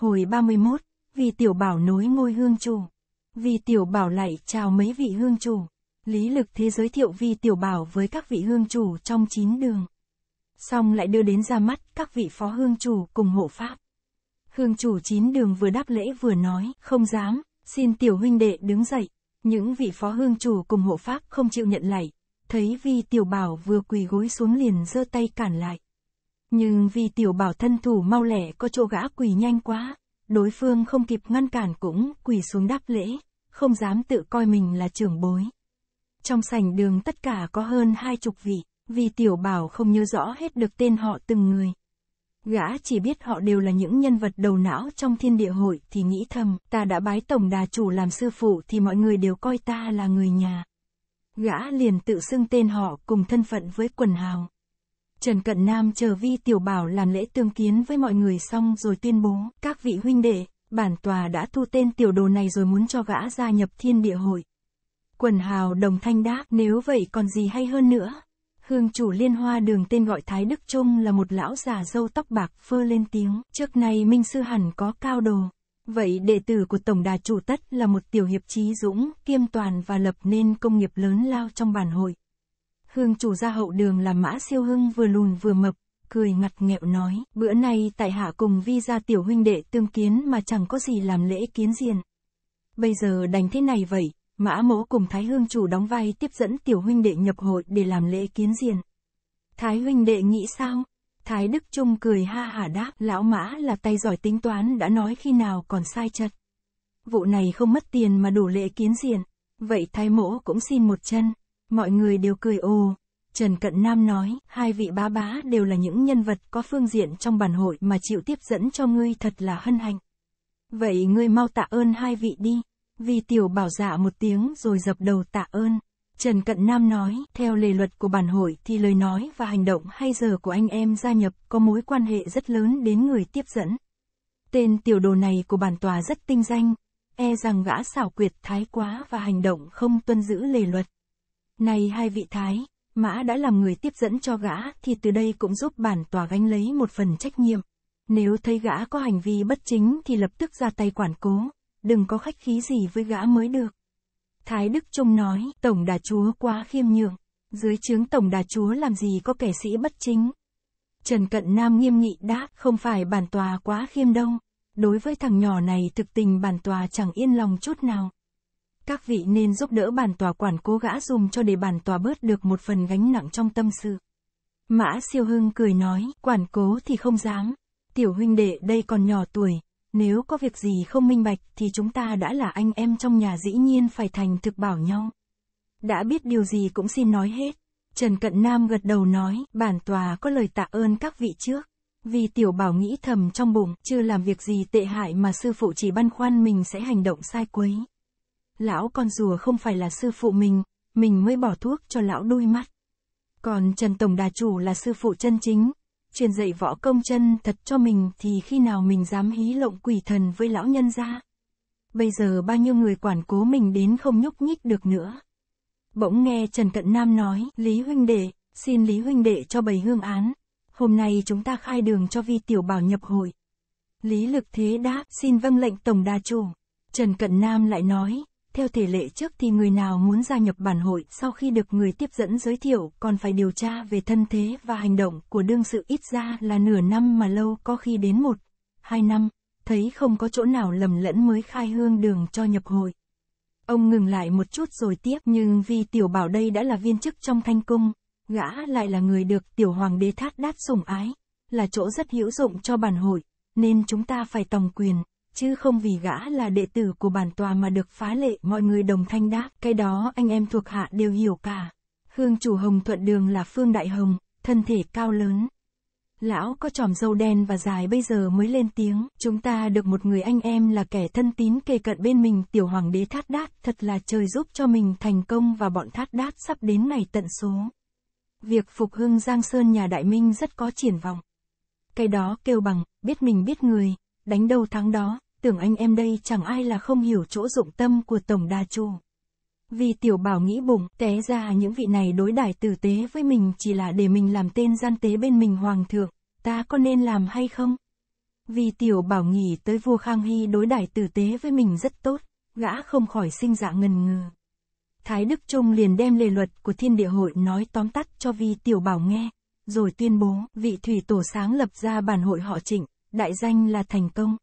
Hồi 31, vì tiểu bảo nối ngôi hương chủ. Vì tiểu bảo lại chào mấy vị hương chủ. Lý lực thế giới thiệu vi tiểu bảo với các vị hương chủ trong chín đường. Xong lại đưa đến ra mắt các vị phó hương chủ cùng hộ pháp. Hương chủ chín đường vừa đáp lễ vừa nói, không dám, xin tiểu huynh đệ đứng dậy. Những vị phó hương chủ cùng hộ pháp không chịu nhận lạy, thấy vi tiểu bảo vừa quỳ gối xuống liền giơ tay cản lại. Nhưng vì tiểu bảo thân thủ mau lẹ, có chỗ gã quỳ nhanh quá, đối phương không kịp ngăn cản cũng quỳ xuống đáp lễ, không dám tự coi mình là trưởng bối. Trong sảnh đường tất cả có hơn hai chục vị, vì tiểu bảo không nhớ rõ hết được tên họ từng người. Gã chỉ biết họ đều là những nhân vật đầu não trong thiên địa hội thì nghĩ thầm, ta đã bái tổng đà chủ làm sư phụ thì mọi người đều coi ta là người nhà. Gã liền tự xưng tên họ cùng thân phận với quần hào. Trần Cận Nam chờ Vi Tiểu Bảo làm lễ tương kiến với mọi người xong rồi tuyên bố, các vị huynh đệ, bản tòa đã thu tên tiểu đồ này rồi muốn cho gã gia nhập thiên địa hội. Quần hào đồng thanh đáp, nếu vậy còn gì hay hơn nữa. Hương chủ liên hoa đường tên gọi Thái Đức Trung là một lão già râu tóc bạc phơ lên tiếng, trước nay minh sư hẳn có cao đồ. Vậy đệ tử của Tổng Đà Chủ Tất là một tiểu hiệp trí dũng, kiêm toàn và lập nên công nghiệp lớn lao trong bản hội. Hương chủ gia hậu đường là mã siêu hưng vừa lùn vừa mập, cười ngặt nghẹo nói, bữa nay tại hạ cùng vi gia tiểu huynh đệ tương kiến mà chẳng có gì làm lễ kiến diện. Bây giờ đành thế này vậy, mã mỗ cùng thái hương chủ đóng vai tiếp dẫn tiểu huynh đệ nhập hội để làm lễ kiến diện. Thái huynh đệ nghĩ sao? Thái Đức Trung cười ha hả đáp, lão mã là tay giỏi tính toán đã nói khi nào còn sai chật. Vụ này không mất tiền mà đủ lễ kiến diện, vậy thái mỗ cũng xin một chân. Mọi người đều cười ồ. Trần Cận Nam nói, hai vị bá bá đều là những nhân vật có phương diện trong bản hội mà chịu tiếp dẫn cho ngươi thật là hân hạnh. Vậy ngươi mau tạ ơn hai vị đi. vì tiểu bảo dạ một tiếng rồi dập đầu tạ ơn. Trần Cận Nam nói, theo lề luật của bản hội thì lời nói và hành động hay giờ của anh em gia nhập có mối quan hệ rất lớn đến người tiếp dẫn. Tên tiểu đồ này của bản tòa rất tinh danh, e rằng gã xảo quyệt thái quá và hành động không tuân giữ lề luật. Này hai vị thái, mã đã làm người tiếp dẫn cho gã thì từ đây cũng giúp bản tòa gánh lấy một phần trách nhiệm. Nếu thấy gã có hành vi bất chính thì lập tức ra tay quản cố, đừng có khách khí gì với gã mới được. Thái Đức Trung nói, Tổng Đà Chúa quá khiêm nhượng, dưới chướng Tổng Đà Chúa làm gì có kẻ sĩ bất chính. Trần Cận Nam nghiêm nghị đáp, không phải bản tòa quá khiêm đâu, đối với thằng nhỏ này thực tình bản tòa chẳng yên lòng chút nào. Các vị nên giúp đỡ bản tòa quản cố gã dùng cho để bản tòa bớt được một phần gánh nặng trong tâm sự. Mã siêu hưng cười nói, quản cố thì không dám. Tiểu huynh đệ đây còn nhỏ tuổi, nếu có việc gì không minh bạch thì chúng ta đã là anh em trong nhà dĩ nhiên phải thành thực bảo nhau. Đã biết điều gì cũng xin nói hết. Trần Cận Nam gật đầu nói, bản tòa có lời tạ ơn các vị trước. Vì tiểu bảo nghĩ thầm trong bụng, chưa làm việc gì tệ hại mà sư phụ chỉ băn khoăn mình sẽ hành động sai quấy lão con rùa không phải là sư phụ mình, mình mới bỏ thuốc cho lão đuôi mắt. Còn Trần Tổng Đà Chủ là sư phụ chân chính, truyền dạy võ công chân thật cho mình thì khi nào mình dám hí lộng quỷ thần với lão nhân ra. Bây giờ bao nhiêu người quản cố mình đến không nhúc nhích được nữa. Bỗng nghe Trần Cận Nam nói, Lý Huynh Đệ, xin Lý Huynh Đệ cho bày hương án. Hôm nay chúng ta khai đường cho vi tiểu bảo nhập hội. Lý Lực Thế đáp, xin vâng lệnh Tổng Đà Chủ. Trần Cận Nam lại nói, theo thể lệ trước thì người nào muốn gia nhập bản hội sau khi được người tiếp dẫn giới thiệu còn phải điều tra về thân thế và hành động của đương sự ít ra là nửa năm mà lâu có khi đến một, hai năm, thấy không có chỗ nào lầm lẫn mới khai hương đường cho nhập hội. Ông ngừng lại một chút rồi tiếp nhưng vì tiểu bảo đây đã là viên chức trong thanh cung, gã lại là người được tiểu hoàng đế thát đát sủng ái, là chỗ rất hữu dụng cho bản hội, nên chúng ta phải tòng quyền, chứ không vì gã là đệ tử của bản tòa mà được phá lệ, mọi người đồng thanh đáp, cái đó anh em thuộc hạ đều hiểu cả. Hương chủ Hồng Thuận Đường là Phương Đại Hồng, thân thể cao lớn. Lão có tròm râu đen và dài bây giờ mới lên tiếng, chúng ta được một người anh em là kẻ thân tín kề cận bên mình tiểu hoàng đế thát đát, thật là trời giúp cho mình thành công và bọn thát đát sắp đến ngày tận số. Việc phục hưng Giang Sơn nhà Đại Minh rất có triển vọng. Cái đó kêu bằng, biết mình biết người, đánh đâu thắng đó tưởng anh em đây chẳng ai là không hiểu chỗ dụng tâm của Tổng Đa Chu. Vì tiểu bảo nghĩ bụng, té ra những vị này đối đãi tử tế với mình chỉ là để mình làm tên gian tế bên mình hoàng thượng, ta có nên làm hay không? Vì tiểu bảo nghĩ tới vua Khang Hy đối đãi tử tế với mình rất tốt, gã không khỏi sinh dạ ngần ngừ. Thái Đức Trung liền đem lề luật của thiên địa hội nói tóm tắt cho vi tiểu bảo nghe, rồi tuyên bố vị thủy tổ sáng lập ra bản hội họ trịnh, đại danh là thành công.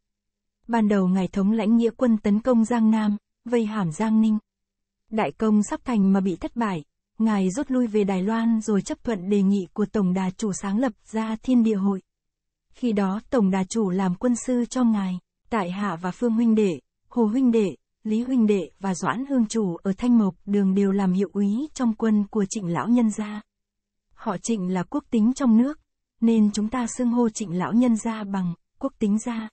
Ban đầu ngài thống lãnh nghĩa quân tấn công Giang Nam, vây hãm Giang Ninh. Đại công sắp thành mà bị thất bại, ngài rút lui về Đài Loan rồi chấp thuận đề nghị của Tổng Đà Chủ sáng lập ra Thiên Địa Hội. Khi đó Tổng Đà Chủ làm quân sư cho ngài, Tại Hạ và Phương Huynh Đệ, Hồ Huynh Đệ, Lý Huynh Đệ và Doãn Hương Chủ ở Thanh Mộc Đường đều làm hiệu úy trong quân của trịnh lão nhân gia. Họ trịnh là quốc tính trong nước, nên chúng ta xưng hô trịnh lão nhân gia bằng quốc tính gia.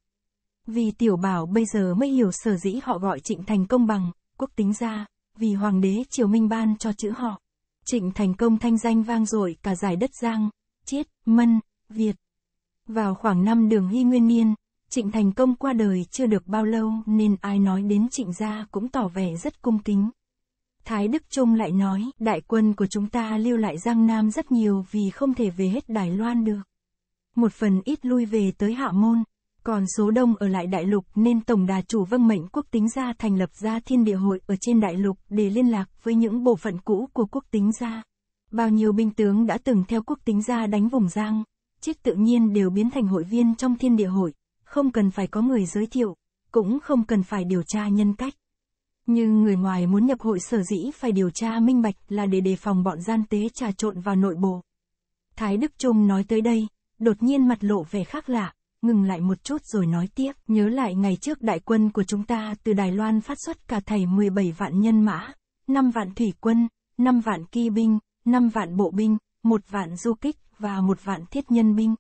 Vì tiểu bảo bây giờ mới hiểu sở dĩ họ gọi Trịnh Thành Công bằng, quốc tính ra, vì Hoàng đế Triều Minh ban cho chữ họ. Trịnh Thành Công thanh danh vang dội cả giải đất Giang, Chiết, Mân, Việt. Vào khoảng năm đường Hy Nguyên Niên, Trịnh Thành Công qua đời chưa được bao lâu nên ai nói đến Trịnh gia cũng tỏ vẻ rất cung kính. Thái Đức Trung lại nói, đại quân của chúng ta lưu lại Giang Nam rất nhiều vì không thể về hết Đài Loan được. Một phần ít lui về tới Hạ Môn, còn số đông ở lại đại lục nên Tổng Đà Chủ vâng mệnh quốc tính gia thành lập ra thiên địa hội ở trên đại lục để liên lạc với những bộ phận cũ của quốc tính gia. Bao nhiêu binh tướng đã từng theo quốc tính gia đánh vùng giang, chết tự nhiên đều biến thành hội viên trong thiên địa hội, không cần phải có người giới thiệu, cũng không cần phải điều tra nhân cách. Nhưng người ngoài muốn nhập hội sở dĩ phải điều tra minh bạch là để đề phòng bọn gian tế trà trộn vào nội bộ. Thái Đức Trung nói tới đây, đột nhiên mặt lộ vẻ khác lạ, ngừng lại một chút rồi nói tiếp, nhớ lại ngày trước đại quân của chúng ta từ Đài Loan phát xuất cả thầy 17 vạn nhân mã, 5 vạn thủy quân, 5 vạn kỳ binh, 5 vạn bộ binh, 1 vạn du kích và 1 vạn thiết nhân binh.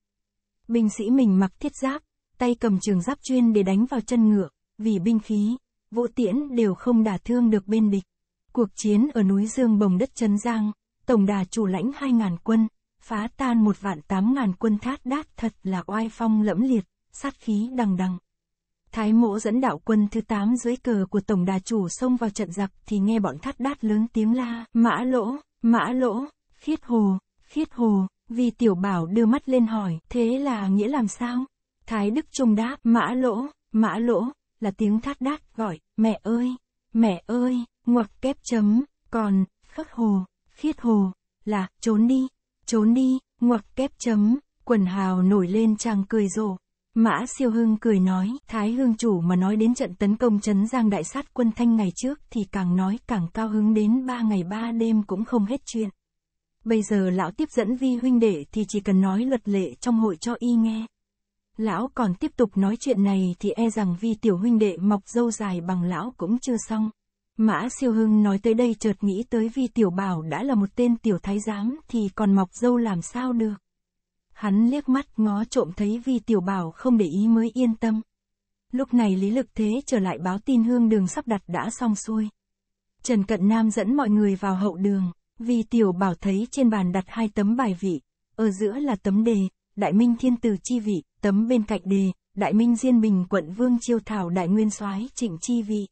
Binh sĩ mình mặc thiết giáp, tay cầm trường giáp chuyên để đánh vào chân ngựa, vì binh khí, vũ tiễn đều không đả thương được bên địch. Cuộc chiến ở núi Dương Bồng đất Trấn Giang, Tổng đà chủ lãnh 2.000 quân, phá tan một vạn tám ngàn quân thát đát thật là oai phong lẫm liệt, sát khí đằng đằng. Thái mộ dẫn đạo quân thứ tám dưới cờ của tổng đà chủ xông vào trận giặc thì nghe bọn thát đát lớn tiếng la, mã lỗ, mã lỗ, khiết hồ, khiết hồ, vì tiểu bảo đưa mắt lên hỏi, thế là nghĩa làm sao? Thái Đức Trung đáp, mã lỗ, mã lỗ, là tiếng thát đát gọi, mẹ ơi, mẹ ơi, ngoặc kép chấm, còn, khắc hồ, khiết hồ, là, trốn đi, trốn đi, ngoặc kép chấm, quần hào nổi lên chàng cười rộ. Mã siêu hưng cười nói, Thái hương chủ mà nói đến trận tấn công chấn giang đại sát quân thanh ngày trước thì càng nói càng cao hứng đến ba ngày ba đêm cũng không hết chuyện. Bây giờ lão tiếp dẫn vi huynh đệ thì chỉ cần nói luật lệ trong hội cho y nghe. Lão còn tiếp tục nói chuyện này thì e rằng vi tiểu huynh đệ mọc dâu dài bằng lão cũng chưa xong. Mã siêu hưng nói tới đây chợt nghĩ tới vì tiểu bảo đã là một tên tiểu thái giám thì còn mọc dâu làm sao được. Hắn liếc mắt ngó trộm thấy vì tiểu bảo không để ý mới yên tâm. Lúc này Lý Lực Thế trở lại báo tin hương đường sắp đặt đã xong xuôi. Trần Cận Nam dẫn mọi người vào hậu đường, vì tiểu bảo thấy trên bàn đặt hai tấm bài vị, ở giữa là tấm đề, Đại Minh Thiên Từ Chi Vị, tấm bên cạnh đề, Đại Minh Diên Bình Quận Vương Chiêu Thảo Đại Nguyên soái Trịnh Chi Vị.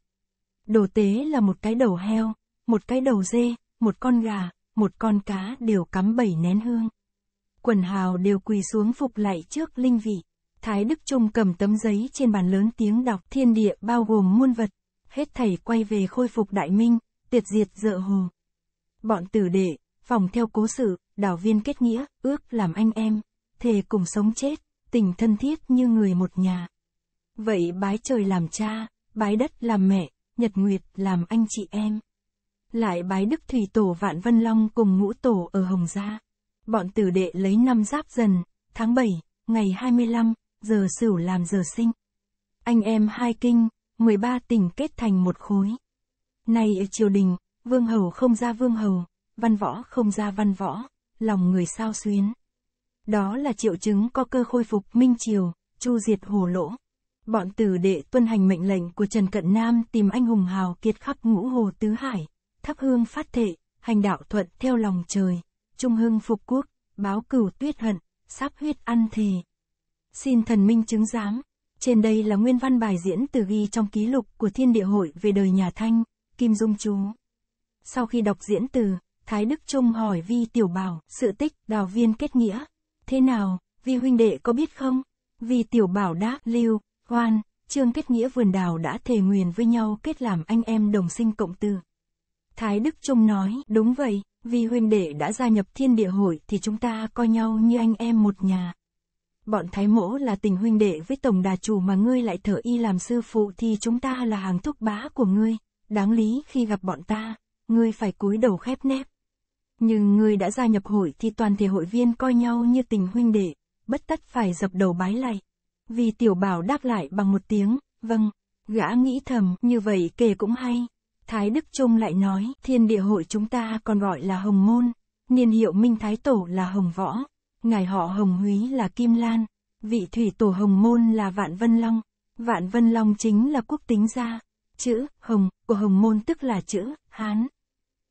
Đồ tế là một cái đầu heo, một cái đầu dê, một con gà, một con cá đều cắm bảy nén hương. Quần hào đều quỳ xuống phục lại trước linh vị. Thái Đức Trung cầm tấm giấy trên bàn lớn tiếng đọc thiên địa bao gồm muôn vật. Hết thầy quay về khôi phục đại minh, tiệt diệt dợ hồ. Bọn tử đệ, phòng theo cố sự, đảo viên kết nghĩa, ước làm anh em, thề cùng sống chết, tình thân thiết như người một nhà. Vậy bái trời làm cha, bái đất làm mẹ, nhật nguyệt làm anh chị em. Lại bái đức thủy tổ vạn vân long cùng ngũ tổ ở Hồng Gia. Bọn tử đệ lấy năm giáp dần, tháng 7, ngày 25, giờ sửu làm giờ sinh. Anh em hai kinh, 13 tỉnh kết thành một khối. Nay ở triều đình, vương hầu không ra vương hầu, văn võ không ra văn võ, lòng người sao xuyến. Đó là triệu chứng có cơ khôi phục minh triều, chu diệt hồ lỗ. Bọn tử đệ tuân hành mệnh lệnh của Trần Cận Nam tìm anh hùng hào kiệt khắp ngũ hồ tứ hải, thắp hương phát thệ, hành đạo thuận theo lòng trời, trung hương phục quốc, báo cửu tuyết hận, sáp huyết ăn thề. Xin thần minh chứng giám. Trên đây là nguyên văn bài diễn từ ghi trong ký lục của Thiên Địa Hội về đời nhà Thanh, Kim Dung Chú. Sau khi đọc diễn từ, Thái Đức Trung hỏi Vi Tiểu Bảo, sự tích, đào viên kết nghĩa. Thế nào, Vi huynh đệ có biết không? Vi Tiểu Bảo đáp, lưu, Hoan, Trương Kết Nghĩa vườn đào đã thề nguyền với nhau kết làm anh em đồng sinh cộng tư. Thái Đức Trung nói, đúng vậy, vì huynh đệ đã gia nhập thiên địa hội thì chúng ta coi nhau như anh em một nhà. Bọn Thái Mỗ là tình huynh đệ với tổng đà chủ mà ngươi lại thở y làm sư phụ thì chúng ta là hàng thúc bá của ngươi, đáng lý khi gặp bọn ta, ngươi phải cúi đầu khép nép. Nhưng ngươi đã gia nhập hội thì toàn thể hội viên coi nhau như tình huynh đệ, bất tất phải dập đầu bái lạy. Vì tiểu bảo đáp lại bằng một tiếng, vâng, gã nghĩ thầm, như vậy kể cũng hay. Thái Đức Trung lại nói, thiên địa hội chúng ta còn gọi là Hồng Môn, niên hiệu Minh Thái Tổ là Hồng Võ, ngài họ Hồng Húy là Kim Lan, vị thủy tổ Hồng Môn là Vạn Vân Long, Vạn Vân Long chính là quốc tính gia, chữ Hồng của Hồng Môn tức là chữ Hán.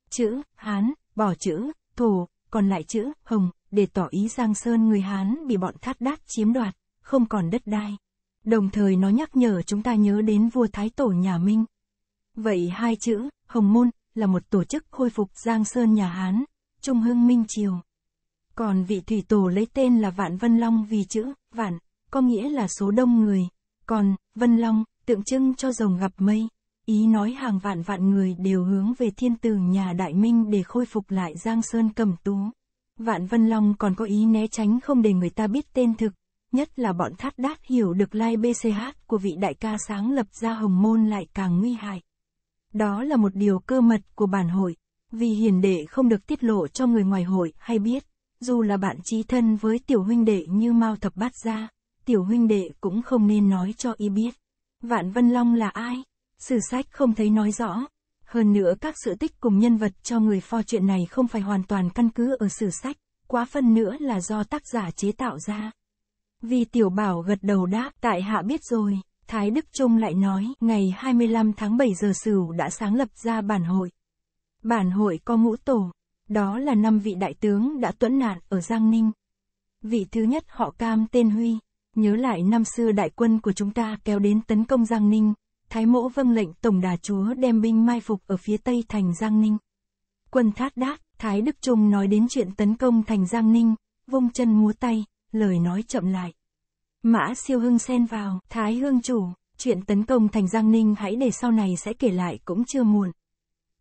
Chữ Hán, bỏ chữ Thổ, còn lại chữ Hồng, để tỏ ý Giang Sơn người Hán bị bọn thát đát chiếm đoạt không còn đất đai. Đồng thời nó nhắc nhở chúng ta nhớ đến vua Thái Tổ nhà Minh. Vậy hai chữ, Hồng Môn, là một tổ chức khôi phục Giang Sơn nhà Hán, Trung Hưng Minh Triều. Còn vị thủy tổ lấy tên là Vạn Vân Long vì chữ, vạn, có nghĩa là số đông người. Còn, Vân Long, tượng trưng cho rồng gặp mây. Ý nói hàng vạn vạn người đều hướng về thiên tử nhà Đại Minh để khôi phục lại Giang Sơn cầm tú. Vạn Vân Long còn có ý né tránh không để người ta biết tên thực, nhất là bọn thắt đát hiểu được lai BCH của vị đại ca sáng lập ra hồng môn lại càng nguy hại. Đó là một điều cơ mật của bản hội, vì hiền đệ không được tiết lộ cho người ngoài hội hay biết, dù là bạn chí thân với tiểu huynh đệ như Mao Thập Bát Gia, tiểu huynh đệ cũng không nên nói cho y biết. Vạn Vân Long là ai? Sử sách không thấy nói rõ. Hơn nữa các sự tích cùng nhân vật cho người pho chuyện này không phải hoàn toàn căn cứ ở sử sách, quá phân nữa là do tác giả chế tạo ra vì Tiểu Bảo gật đầu đáp, tại hạ biết rồi. Thái Đức Trung lại nói, ngày 25 tháng 7 giờ Sửu đã sáng lập ra bản hội. Bản hội có ngũ tổ, đó là năm vị đại tướng đã tuẫn nạn ở Giang Ninh. Vị thứ nhất họ Cam tên Huy, nhớ lại năm xưa đại quân của chúng ta kéo đến tấn công Giang Ninh, Thái Mỗ vâng lệnh Tổng Đà Chúa đem binh mai phục ở phía tây thành Giang Ninh. Quân Thát Đát, Thái Đức Trung nói đến chuyện tấn công thành Giang Ninh, vung chân múa tay, lời nói chậm lại. Mã siêu hưng xen vào, thái hương chủ, chuyện tấn công thành Giang Ninh hãy để sau này sẽ kể lại cũng chưa muộn.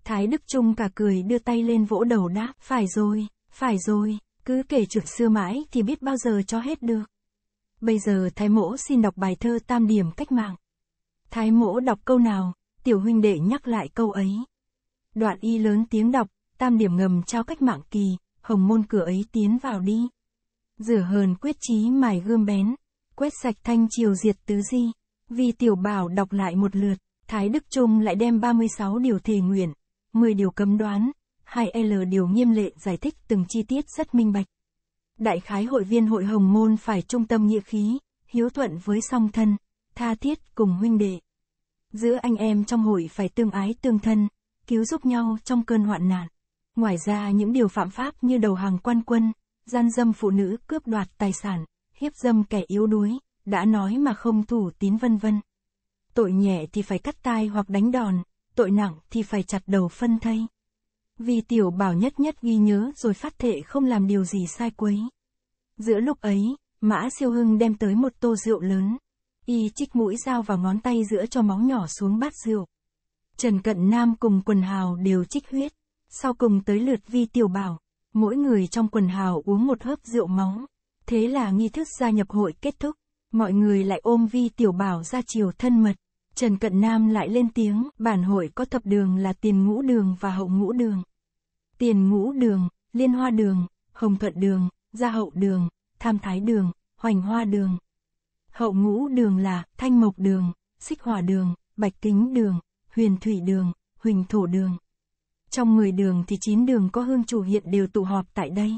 Thái Đức Trung cả cười đưa tay lên vỗ đầu đáp, phải rồi, phải rồi, cứ kể chuyện xưa mãi thì biết bao giờ cho hết được. Bây giờ Thái Mỗ xin đọc bài thơ tam điểm cách mạng. Thái Mỗ đọc câu nào, tiểu huynh đệ nhắc lại câu ấy. Đoạn y lớn tiếng đọc, tam điểm ngầm trao cách mạng kỳ, hồng môn cửa ấy tiến vào đi rửa hờn quyết chí mài gươm bén, quét sạch thanh triều diệt tứ di. Vì tiểu bảo đọc lại một lượt, Thái Đức Trung lại đem 36 điều thề nguyện, 10 điều cấm đoán, 2L điều nghiêm lệ giải thích từng chi tiết rất minh bạch. Đại khái hội viên hội hồng môn phải trung tâm nghĩa khí, hiếu thuận với song thân, tha thiết cùng huynh đệ. Giữa anh em trong hội phải tương ái tương thân, cứu giúp nhau trong cơn hoạn nạn. Ngoài ra những điều phạm pháp như đầu hàng quan quân, gian dâm phụ nữ, cướp đoạt tài sản, hiếp dâm kẻ yếu đuối, đã nói mà không thủ tín vân vân. Tội nhẹ thì phải cắt tai hoặc đánh đòn, tội nặng thì phải chặt đầu phân thây. Vì tiểu bảo nhất nhất ghi nhớ rồi phát thệ không làm điều gì sai quấy. Giữa lúc ấy, Mã siêu hưng đem tới một tô rượu lớn. Y chích mũi dao vào ngón tay giữa cho máu nhỏ xuống bát rượu. Trần Cận Nam cùng quần hào đều chích huyết. Sau cùng tới lượt vi tiểu bảo, Mỗi người trong quần hào uống một hớp rượu móng. Thế là nghi thức gia nhập hội kết thúc. Mọi người lại ôm vi tiểu bảo ra chiều thân mật. Trần Cận Nam lại lên tiếng, bản hội có thập đường là tiền ngũ đường và hậu ngũ đường. Tiền ngũ đường, liên hoa đường, hồng thuận đường, gia hậu đường, tham thái đường, hoành hoa đường. Hậu ngũ đường là thanh mộc đường, xích hỏa đường, bạch kính đường, huyền thủy đường, huỳnh thổ đường. Trong 10 đường thì 9 đường có hương chủ hiện đều tụ họp tại đây.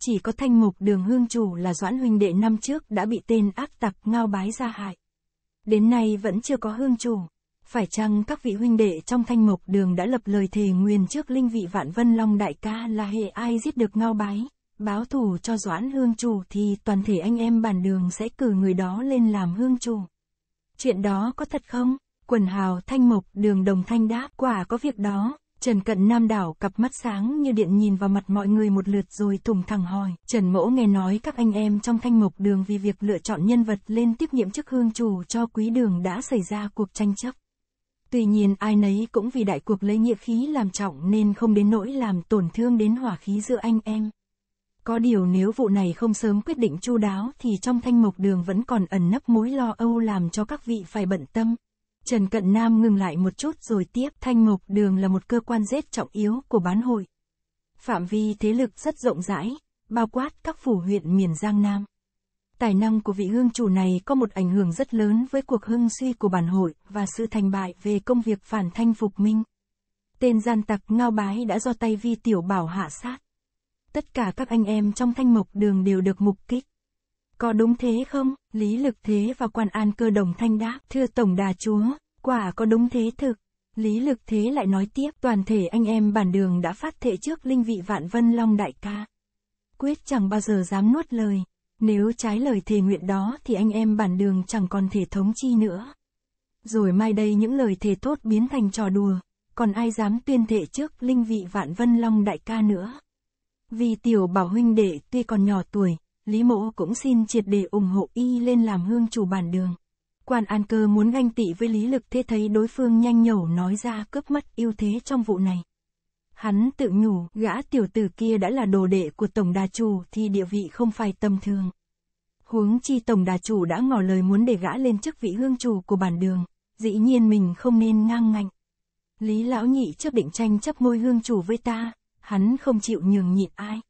Chỉ có thanh mục đường hương chủ là Doãn huynh đệ năm trước đã bị tên ác tặc ngao bái ra hại. Đến nay vẫn chưa có hương chủ. Phải chăng các vị huynh đệ trong thanh mục đường đã lập lời thề nguyền trước linh vị vạn vân long đại ca là hệ ai giết được ngao bái, báo thủ cho doãn hương chủ thì toàn thể anh em bản đường sẽ cử người đó lên làm hương chủ. Chuyện đó có thật không? Quần hào thanh mục đường đồng thanh đáp quả có việc đó, Trần Cận Nam đảo cặp mắt sáng như điện nhìn vào mặt mọi người một lượt rồi thùng thẳng hỏi. Trần Mỗ nghe nói các anh em trong thanh mục đường vì việc lựa chọn nhân vật lên tiếp nhiệm chức hương chủ cho quý đường đã xảy ra cuộc tranh chấp. Tuy nhiên ai nấy cũng vì đại cuộc lấy nghĩa khí làm trọng nên không đến nỗi làm tổn thương đến hỏa khí giữa anh em. Có điều nếu vụ này không sớm quyết định chu đáo thì trong thanh mục đường vẫn còn ẩn nấp mối lo âu làm cho các vị phải bận tâm. Trần Cận Nam ngừng lại một chút rồi tiếp, Thanh Mục Đường là một cơ quan rất trọng yếu của bán hội. Phạm vi thế lực rất rộng rãi, bao quát các phủ huyện miền Giang Nam. Tài năng của vị hương chủ này có một ảnh hưởng rất lớn với cuộc hưng suy của bản hội và sự thành bại về công việc phản thanh phục minh. Tên gian tặc Ngao Bái đã do tay vi tiểu bảo hạ sát. Tất cả các anh em trong thanh mộc đường đều được mục kích. Có đúng thế không? Lý Lực Thế và Quan An Cơ đồng thanh đáp, thưa Tổng Đà Chúa, quả có đúng thế thực. Lý Lực Thế lại nói tiếp, toàn thể anh em bản đường đã phát thệ trước linh vị Vạn Vân Long Đại Ca. Quyết chẳng bao giờ dám nuốt lời, nếu trái lời thề nguyện đó thì anh em bản đường chẳng còn thể thống chi nữa. Rồi mai đây những lời thề tốt biến thành trò đùa, còn ai dám tuyên thệ trước linh vị Vạn Vân Long Đại Ca nữa. Vì tiểu bảo huynh đệ tuy còn nhỏ tuổi, Lý Mộ cũng xin triệt để ủng hộ y lên làm hương chủ bản đường. Quan An Cơ muốn ganh tị với Lý Lực thế thấy đối phương nhanh nhẩu nói ra cướp mất ưu thế trong vụ này. Hắn tự nhủ, gã tiểu tử kia đã là đồ đệ của Tổng Đà Chủ thì địa vị không phải tầm thường. Huống chi Tổng Đà Chủ đã ngỏ lời muốn để gã lên chức vị hương chủ của bản đường, dĩ nhiên mình không nên ngang ngạnh. Lý Lão Nhị chấp định tranh chấp ngôi hương chủ với ta, hắn không chịu nhường nhịn ai.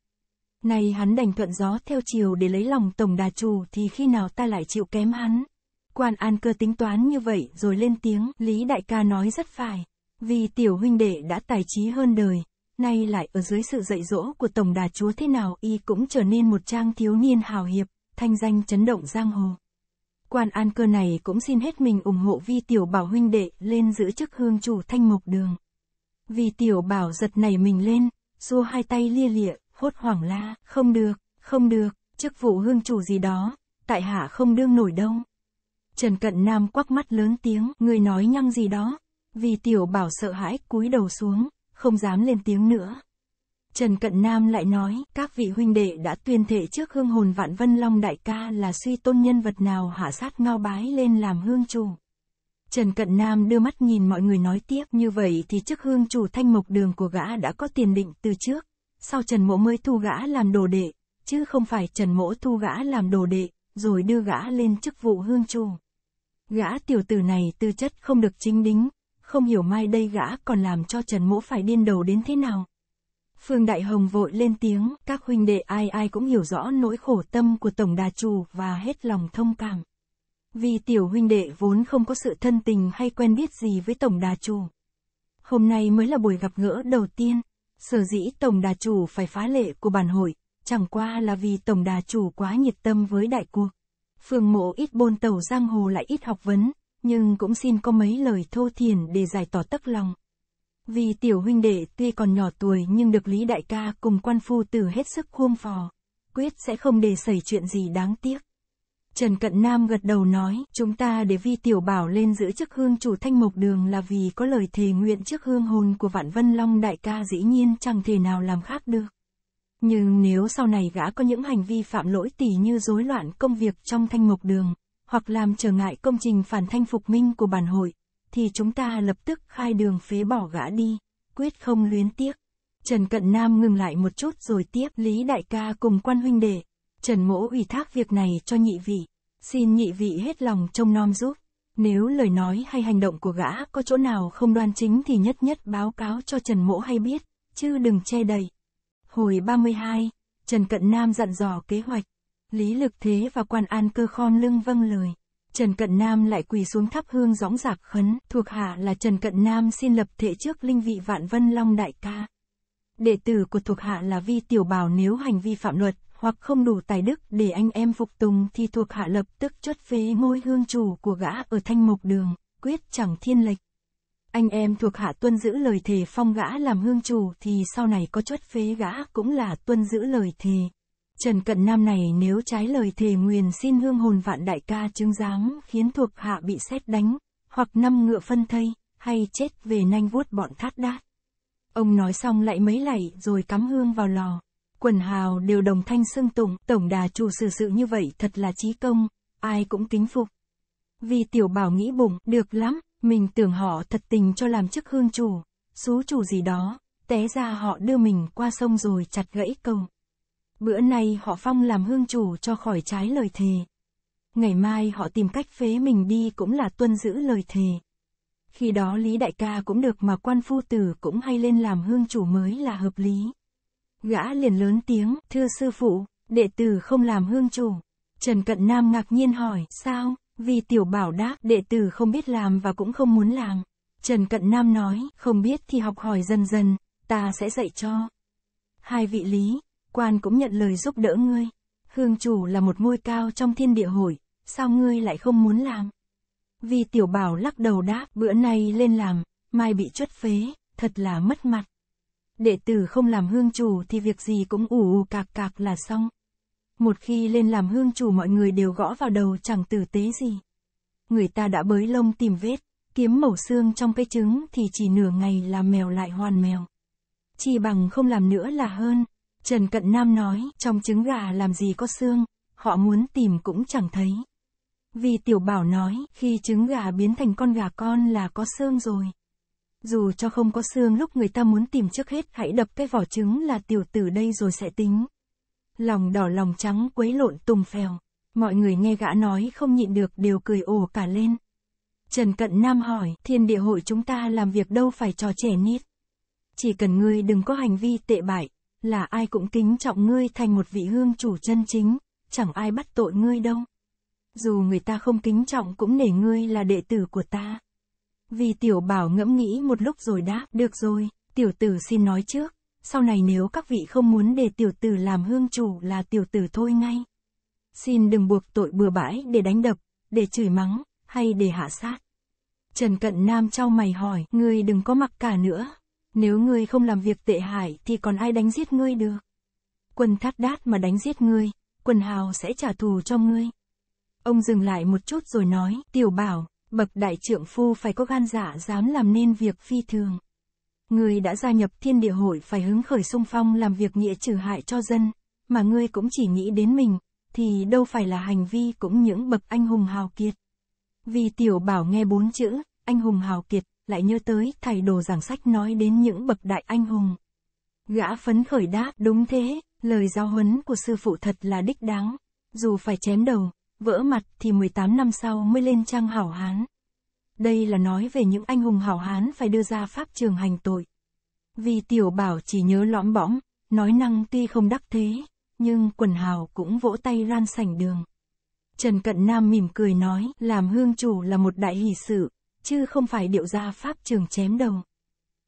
Nay hắn đành thuận gió theo chiều để lấy lòng tổng đà chủ thì khi nào ta lại chịu kém hắn. Quan An Cơ tính toán như vậy rồi lên tiếng, Lý Đại ca nói rất phải. Vì tiểu huynh đệ đã tài trí hơn đời, nay lại ở dưới sự dạy dỗ của tổng đà chúa thế nào y cũng trở nên một trang thiếu niên hào hiệp, thanh danh chấn động giang hồ. Quan An Cơ này cũng xin hết mình ủng hộ vi tiểu bảo huynh đệ lên giữ chức hương chủ thanh mục đường. Vì tiểu bảo giật nảy mình lên, xua hai tay lia lịa hốt hoảng la, không được, không được, chức vụ hương chủ gì đó, tại hạ không đương nổi đâu. Trần Cận Nam quắc mắt lớn tiếng, người nói nhăng gì đó, vì tiểu bảo sợ hãi cúi đầu xuống, không dám lên tiếng nữa. Trần Cận Nam lại nói, các vị huynh đệ đã tuyên thệ trước hương hồn vạn vân long đại ca là suy tôn nhân vật nào hạ sát ngao bái lên làm hương chủ. Trần Cận Nam đưa mắt nhìn mọi người nói tiếp như vậy thì chức hương chủ thanh mộc đường của gã đã có tiền định từ trước, sau Trần Mỗ mới thu gã làm đồ đệ, chứ không phải Trần Mỗ thu gã làm đồ đệ, rồi đưa gã lên chức vụ hương chu. Gã tiểu tử này tư chất không được chính đính, không hiểu mai đây gã còn làm cho Trần Mỗ phải điên đầu đến thế nào. Phương Đại Hồng vội lên tiếng, các huynh đệ ai ai cũng hiểu rõ nỗi khổ tâm của Tổng Đà Trù và hết lòng thông cảm. Vì tiểu huynh đệ vốn không có sự thân tình hay quen biết gì với Tổng Đà Trù. Hôm nay mới là buổi gặp gỡ đầu tiên, Sở dĩ tổng đà chủ phải phá lệ của bản hội, chẳng qua là vì tổng đà chủ quá nhiệt tâm với đại cuộc. Phương mộ ít bôn tàu giang hồ lại ít học vấn, nhưng cũng xin có mấy lời thô thiền để giải tỏ tắc lòng. Vì tiểu huynh đệ tuy còn nhỏ tuổi nhưng được Lý Đại ca cùng quan phu tử hết sức khuôn phò, quyết sẽ không để xảy chuyện gì đáng tiếc. Trần Cận Nam gật đầu nói, chúng ta để vi tiểu bảo lên giữ chức hương chủ thanh mộc đường là vì có lời thề nguyện trước hương hồn của Vạn Vân Long đại ca dĩ nhiên chẳng thể nào làm khác được. Nhưng nếu sau này gã có những hành vi phạm lỗi tỉ như rối loạn công việc trong thanh mộc đường, hoặc làm trở ngại công trình phản thanh phục minh của bản hội, thì chúng ta lập tức khai đường phế bỏ gã đi, quyết không luyến tiếc. Trần Cận Nam ngừng lại một chút rồi tiếp Lý Đại ca cùng quan huynh đệ, Trần Mỗ ủy thác việc này cho nhị vị, xin nhị vị hết lòng trông nom giúp. Nếu lời nói hay hành động của gã có chỗ nào không đoan chính thì nhất nhất báo cáo cho Trần Mỗ hay biết, chứ đừng che đầy. Hồi 32, Trần Cận Nam dặn dò kế hoạch. Lý Lực Thế và Quan An Cơ khom lưng vâng lời. Trần Cận Nam lại quỳ xuống thắp hương gióng giạc khấn, thuộc hạ là Trần Cận Nam xin lập thệ trước linh vị Vạn Vân Long Đại Ca. Đệ tử của thuộc hạ là Vi Tiểu Bảo nếu hành vi phạm luật hoặc không đủ tài đức để anh em phục tùng thì thuộc hạ lập tức chốt phế ngôi hương chủ của gã ở thanh mục đường, quyết chẳng thiên lệch. Anh em thuộc hạ tuân giữ lời thề phong gã làm hương chủ thì sau này có chốt phế gã cũng là tuân giữ lời thề. Trần Cận Nam này nếu trái lời thề nguyền xin hương hồn vạn đại ca chứng giáng khiến thuộc hạ bị xét đánh, hoặc năm ngựa phân thây, hay chết về nanh vuốt bọn thát đát. Ông nói xong lại mấy lạy rồi cắm hương vào lò quần hào đều đồng thanh xưng tụng, tổng đà chủ xử sự như vậy thật là trí công, ai cũng kính phục. Vì tiểu bảo nghĩ bụng, được lắm, mình tưởng họ thật tình cho làm chức hương chủ, số chủ gì đó, té ra họ đưa mình qua sông rồi chặt gãy câu. Bữa nay họ phong làm hương chủ cho khỏi trái lời thề. Ngày mai họ tìm cách phế mình đi cũng là tuân giữ lời thề. Khi đó Lý Đại ca cũng được mà quan phu tử cũng hay lên làm hương chủ mới là hợp lý gã liền lớn tiếng, thưa sư phụ, đệ tử không làm hương chủ. Trần Cận Nam ngạc nhiên hỏi, sao? Vì tiểu bảo đáp, đệ tử không biết làm và cũng không muốn làm. Trần Cận Nam nói, không biết thì học hỏi dần dần, ta sẽ dạy cho. Hai vị lý, quan cũng nhận lời giúp đỡ ngươi. Hương chủ là một ngôi cao trong thiên địa hội, sao ngươi lại không muốn làm? Vì tiểu bảo lắc đầu đáp, bữa nay lên làm, mai bị chuất phế, thật là mất mặt đệ tử không làm hương chủ thì việc gì cũng ủ ù cạc cạc là xong. Một khi lên làm hương chủ mọi người đều gõ vào đầu chẳng tử tế gì. Người ta đã bới lông tìm vết, kiếm mẩu xương trong cây trứng thì chỉ nửa ngày là mèo lại hoàn mèo. Chỉ bằng không làm nữa là hơn. Trần Cận Nam nói, trong trứng gà làm gì có xương, họ muốn tìm cũng chẳng thấy. Vì tiểu bảo nói, khi trứng gà biến thành con gà con là có xương rồi. Dù cho không có xương lúc người ta muốn tìm trước hết hãy đập cái vỏ trứng là tiểu tử đây rồi sẽ tính. Lòng đỏ lòng trắng quấy lộn tùng phèo. Mọi người nghe gã nói không nhịn được đều cười ồ cả lên. Trần Cận Nam hỏi, thiên địa hội chúng ta làm việc đâu phải trò trẻ nít. Chỉ cần ngươi đừng có hành vi tệ bại, là ai cũng kính trọng ngươi thành một vị hương chủ chân chính, chẳng ai bắt tội ngươi đâu. Dù người ta không kính trọng cũng nể ngươi là đệ tử của ta. Vì tiểu bảo ngẫm nghĩ một lúc rồi đáp, được rồi, tiểu tử xin nói trước, sau này nếu các vị không muốn để tiểu tử làm hương chủ là tiểu tử thôi ngay. Xin đừng buộc tội bừa bãi để đánh đập, để chửi mắng, hay để hạ sát. Trần Cận Nam trao mày hỏi, ngươi đừng có mặc cả nữa. Nếu ngươi không làm việc tệ hại thì còn ai đánh giết ngươi được. Quân thắt đát mà đánh giết ngươi, quần hào sẽ trả thù cho ngươi. Ông dừng lại một chút rồi nói, tiểu bảo, Bậc đại trượng phu phải có gan giả dạ dám làm nên việc phi thường. Người đã gia nhập thiên địa hội phải hứng khởi sung phong làm việc nghĩa trừ hại cho dân, mà ngươi cũng chỉ nghĩ đến mình, thì đâu phải là hành vi cũng những bậc anh hùng hào kiệt. Vì tiểu bảo nghe bốn chữ, anh hùng hào kiệt, lại nhớ tới thầy đồ giảng sách nói đến những bậc đại anh hùng. Gã phấn khởi đáp đúng thế, lời giao huấn của sư phụ thật là đích đáng, dù phải chém đầu, vỡ mặt thì 18 năm sau mới lên trang hảo hán. Đây là nói về những anh hùng hảo hán phải đưa ra pháp trường hành tội. Vì tiểu bảo chỉ nhớ lõm bõm, nói năng tuy không đắc thế, nhưng quần hào cũng vỗ tay ran sảnh đường. Trần Cận Nam mỉm cười nói, làm hương chủ là một đại hỷ sự, chứ không phải điệu ra pháp trường chém đầu.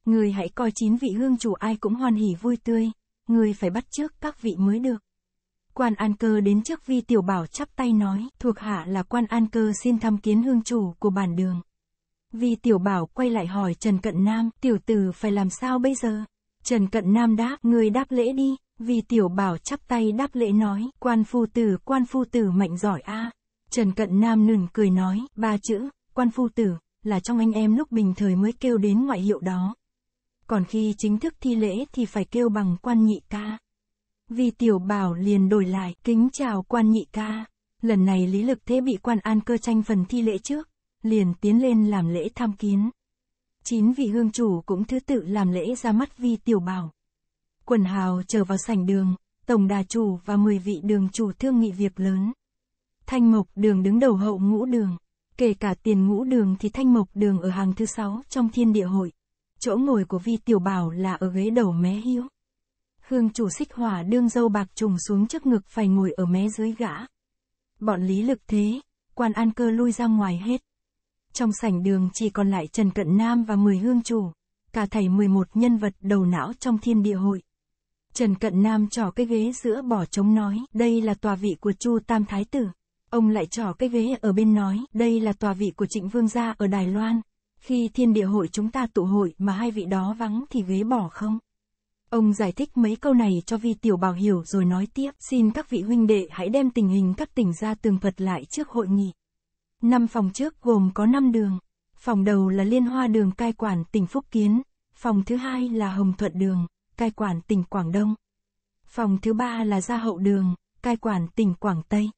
Người hãy coi chín vị hương chủ ai cũng hoan hỉ vui tươi, người phải bắt trước các vị mới được. Quan An Cơ đến trước Vi Tiểu Bảo chắp tay nói, thuộc hạ là Quan An Cơ xin thăm kiến hương chủ của bản đường. Vi Tiểu Bảo quay lại hỏi Trần Cận Nam, tiểu tử phải làm sao bây giờ? Trần Cận Nam đáp, người đáp lễ đi. Vi Tiểu Bảo chắp tay đáp lễ nói, quan phu tử, quan phu tử mạnh giỏi a. À. Trần Cận Nam nửng cười nói, ba chữ, quan phu tử, là trong anh em lúc bình thời mới kêu đến ngoại hiệu đó. Còn khi chính thức thi lễ thì phải kêu bằng quan nhị ca. Vì tiểu bảo liền đổi lại, kính chào quan nhị ca. Lần này lý lực thế bị quan an cơ tranh phần thi lễ trước, liền tiến lên làm lễ tham kiến. Chín vị hương chủ cũng thứ tự làm lễ ra mắt vi tiểu bảo. Quần hào trở vào sảnh đường, tổng đà chủ và 10 vị đường chủ thương nghị việc lớn. Thanh mộc đường đứng đầu hậu ngũ đường, kể cả tiền ngũ đường thì thanh mộc đường ở hàng thứ sáu trong thiên địa hội. Chỗ ngồi của vi tiểu bảo là ở ghế đầu mé hiếu. Khương chủ xích hỏa đương dâu bạc trùng xuống trước ngực phải ngồi ở mé dưới gã. Bọn lý lực thế, quan an cơ lui ra ngoài hết. Trong sảnh đường chỉ còn lại Trần Cận Nam và 10 hương chủ, cả thảy 11 nhân vật đầu não trong thiên địa hội. Trần Cận Nam trỏ cái ghế giữa bỏ trống nói, đây là tòa vị của Chu Tam Thái Tử. Ông lại trỏ cái ghế ở bên nói, đây là tòa vị của Trịnh Vương gia ở Đài Loan. Khi thiên địa hội chúng ta tụ hội mà hai vị đó vắng thì ghế bỏ không? Ông giải thích mấy câu này cho Vi Tiểu Bảo hiểu rồi nói tiếp, xin các vị huynh đệ hãy đem tình hình các tỉnh ra tường thuật lại trước hội nghị. Năm phòng trước gồm có 5 đường. Phòng đầu là Liên Hoa đường Cai Quản tỉnh Phúc Kiến, phòng thứ hai là Hồng Thuận đường, Cai Quản tỉnh Quảng Đông. Phòng thứ ba là Gia Hậu đường, Cai Quản tỉnh Quảng Tây.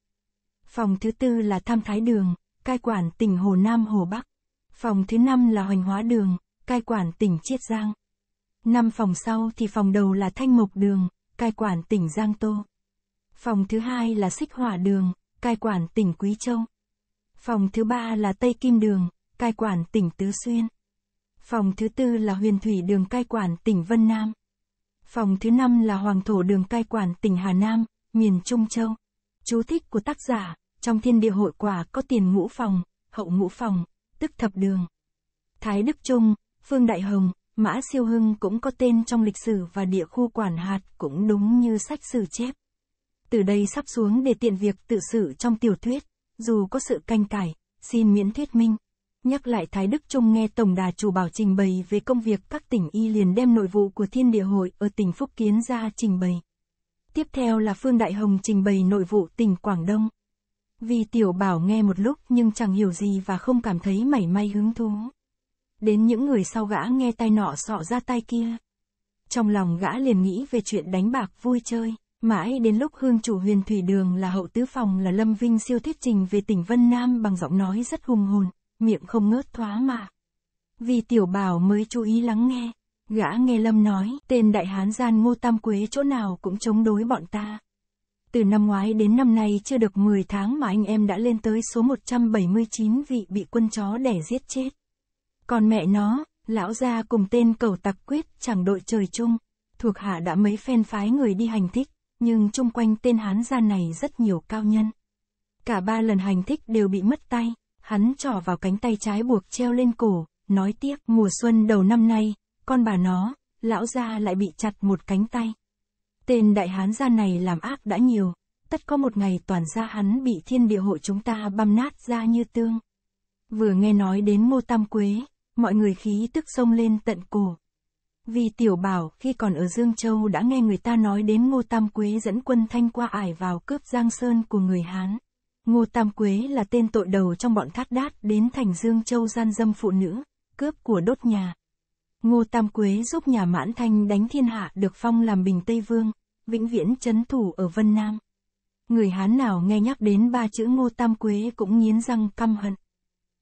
Phòng thứ tư là Tham Thái đường, Cai Quản tỉnh Hồ Nam Hồ Bắc. Phòng thứ năm là Hoành Hóa đường, Cai Quản tỉnh Chiết Giang. Năm phòng sau thì phòng đầu là Thanh Mộc Đường, cai quản tỉnh Giang Tô. Phòng thứ hai là Xích Hỏa Đường, cai quản tỉnh Quý Châu. Phòng thứ ba là Tây Kim Đường, cai quản tỉnh Tứ Xuyên. Phòng thứ tư là Huyền Thủy Đường cai quản tỉnh Vân Nam. Phòng thứ năm là Hoàng Thổ Đường cai quản tỉnh Hà Nam, miền Trung Châu. Chú thích của tác giả, trong thiên địa hội quả có tiền ngũ phòng, hậu ngũ phòng, tức thập đường. Thái Đức Trung, Phương Đại Hồng, Mã Siêu Hưng cũng có tên trong lịch sử và địa khu quản hạt cũng đúng như sách sử chép. Từ đây sắp xuống để tiện việc tự xử trong tiểu thuyết, dù có sự canh cải, xin miễn thuyết minh. Nhắc lại Thái Đức Trung nghe Tổng đà chủ bảo trình bày về công việc các tỉnh y liền đem nội vụ của thiên địa hội ở tỉnh Phúc Kiến ra trình bày. Tiếp theo là Phương Đại Hồng trình bày nội vụ tỉnh Quảng Đông. Vì tiểu bảo nghe một lúc nhưng chẳng hiểu gì và không cảm thấy mảy may hứng thú. Đến những người sau gã nghe tay nọ sọ ra tay kia. Trong lòng gã liền nghĩ về chuyện đánh bạc vui chơi, mãi đến lúc hương chủ huyền thủy đường là hậu tứ phòng là Lâm Vinh siêu thuyết trình về tỉnh Vân Nam bằng giọng nói rất hùng hồn, miệng không ngớt thoá mà. Vì tiểu bảo mới chú ý lắng nghe, gã nghe Lâm nói tên đại hán gian ngô tam quế chỗ nào cũng chống đối bọn ta. Từ năm ngoái đến năm nay chưa được 10 tháng mà anh em đã lên tới số 179 vị bị quân chó đẻ giết chết. Còn mẹ nó, lão gia cùng tên cầu tặc quyết chẳng đội trời chung. Thuộc hạ đã mấy phen phái người đi hành thích, nhưng chung quanh tên hán gia này rất nhiều cao nhân. Cả ba lần hành thích đều bị mất tay, hắn trỏ vào cánh tay trái buộc treo lên cổ, nói tiếp mùa xuân đầu năm nay, con bà nó, lão gia lại bị chặt một cánh tay. Tên đại hán gia này làm ác đã nhiều, tất có một ngày toàn gia hắn bị thiên địa hộ chúng ta băm nát ra như tương. Vừa nghe nói đến ngô tam quế, mọi người khí tức sông lên tận cổ. Vì tiểu bảo khi còn ở Dương Châu đã nghe người ta nói đến Ngô Tam Quế dẫn quân thanh qua ải vào cướp Giang Sơn của người Hán. Ngô Tam Quế là tên tội đầu trong bọn thác đát đến thành Dương Châu gian dâm phụ nữ, cướp của đốt nhà. Ngô Tam Quế giúp nhà mãn thanh đánh thiên hạ được phong làm bình Tây Vương, vĩnh viễn chấn thủ ở Vân Nam. Người Hán nào nghe nhắc đến ba chữ Ngô Tam Quế cũng nghiến răng căm hận.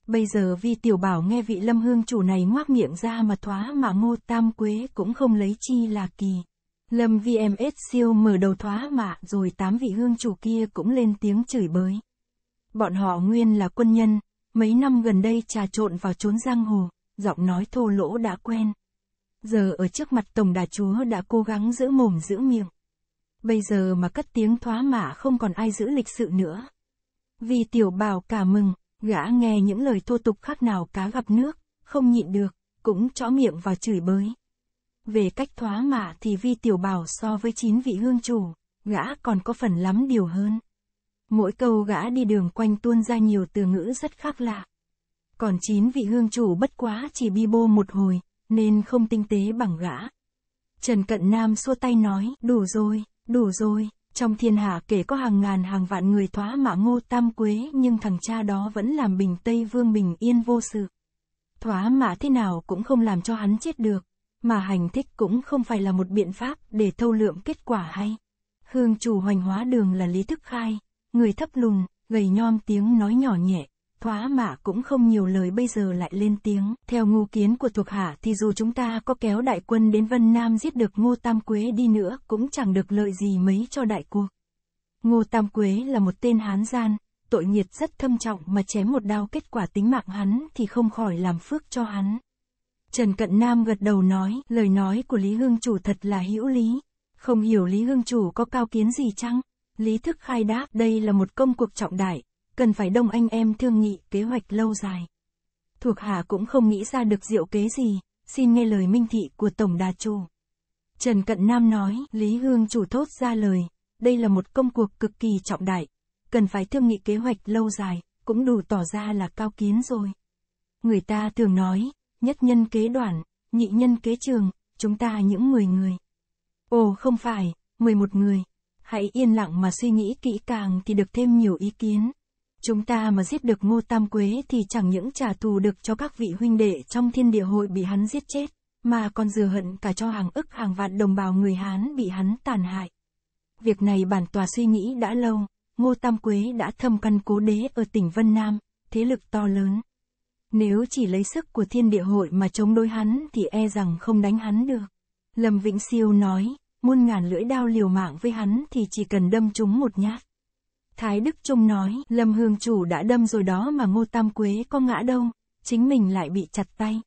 Bây giờ vì tiểu bảo nghe vị lâm hương chủ này ngoác miệng ra mà thoá mà ngô tam quế cũng không lấy chi là kỳ. Lâm VMS siêu mở đầu thoá mạ rồi tám vị hương chủ kia cũng lên tiếng chửi bới. Bọn họ nguyên là quân nhân, mấy năm gần đây trà trộn vào chốn giang hồ, giọng nói thô lỗ đã quen. Giờ ở trước mặt Tổng Đà Chúa đã cố gắng giữ mồm giữ miệng. Bây giờ mà cất tiếng thoá mạ không còn ai giữ lịch sự nữa. Vì tiểu bảo cả mừng, gã nghe những lời thô tục khác nào cá gặp nước, không nhịn được, cũng chõ miệng và chửi bới. Về cách thoá mạ thì vi tiểu bảo so với chín vị hương chủ, gã còn có phần lắm điều hơn. Mỗi câu gã đi đường quanh tuôn ra nhiều từ ngữ rất khác lạ. Còn chín vị hương chủ bất quá chỉ bi bô một hồi, nên không tinh tế bằng gã. Trần Cận Nam xua tay nói, đủ rồi, đủ rồi, trong thiên hạ kể có hàng ngàn hàng vạn người thoá mạ ngô tam quế nhưng thằng cha đó vẫn làm bình Tây Vương bình yên vô sự. Thoá mạ thế nào cũng không làm cho hắn chết được, mà hành thích cũng không phải là một biện pháp để thâu lượm kết quả hay. Hương chủ hoành hóa đường là lý thức khai, người thấp lùn, gầy nhom tiếng nói nhỏ nhẹ, Thóa mã cũng không nhiều lời bây giờ lại lên tiếng, theo ngu kiến của thuộc hạ thì dù chúng ta có kéo đại quân đến Vân Nam giết được Ngô Tam Quế đi nữa cũng chẳng được lợi gì mấy cho đại cuộc. Ngô Tam Quế là một tên hán gian, tội nghiệt rất thâm trọng mà chém một đao kết quả tính mạng hắn thì không khỏi làm phước cho hắn. Trần Cận Nam gật đầu nói, lời nói của Lý Hương Chủ thật là hữu lý. Không hiểu Lý Hương Chủ có cao kiến gì chăng? Lý Thức khai đáp, đây là một công cuộc trọng đại, cần phải đông anh em thương nghị kế hoạch lâu dài. Thuộc hạ cũng không nghĩ ra được diệu kế gì, xin nghe lời minh thị của Tổng Đà Chủ. Trần Cận Nam nói, Lý Hương Chủ thốt ra lời, đây là một công cuộc cực kỳ trọng đại, cần phải thương nghị kế hoạch lâu dài, cũng đủ tỏ ra là cao kiến rồi. Người ta thường nói, nhất nhân kế đoạn nhị nhân kế trường, chúng ta những 10 người. Ồ không phải, 11 người. Hãy yên lặng mà suy nghĩ kỹ càng thì được thêm nhiều ý kiến. Chúng ta mà giết được Ngô Tam Quế thì chẳng những trả thù được cho các vị huynh đệ trong thiên địa hội bị hắn giết chết, mà còn dừa hận cả cho hàng ức hàng vạn đồng bào người Hán bị hắn tàn hại. Việc này bản tòa suy nghĩ đã lâu, Ngô Tam Quế đã thâm căn cố đế ở tỉnh Vân Nam, thế lực to lớn. Nếu chỉ lấy sức của thiên địa hội mà chống đối hắn thì e rằng không đánh hắn được. Lâm Vĩnh Siêu nói, muôn ngàn lưỡi đao liều mạng với hắn thì chỉ cần đâm chúng một nhát. Thái Đức Trung nói, Lâm Hương Chủ đã đâm rồi đó mà Ngô Tam Quế có ngã đâu, chính mình lại bị chặt tay.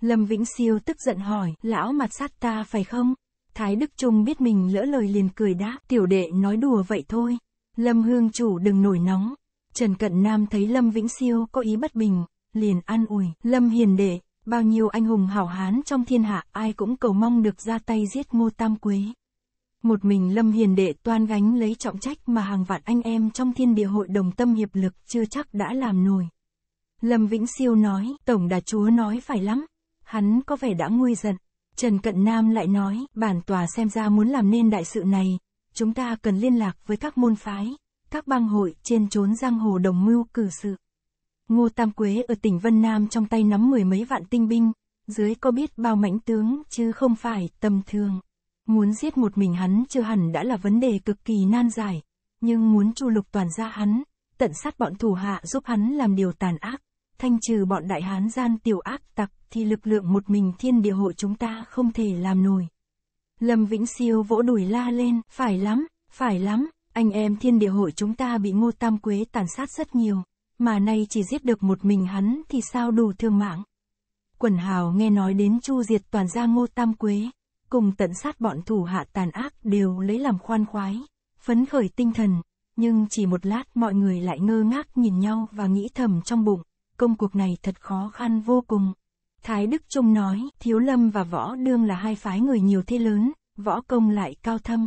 Lâm Vĩnh Siêu tức giận hỏi, lão mặt sát ta phải không? Thái Đức Trung biết mình lỡ lời liền cười đáp, tiểu đệ nói đùa vậy thôi. Lâm Hương Chủ đừng nổi nóng. Trần Cận Nam thấy Lâm Vĩnh Siêu có ý bất bình, liền an ủi, Lâm Hiền Đệ, bao nhiêu anh hùng hảo hán trong thiên hạ ai cũng cầu mong được ra tay giết Ngô Tam Quế. Một mình Lâm Hiền Đệ toan gánh lấy trọng trách mà hàng vạn anh em trong thiên địa hội đồng tâm hiệp lực chưa chắc đã làm nổi. Lâm Vĩnh Siêu nói, Tổng Đà Chúa nói phải lắm. Hắn có vẻ đã nguôi giận. Trần Cận Nam lại nói, bản tòa xem ra muốn làm nên đại sự này, chúng ta cần liên lạc với các môn phái, các bang hội trên chốn giang hồ đồng mưu cử sự. Ngô Tam Quế ở tỉnh Vân Nam trong tay nắm mười mấy vạn tinh binh, dưới có biết bao mãnh tướng chứ không phải tầm thường. Muốn giết một mình hắn chưa hẳn đã là vấn đề cực kỳ nan dài nhưng muốn chu lục toàn gia hắn, tận sát bọn thủ hạ giúp hắn làm điều tàn ác, thanh trừ bọn đại hán gian tiểu ác tặc thì lực lượng một mình thiên địa hội chúng ta không thể làm nổi. Lâm Vĩnh Siêu vỗ đùi la lên, phải lắm, phải lắm, anh em thiên địa hội chúng ta bị ngô tam quế tàn sát rất nhiều, mà nay chỉ giết được một mình hắn thì sao đủ thương mạng. Quần hào nghe nói đến chu diệt toàn gia ngô tam quế, cùng tận sát bọn thủ hạ tàn ác đều lấy làm khoan khoái, phấn khởi tinh thần, nhưng chỉ một lát mọi người lại ngơ ngác nhìn nhau và nghĩ thầm trong bụng, công cuộc này thật khó khăn vô cùng. Thái Đức Trung nói, Thiếu Lâm và Võ Đương là hai phái người nhiều thế lớn, võ công lại cao thâm.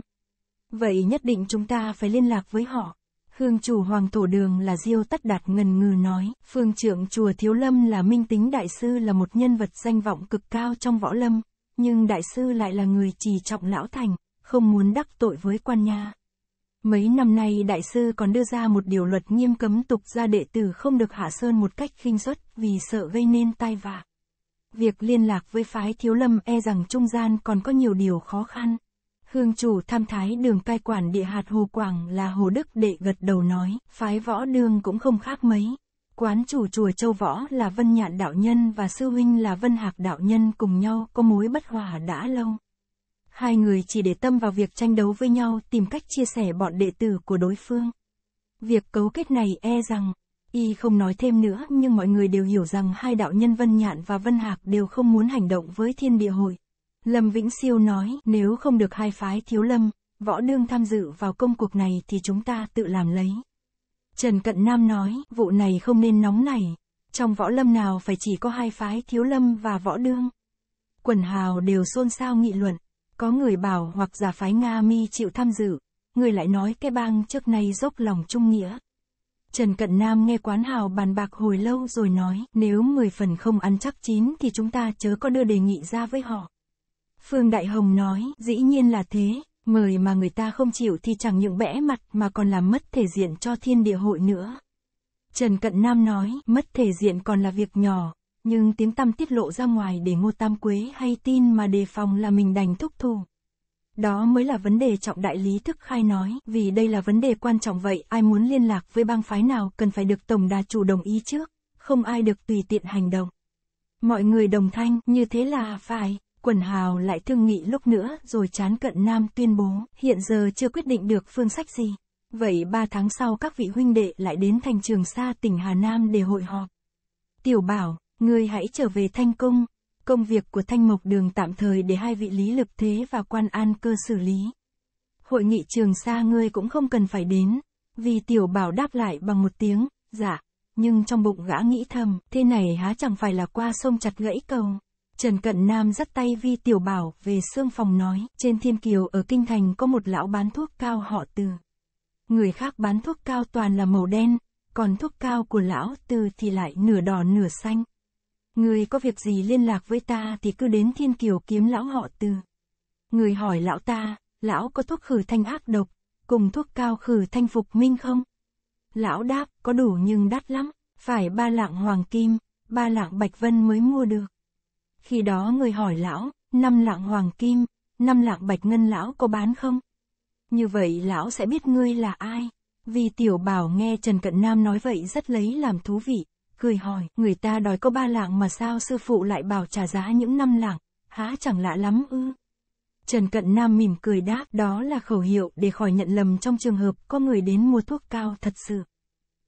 Vậy nhất định chúng ta phải liên lạc với họ. Hương chủ Hoàng thổ Đường là Diêu Tất Đạt ngần ngừ nói, phương trưởng chùa Thiếu Lâm là Minh Tính Đại Sư là một nhân vật danh vọng cực cao trong võ lâm, nhưng đại sư lại là người trì trọng lão thành, không muốn đắc tội với quan nha. Mấy năm nay đại sư còn đưa ra một điều luật nghiêm cấm tục ra đệ tử không được hạ sơn một cách khinh suất vì sợ gây nên tai vạ. Việc liên lạc với phái thiếu lâm e rằng trung gian còn có nhiều điều khó khăn. Hương chủ tham thái đường cai quản địa hạt Hồ Quảng là Hồ Đức Đệ gật đầu nói, phái võ đường cũng không khác mấy. Quán chủ chùa Châu Võ là Vân Nhạn Đạo Nhân và Sư Huynh là Vân Hạc Đạo Nhân cùng nhau có mối bất hòa đã lâu. Hai người chỉ để tâm vào việc tranh đấu với nhau tìm cách chia sẻ bọn đệ tử của đối phương. Việc cấu kết này e rằng, y không nói thêm nữa nhưng mọi người đều hiểu rằng hai đạo nhân Vân Nhạn và Vân Hạc đều không muốn hành động với thiên địa hội. Lâm Vĩnh Siêu nói nếu không được hai phái thiếu lâm, võ đương tham dự vào công cuộc này thì chúng ta tự làm lấy. Trần Cận Nam nói, vụ này không nên nóng này. Trong võ lâm nào phải chỉ có hai phái thiếu lâm và võ đương. Quần hào đều xôn xao nghị luận. Có người bảo hoặc giả phái Nga mi chịu tham dự. Người lại nói cái bang trước nay dốc lòng trung nghĩa. Trần Cận Nam nghe quán hào bàn bạc hồi lâu rồi nói, nếu 10 phần không ăn chắc chín thì chúng ta chớ có đưa đề nghị ra với họ. Phương Đại Hồng nói, dĩ nhiên là thế, mời mà người ta không chịu thì chẳng những bẽ mặt mà còn làm mất thể diện cho thiên địa hội nữa. Trần Cận Nam nói, mất thể diện còn là việc nhỏ, nhưng tiếng tăm tiết lộ ra ngoài để Ngô Tam Quế hay tin mà đề phòng là mình đành thúc thủ. Đó mới là vấn đề trọng đại lý thức khai nói, vì đây là vấn đề quan trọng vậy, ai muốn liên lạc với bang phái nào cần phải được Tổng Đà Chủ đồng ý trước, không ai được tùy tiện hành động. Mọi người đồng thanh, như thế là phải. Quần Hào lại thương nghị lúc nữa rồi chán cận Nam tuyên bố, hiện giờ chưa quyết định được phương sách gì. Vậy ba tháng sau các vị huynh đệ lại đến thành trường Sa tỉnh Hà Nam để hội họp. Tiểu bảo, ngươi hãy trở về Thanh Cung. Công việc của Thanh Mộc Đường tạm thời để hai vị Lý Lực Thế và Quan An Cơ xử lý. Hội nghị trường Sa ngươi cũng không cần phải đến. Vì tiểu bảo đáp lại bằng một tiếng, dạ. Nhưng trong bụng gã nghĩ thầm, thế này há chẳng phải là qua sông chặt gãy cầu. Trần Cận Nam dắt tay Vi Tiểu Bảo về xương phòng nói, trên Thiên Kiều ở Kinh Thành có một lão bán thuốc cao họ từ. Người khác bán thuốc cao toàn là màu đen, còn thuốc cao của lão từ thì lại nửa đỏ nửa xanh. Người có việc gì liên lạc với ta thì cứ đến Thiên Kiều kiếm lão họ từ. Người hỏi lão ta, lão có thuốc khử thanh ác độc, cùng thuốc cao khử thanh phục minh không? Lão đáp, có đủ nhưng đắt lắm, phải ba lạng hoàng kim, ba lạng bạch vân mới mua được. Khi đó người hỏi lão, năm lạng hoàng kim, năm lạng bạch ngân lão có bán không? Như vậy lão sẽ biết ngươi là ai? Vì tiểu bảo nghe Trần Cận Nam nói vậy rất lấy làm thú vị, cười hỏi, người ta đòi có ba lạng mà sao sư phụ lại bảo trả giá những năm lạng, há chẳng lạ lắm ư? Trần Cận Nam mỉm cười đáp, đó là khẩu hiệu để khỏi nhận lầm trong trường hợp có người đến mua thuốc cao thật sự.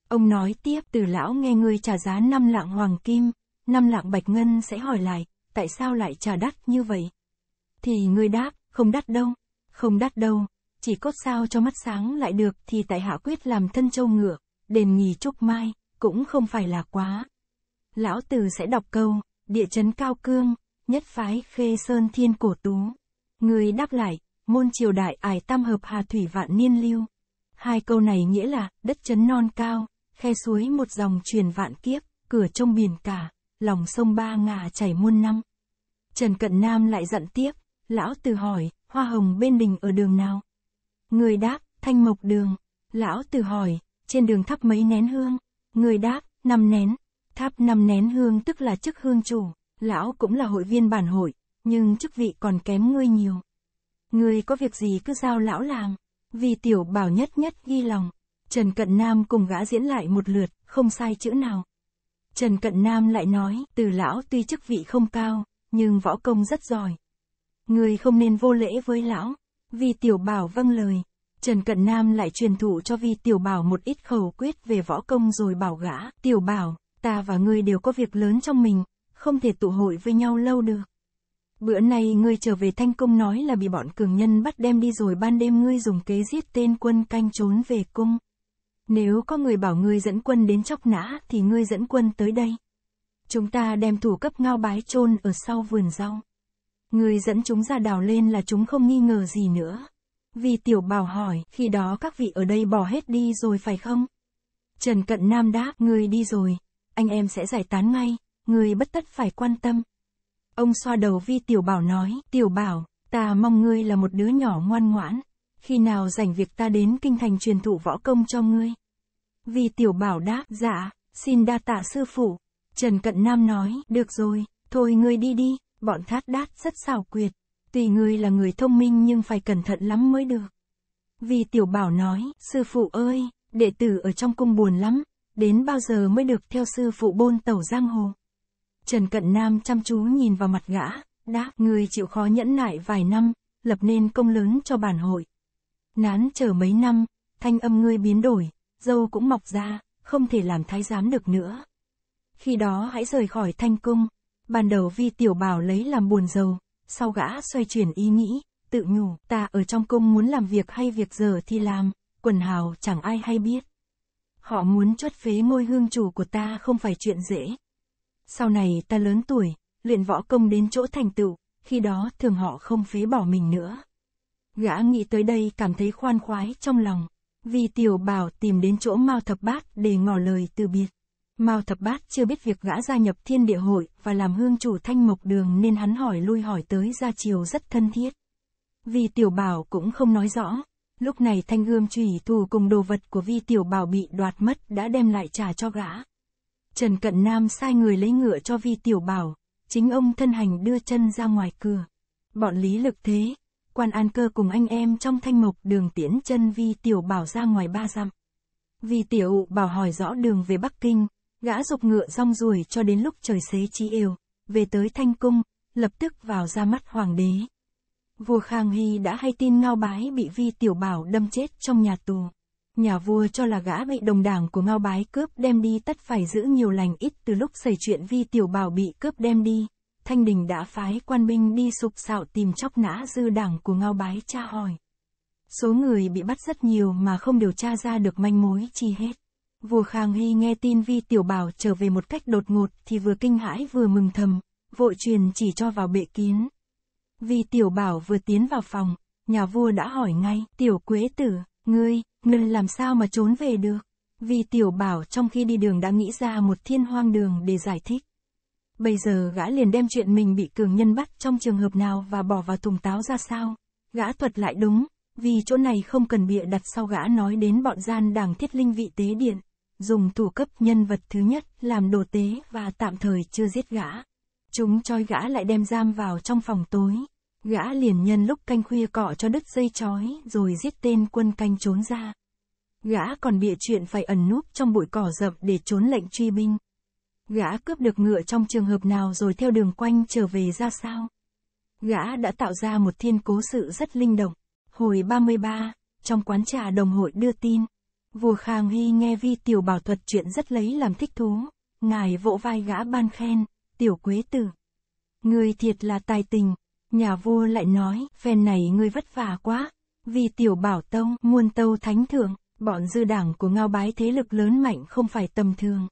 Ông nói tiếp, từ lão nghe ngươi trả giá năm lạng hoàng kim, năm lạng bạch ngân sẽ hỏi lại, tại sao lại trả đắt như vậy? Thì người đáp, không đắt đâu, không đắt đâu, chỉ cốt sao cho mắt sáng lại được thì tại hạ quyết làm thân châu ngựa, đền nghỉ trúc mai, cũng không phải là quá. Lão Từ sẽ đọc câu, địa chấn cao cương, nhất phái khê sơn thiên cổ tú. Người đáp lại, môn triều đại ải tam hợp hà thủy vạn niên lưu. Hai câu này nghĩa là, đất chấn non cao, khe suối một dòng truyền vạn kiếp, cửa trong biển cả lòng sông ba ngả chảy muôn năm. Trần Cận Nam lại giận tiếp, lão từ hỏi, hoa hồng bên đình ở đường nào? Người đáp, thanh mộc đường. Lão từ hỏi, trên đường thắp mấy nén hương? Người đáp, năm nén. thắp năm nén hương tức là chức hương chủ, lão cũng là hội viên bản hội, nhưng chức vị còn kém ngươi nhiều. Ngươi có việc gì cứ giao lão làm, vì tiểu bảo nhất nhất ghi lòng. Trần Cận Nam cùng gã diễn lại một lượt, không sai chữ nào. Trần Cận Nam lại nói, từ lão tuy chức vị không cao, nhưng võ công rất giỏi. Người không nên vô lễ với lão. Vì Tiểu Bảo vâng lời. Trần Cận Nam lại truyền thụ cho Vi Tiểu Bảo một ít khẩu quyết về võ công rồi bảo gã. Tiểu Bảo, ta và ngươi đều có việc lớn trong mình, không thể tụ hội với nhau lâu được. Bữa nay ngươi trở về thanh công nói là bị bọn cường nhân bắt đem đi rồi ban đêm ngươi dùng kế giết tên quân canh trốn về cung. Nếu có người bảo ngươi dẫn quân đến chóc nã thì ngươi dẫn quân tới đây. Chúng ta đem thủ cấp ngao bái chôn ở sau vườn rau. Ngươi dẫn chúng ra đào lên là chúng không nghi ngờ gì nữa. Vì tiểu bảo hỏi, khi đó các vị ở đây bỏ hết đi rồi phải không? Trần Cận Nam đáp, ngươi đi rồi, anh em sẽ giải tán ngay, ngươi bất tất phải quan tâm. Ông xoa đầu vi tiểu bảo nói, tiểu bảo, ta mong ngươi là một đứa nhỏ ngoan ngoãn, khi nào rảnh việc ta đến kinh thành truyền thụ võ công cho ngươi. Vì tiểu bảo đáp, dạ, xin đa tạ sư phụ. Trần Cận Nam nói, được rồi, thôi ngươi đi đi, bọn thát đát rất xảo quyệt. Tùy ngươi là người thông minh nhưng phải cẩn thận lắm mới được. Vì tiểu bảo nói, sư phụ ơi, đệ tử ở trong cung buồn lắm, đến bao giờ mới được theo sư phụ bôn tẩu giang hồ. Trần Cận Nam chăm chú nhìn vào mặt gã, đáp, người chịu khó nhẫn nại vài năm, lập nên công lớn cho bản hội nán chờ mấy năm, thanh âm ngươi biến đổi, dâu cũng mọc ra, không thể làm thái giám được nữa. Khi đó hãy rời khỏi thanh cung, ban đầu vi tiểu bảo lấy làm buồn giàu, sau gã xoay chuyển ý nghĩ, tự nhủ, ta ở trong cung muốn làm việc hay việc giờ thì làm, quần hào chẳng ai hay biết. Họ muốn chốt phế môi hương chủ của ta không phải chuyện dễ. Sau này ta lớn tuổi, luyện võ công đến chỗ thành tựu, khi đó thường họ không phế bỏ mình nữa. Gã nghĩ tới đây cảm thấy khoan khoái trong lòng. Vì tiểu bảo tìm đến chỗ Mao Thập Bát để ngỏ lời từ biệt. Mao Thập Bát chưa biết việc gã gia nhập thiên địa hội và làm hương chủ thanh mộc đường nên hắn hỏi lui hỏi tới ra chiều rất thân thiết. Vì tiểu bảo cũng không nói rõ. Lúc này thanh gươm trùy thù cùng đồ vật của vi tiểu bảo bị đoạt mất đã đem lại trả cho gã. Trần Cận Nam sai người lấy ngựa cho vi tiểu bảo, chính ông thân hành đưa chân ra ngoài cửa. Bọn lý lực thế, quan an cơ cùng anh em trong thanh mục đường tiễn chân vi tiểu bảo ra ngoài ba dặm. Vi tiểu bảo hỏi rõ đường về Bắc Kinh, gã dục ngựa rong ruổi cho đến lúc trời xế chi yêu, về tới thanh cung, lập tức vào ra mắt hoàng đế. Vua Khang Hy đã hay tin Ngao Bái bị Vi Tiểu Bảo đâm chết trong nhà tù. Nhà vua cho là gã bị đồng đảng của Ngao Bái cướp đem đi tất phải giữ nhiều lành ít từ lúc xảy chuyện Vi Tiểu Bảo bị cướp đem đi. Thanh Đình đã phái quan binh đi sục sạo tìm chóc nã dư đảng của Ngao Bái tra hỏi. Số người bị bắt rất nhiều mà không điều tra ra được manh mối chi hết. Vua Khang Hy nghe tin Vi Tiểu Bảo trở về một cách đột ngột thì vừa kinh hãi vừa mừng thầm, vội truyền chỉ cho vào bệ kiến. Vi Tiểu Bảo vừa tiến vào phòng, nhà vua đã hỏi ngay, Tiểu Quế Tử, ngươi, ngươi làm sao mà trốn về được? Vi Tiểu Bảo trong khi đi đường đã nghĩ ra một thiên hoang đường để giải thích. Bây giờ gã liền đem chuyện mình bị cường nhân bắt trong trường hợp nào và bỏ vào thùng táo ra sao. Gã thuật lại đúng, vì chỗ này không cần bịa đặt sau gã nói đến bọn gian đảng thiết linh vị tế điện, dùng thủ cấp nhân vật thứ nhất làm đồ tế và tạm thời chưa giết gã. Chúng choi gã lại đem giam vào trong phòng tối. Gã liền nhân lúc canh khuya cọ cho đứt dây chói rồi giết tên quân canh trốn ra. Gã còn bịa chuyện phải ẩn núp trong bụi cỏ rậm để trốn lệnh truy binh. Gã cướp được ngựa trong trường hợp nào rồi theo đường quanh trở về ra sao? Gã đã tạo ra một thiên cố sự rất linh động. Hồi 33, trong quán trà đồng hội đưa tin, vua Khang Hy nghe vi tiểu bảo thuật chuyện rất lấy làm thích thú. Ngài vỗ vai gã ban khen, tiểu quế tử. Người thiệt là tài tình, nhà vua lại nói, phen này ngươi vất vả quá, vì tiểu bảo tông, muôn tâu thánh thượng, bọn dư đảng của ngao bái thế lực lớn mạnh không phải tầm thường.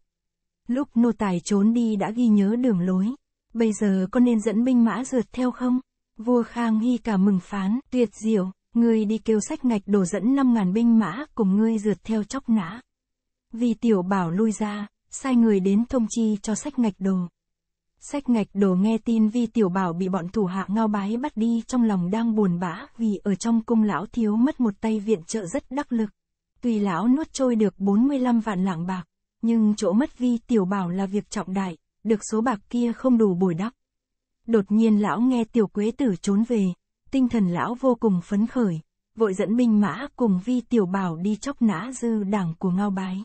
Lúc nô tài trốn đi đã ghi nhớ đường lối. Bây giờ có nên dẫn binh mã rượt theo không? Vua Khang Hy cả mừng phán, tuyệt diệu, ngươi đi kêu sách ngạch đổ dẫn 5.000 binh mã cùng ngươi rượt theo chóc nã. Vì tiểu bảo lui ra, sai người đến thông chi cho sách ngạch đồ. Sách ngạch đồ nghe tin vi tiểu bảo bị bọn thủ hạ ngao bái bắt đi trong lòng đang buồn bã vì ở trong cung lão thiếu mất một tay viện trợ rất đắc lực. Tùy lão nuốt trôi được 45 vạn lạng bạc. Nhưng chỗ mất vi tiểu bảo là việc trọng đại, được số bạc kia không đủ bồi đắp. Đột nhiên lão nghe tiểu quế tử trốn về, tinh thần lão vô cùng phấn khởi, vội dẫn binh mã cùng vi tiểu bảo đi chóc nã dư đảng của ngao bái.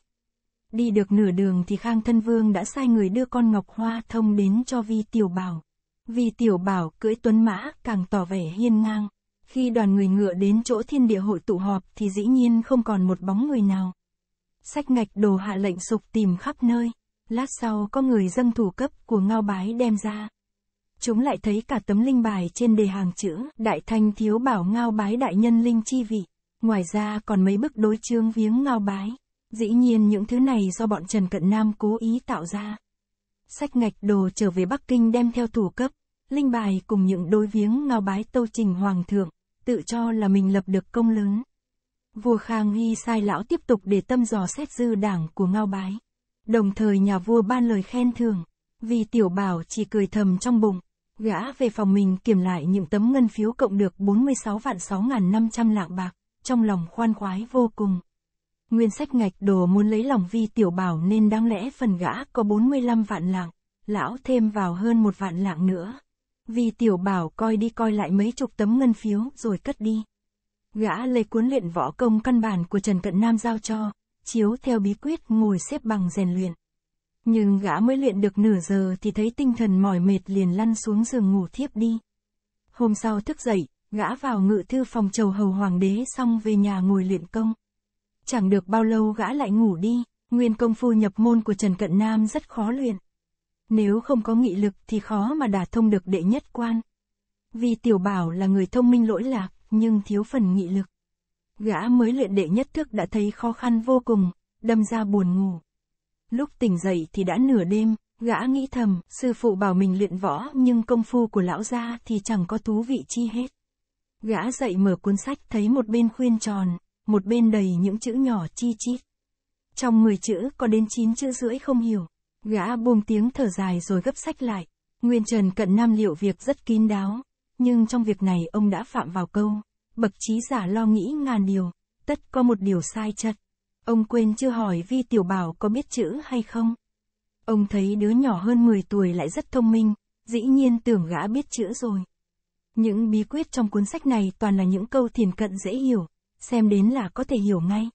Đi được nửa đường thì Khang Thân Vương đã sai người đưa con Ngọc Hoa thông đến cho vi tiểu bảo. Vi tiểu bảo cưỡi tuấn mã càng tỏ vẻ hiên ngang. Khi đoàn người ngựa đến chỗ thiên địa hội tụ họp thì dĩ nhiên không còn một bóng người nào. Sách ngạch đồ hạ lệnh sục tìm khắp nơi. Lát sau có người dân thủ cấp của ngao bái đem ra. Chúng lại thấy cả tấm linh bài trên đề hàng chữ Đại Thanh Thiếu Bảo Ngao Bái Đại Nhân Linh Chi Vị. Ngoài ra còn mấy bức đối chương viếng ngao bái. Dĩ nhiên những thứ này do bọn Trần Cận Nam cố ý tạo ra. Sách ngạch đồ trở về Bắc Kinh đem theo thủ cấp, linh bài cùng những đối viếng ngao bái tâu trình hoàng thượng, tự cho là mình lập được công lớn vua Khang Hy sai lão tiếp tục để tâm dò xét dư đảng của Ngao Bái. Đồng thời nhà vua ban lời khen thưởng, vì tiểu bảo chỉ cười thầm trong bụng, gã về phòng mình kiểm lại những tấm ngân phiếu cộng được 46 vạn 6.500 lạng bạc, trong lòng khoan khoái vô cùng. Nguyên sách ngạch đồ muốn lấy lòng vi tiểu bảo nên đáng lẽ phần gã có 45 vạn lạng, lão thêm vào hơn một vạn lạng nữa. Vi tiểu bảo coi đi coi lại mấy chục tấm ngân phiếu rồi cất đi gã lấy cuốn luyện võ công căn bản của Trần Cận Nam giao cho, chiếu theo bí quyết ngồi xếp bằng rèn luyện. Nhưng gã mới luyện được nửa giờ thì thấy tinh thần mỏi mệt liền lăn xuống giường ngủ thiếp đi. Hôm sau thức dậy, gã vào ngự thư phòng chầu hầu hoàng đế xong về nhà ngồi luyện công. Chẳng được bao lâu gã lại ngủ đi, nguyên công phu nhập môn của Trần Cận Nam rất khó luyện. Nếu không có nghị lực thì khó mà đả thông được đệ nhất quan. Vì tiểu bảo là người thông minh lỗi lạc nhưng thiếu phần nghị lực. Gã mới luyện đệ nhất thức đã thấy khó khăn vô cùng, đâm ra buồn ngủ. Lúc tỉnh dậy thì đã nửa đêm, gã nghĩ thầm, sư phụ bảo mình luyện võ nhưng công phu của lão gia thì chẳng có thú vị chi hết. Gã dậy mở cuốn sách thấy một bên khuyên tròn, một bên đầy những chữ nhỏ chi chít. Trong 10 chữ có đến 9 chữ rưỡi không hiểu. Gã buông tiếng thở dài rồi gấp sách lại. Nguyên Trần cận nam liệu việc rất kín đáo, nhưng trong việc này ông đã phạm vào câu, bậc trí giả lo nghĩ ngàn điều, tất có một điều sai chật. Ông quên chưa hỏi Vi Tiểu Bảo có biết chữ hay không. Ông thấy đứa nhỏ hơn 10 tuổi lại rất thông minh, dĩ nhiên tưởng gã biết chữ rồi. Những bí quyết trong cuốn sách này toàn là những câu thiền cận dễ hiểu, xem đến là có thể hiểu ngay.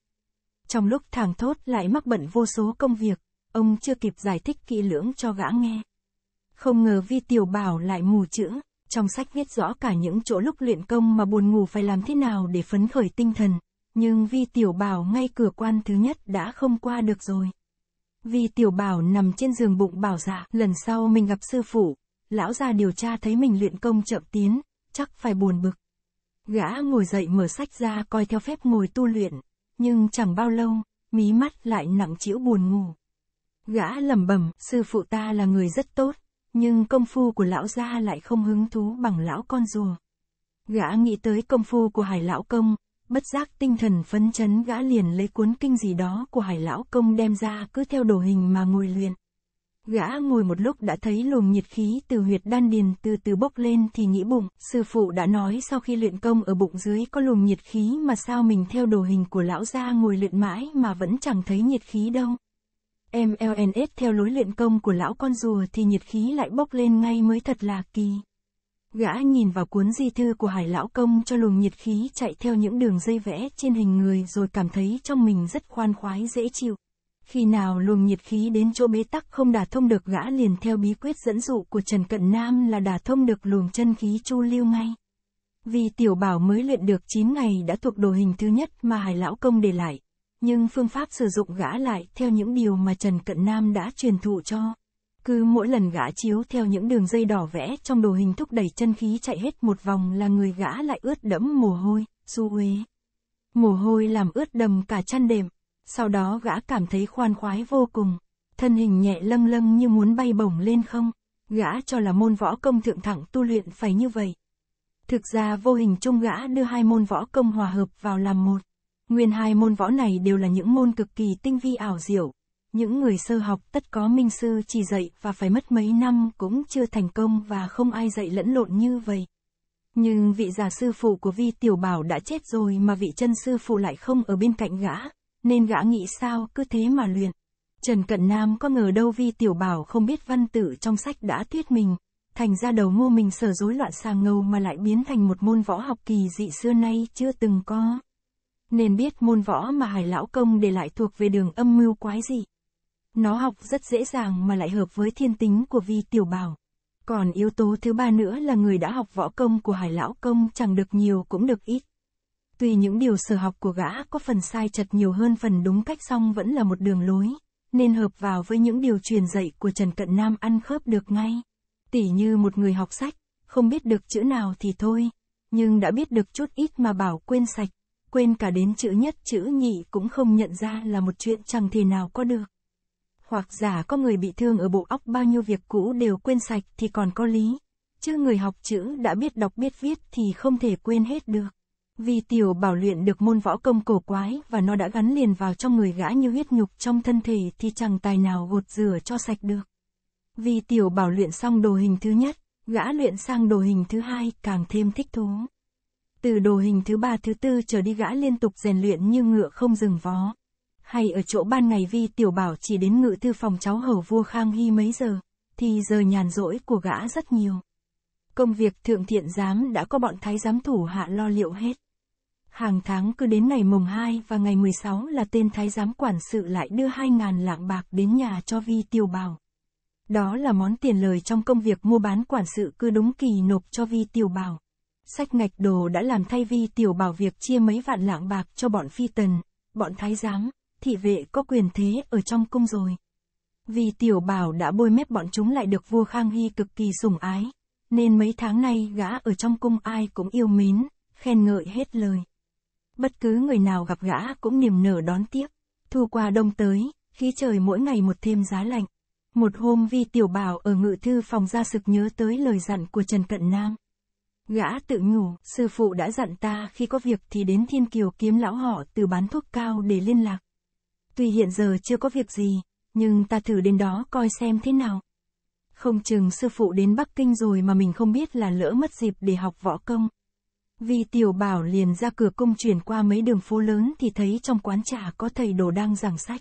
Trong lúc thảng thốt lại mắc bận vô số công việc, ông chưa kịp giải thích kỹ lưỡng cho gã nghe. Không ngờ Vi Tiểu Bảo lại mù chữ. Trong sách viết rõ cả những chỗ lúc luyện công mà buồn ngủ phải làm thế nào để phấn khởi tinh thần, nhưng Vi Tiểu Bảo ngay cửa quan thứ nhất đã không qua được rồi. Vi Tiểu Bảo nằm trên giường bụng bảo dạ, lần sau mình gặp sư phụ, lão già điều tra thấy mình luyện công chậm tiến, chắc phải buồn bực. Gã ngồi dậy mở sách ra coi theo phép ngồi tu luyện, nhưng chẳng bao lâu, mí mắt lại nặng chịu buồn ngủ. Gã lẩm bẩm, sư phụ ta là người rất tốt, nhưng công phu của lão gia lại không hứng thú bằng lão con rùa. Gã nghĩ tới công phu của hải lão công, bất giác tinh thần phấn chấn gã liền lấy cuốn kinh gì đó của hải lão công đem ra cứ theo đồ hình mà ngồi luyện. Gã ngồi một lúc đã thấy luồng nhiệt khí từ huyệt đan điền từ từ bốc lên thì nghĩ bụng, sư phụ đã nói sau khi luyện công ở bụng dưới có luồng nhiệt khí mà sao mình theo đồ hình của lão gia ngồi luyện mãi mà vẫn chẳng thấy nhiệt khí đâu. MLNS theo lối luyện công của lão con rùa thì nhiệt khí lại bốc lên ngay mới thật là kỳ. Gã nhìn vào cuốn di thư của hải lão công cho luồng nhiệt khí chạy theo những đường dây vẽ trên hình người rồi cảm thấy trong mình rất khoan khoái dễ chịu. Khi nào luồng nhiệt khí đến chỗ bế tắc không đả thông được gã liền theo bí quyết dẫn dụ của Trần Cận Nam là đả thông được luồng chân khí chu lưu ngay. Vì tiểu bảo mới luyện được 9 ngày đã thuộc đồ hình thứ nhất mà hải lão công để lại, nhưng phương pháp sử dụng gã lại theo những điều mà Trần Cận Nam đã truyền thụ cho. Cứ mỗi lần gã chiếu theo những đường dây đỏ vẽ trong đồ hình thúc đẩy chân khí chạy hết một vòng là người gã lại ướt đẫm mồ hôi, su uế. Mồ hôi làm ướt đầm cả chăn đệm, sau đó gã cảm thấy khoan khoái vô cùng, thân hình nhẹ lâng lâng như muốn bay bổng lên không, gã cho là môn võ công thượng thẳng tu luyện phải như vậy. Thực ra vô hình chung gã đưa hai môn võ công hòa hợp vào làm một. Nguyên hai môn võ này đều là những môn cực kỳ tinh vi ảo diệu. Những người sơ học tất có minh sư chỉ dạy và phải mất mấy năm cũng chưa thành công và không ai dạy lẫn lộn như vậy. Nhưng vị giả sư phụ của vi tiểu bảo đã chết rồi mà vị chân sư phụ lại không ở bên cạnh gã, nên gã nghĩ sao cứ thế mà luyện. Trần Cận Nam có ngờ đâu vi tiểu bảo không biết văn tử trong sách đã thuyết mình, thành ra đầu ngô mình sở rối loạn xà ngầu mà lại biến thành một môn võ học kỳ dị xưa nay chưa từng có nên biết môn võ mà Hải Lão Công để lại thuộc về đường âm mưu quái gì? Nó học rất dễ dàng mà lại hợp với thiên tính của vi tiểu bảo. Còn yếu tố thứ ba nữa là người đã học võ công của Hải Lão Công chẳng được nhiều cũng được ít. Tuy những điều sở học của gã có phần sai chật nhiều hơn phần đúng cách song vẫn là một đường lối, nên hợp vào với những điều truyền dạy của Trần Cận Nam ăn khớp được ngay. Tỉ như một người học sách, không biết được chữ nào thì thôi, nhưng đã biết được chút ít mà bảo quên sạch, quên cả đến chữ nhất chữ nhị cũng không nhận ra là một chuyện chẳng thể nào có được. Hoặc giả có người bị thương ở bộ óc bao nhiêu việc cũ đều quên sạch thì còn có lý. Chứ người học chữ đã biết đọc biết viết thì không thể quên hết được. Vì tiểu bảo luyện được môn võ công cổ quái và nó đã gắn liền vào trong người gã như huyết nhục trong thân thể thì chẳng tài nào gột rửa cho sạch được. Vì tiểu bảo luyện xong đồ hình thứ nhất, gã luyện sang đồ hình thứ hai càng thêm thích thú. Từ đồ hình thứ ba thứ tư trở đi gã liên tục rèn luyện như ngựa không dừng vó. Hay ở chỗ ban ngày vi tiểu bảo chỉ đến ngự thư phòng cháu hầu vua Khang Hy mấy giờ, thì giờ nhàn rỗi của gã rất nhiều. Công việc thượng thiện giám đã có bọn thái giám thủ hạ lo liệu hết. Hàng tháng cứ đến ngày mùng 2 và ngày 16 là tên thái giám quản sự lại đưa 2.000 lạng bạc đến nhà cho vi tiêu bảo. Đó là món tiền lời trong công việc mua bán quản sự cứ đúng kỳ nộp cho vi tiêu bảo. Sách ngạch đồ đã làm thay vi tiểu bảo việc chia mấy vạn lạng bạc cho bọn phi tần, bọn thái giám, thị vệ có quyền thế ở trong cung rồi. Vì tiểu bảo đã bôi mép bọn chúng lại được vua Khang Hy cực kỳ sủng ái, nên mấy tháng nay gã ở trong cung ai cũng yêu mến, khen ngợi hết lời. Bất cứ người nào gặp gã cũng niềm nở đón tiếp. Thu qua đông tới, khí trời mỗi ngày một thêm giá lạnh. Một hôm vi tiểu bảo ở ngự thư phòng ra sực nhớ tới lời dặn của Trần Cận Nam. Gã tự nhủ, sư phụ đã dặn ta khi có việc thì đến thiên kiều kiếm lão họ từ bán thuốc cao để liên lạc. Tuy hiện giờ chưa có việc gì, nhưng ta thử đến đó coi xem thế nào. Không chừng sư phụ đến Bắc Kinh rồi mà mình không biết là lỡ mất dịp để học võ công. Vì tiểu bảo liền ra cửa cung chuyển qua mấy đường phố lớn thì thấy trong quán trà có thầy đồ đang giảng sách.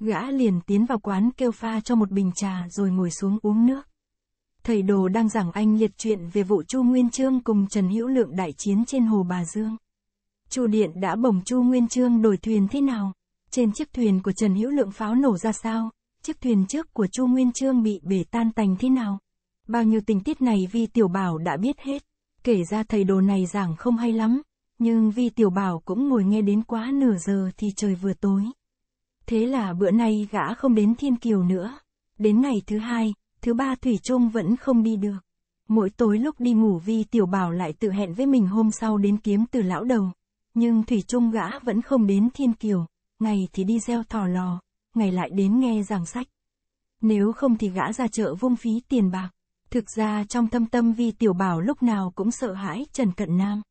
Gã liền tiến vào quán kêu pha cho một bình trà rồi ngồi xuống uống nước thầy đồ đang giảng anh liệt chuyện về vụ Chu Nguyên Chương cùng Trần Hữu Lượng đại chiến trên hồ Bà Dương. Chu Điện đã bổng Chu Nguyên Chương đổi thuyền thế nào? Trên chiếc thuyền của Trần Hữu Lượng pháo nổ ra sao? Chiếc thuyền trước của Chu Nguyên Chương bị bể tan tành thế nào? Bao nhiêu tình tiết này Vi Tiểu Bảo đã biết hết. Kể ra thầy đồ này giảng không hay lắm, nhưng Vi Tiểu Bảo cũng ngồi nghe đến quá nửa giờ thì trời vừa tối. Thế là bữa nay gã không đến Thiên Kiều nữa. Đến ngày thứ hai, thứ ba Thủy Trung vẫn không đi được. Mỗi tối lúc đi ngủ Vi Tiểu Bảo lại tự hẹn với mình hôm sau đến kiếm từ lão đầu. Nhưng Thủy Trung gã vẫn không đến Thiên Kiều, ngày thì đi gieo thò lò, ngày lại đến nghe giảng sách. Nếu không thì gã ra chợ vung phí tiền bạc. Thực ra trong thâm tâm Vi Tiểu Bảo lúc nào cũng sợ hãi Trần Cận Nam.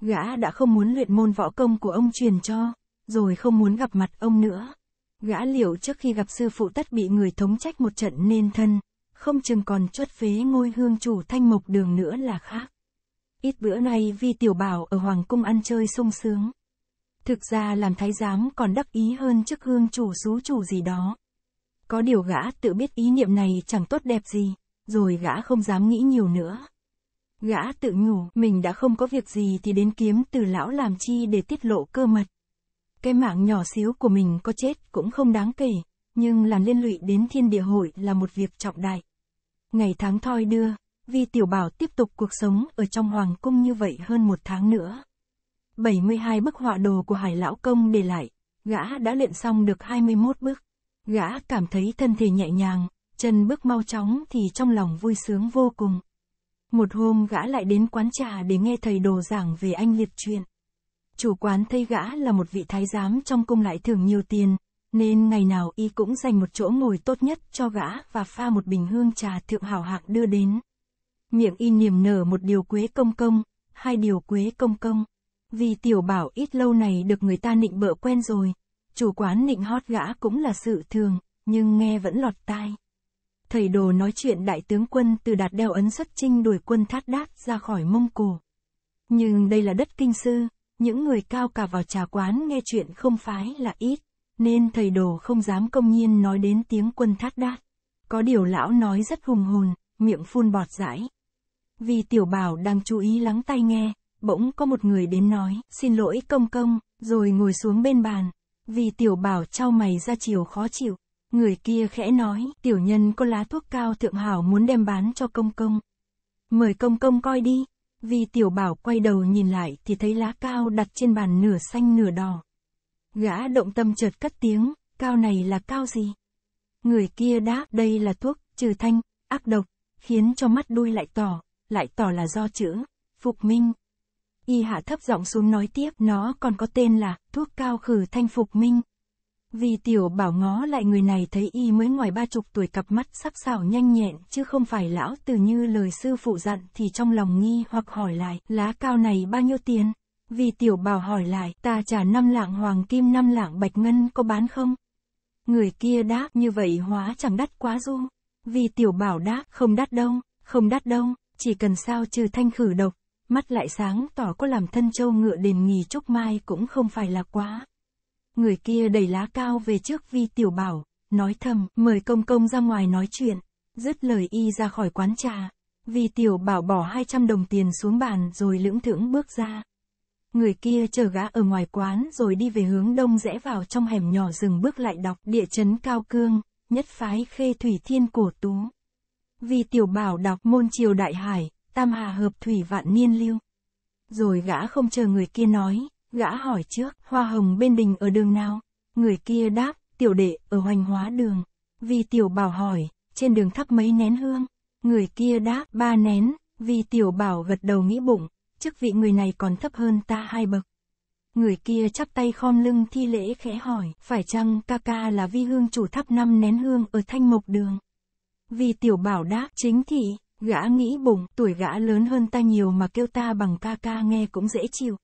Gã đã không muốn luyện môn võ công của ông truyền cho, rồi không muốn gặp mặt ông nữa. Gã liệu trước khi gặp sư phụ tất bị người thống trách một trận nên thân, không chừng còn chuất phế ngôi hương chủ thanh mục đường nữa là khác. Ít bữa nay vi tiểu bảo ở hoàng cung ăn chơi sung sướng. Thực ra làm thái giám còn đắc ý hơn chức hương chủ xú chủ gì đó. Có điều gã tự biết ý niệm này chẳng tốt đẹp gì, rồi gã không dám nghĩ nhiều nữa. Gã tự nhủ, mình đã không có việc gì thì đến kiếm từ lão làm chi để tiết lộ cơ mật. Cái mạng nhỏ xíu của mình có chết cũng không đáng kể, nhưng làm liên lụy đến thiên địa hội là một việc trọng đại. Ngày tháng thoi đưa, Vi Tiểu Bảo tiếp tục cuộc sống ở trong Hoàng Cung như vậy hơn một tháng nữa. 72 bức họa đồ của Hải Lão Công để lại, gã đã luyện xong được 21 bức. Gã cảm thấy thân thể nhẹ nhàng, chân bước mau chóng thì trong lòng vui sướng vô cùng. Một hôm gã lại đến quán trà để nghe thầy đồ giảng về anh liệt truyền. Chủ quán thấy gã là một vị thái giám trong cung lại thường nhiều tiền, nên ngày nào y cũng dành một chỗ ngồi tốt nhất cho gã và pha một bình hương trà thượng hảo hạng đưa đến. Miệng y niềm nở một điều quế công công, hai điều quế công công. Vì tiểu bảo ít lâu này được người ta nịnh bợ quen rồi, chủ quán nịnh hót gã cũng là sự thường, nhưng nghe vẫn lọt tai. Thầy đồ nói chuyện đại tướng quân từ đạt đeo ấn xuất trinh đuổi quân thát đát ra khỏi Mông Cổ. Nhưng đây là đất kinh sư, những người cao cả vào trà quán nghe chuyện không phái là ít nên thầy đồ không dám công nhiên nói đến tiếng quân thát đát. Có điều lão nói rất hùng hồn, miệng phun bọt rãi. Vì tiểu bảo đang chú ý lắng tai nghe, bỗng có một người đến nói, xin lỗi công công, rồi ngồi xuống bên bàn. Vì tiểu bảo trao mày ra chiều khó chịu, người kia khẽ nói, tiểu nhân có lá thuốc cao thượng hảo muốn đem bán cho công công. Mời công công coi đi, vì tiểu bảo quay đầu nhìn lại thì thấy lá cao đặt trên bàn nửa xanh nửa đỏ. Gã động tâm chợt cất tiếng, cao này là cao gì? Người kia đáp đây là thuốc, trừ thanh, ác độc, khiến cho mắt đuôi lại tỏ, lại tỏ là do chữ, phục minh. Y hạ thấp giọng xuống nói tiếp nó còn có tên là thuốc cao khử thanh phục minh. Vì tiểu bảo ngó lại người này thấy y mới ngoài ba chục tuổi cặp mắt sắc sảo nhanh nhẹn chứ không phải lão từ như lời sư phụ dặn thì trong lòng nghi hoặc hỏi lại lá cao này bao nhiêu tiền. Vì tiểu bảo hỏi lại, ta trả năm lạng hoàng kim năm lạng bạch ngân có bán không? Người kia đáp, như vậy hóa chẳng đắt quá du. Vì tiểu bảo đáp, không đắt đông không đắt đông chỉ cần sao trừ thanh khử độc. Mắt lại sáng tỏ có làm thân châu ngựa đền nghỉ trúc mai cũng không phải là quá. Người kia đẩy lá cao về trước vi tiểu bảo, nói thầm, mời công công ra ngoài nói chuyện. Dứt lời y ra khỏi quán trà. Vì tiểu bảo bỏ 200 đồng tiền xuống bàn rồi lưỡng thưởng bước ra. Người kia chờ gã ở ngoài quán rồi đi về hướng đông rẽ vào trong hẻm nhỏ rừng bước lại đọc địa chấn cao cương, nhất phái khê thủy thiên cổ tú. Vì tiểu bảo đọc môn triều đại hải, tam hà hợp thủy vạn niên lưu. Rồi gã không chờ người kia nói, gã hỏi trước, hoa hồng bên đình ở đường nào? Người kia đáp, tiểu đệ, ở hoành hóa đường. Vì tiểu bảo hỏi, trên đường thắp mấy nén hương? Người kia đáp, ba nén, vì tiểu bảo gật đầu nghĩ bụng, chức vị người này còn thấp hơn ta hai bậc. Người kia chắp tay khom lưng thi lễ khẽ hỏi, phải chăng ca ca là vi hương chủ thắp năm nén hương ở thanh mộc đường? Vì tiểu bảo đáp, chính thị, gã nghĩ bụng, tuổi gã lớn hơn ta nhiều mà kêu ta bằng ca ca nghe cũng dễ chịu.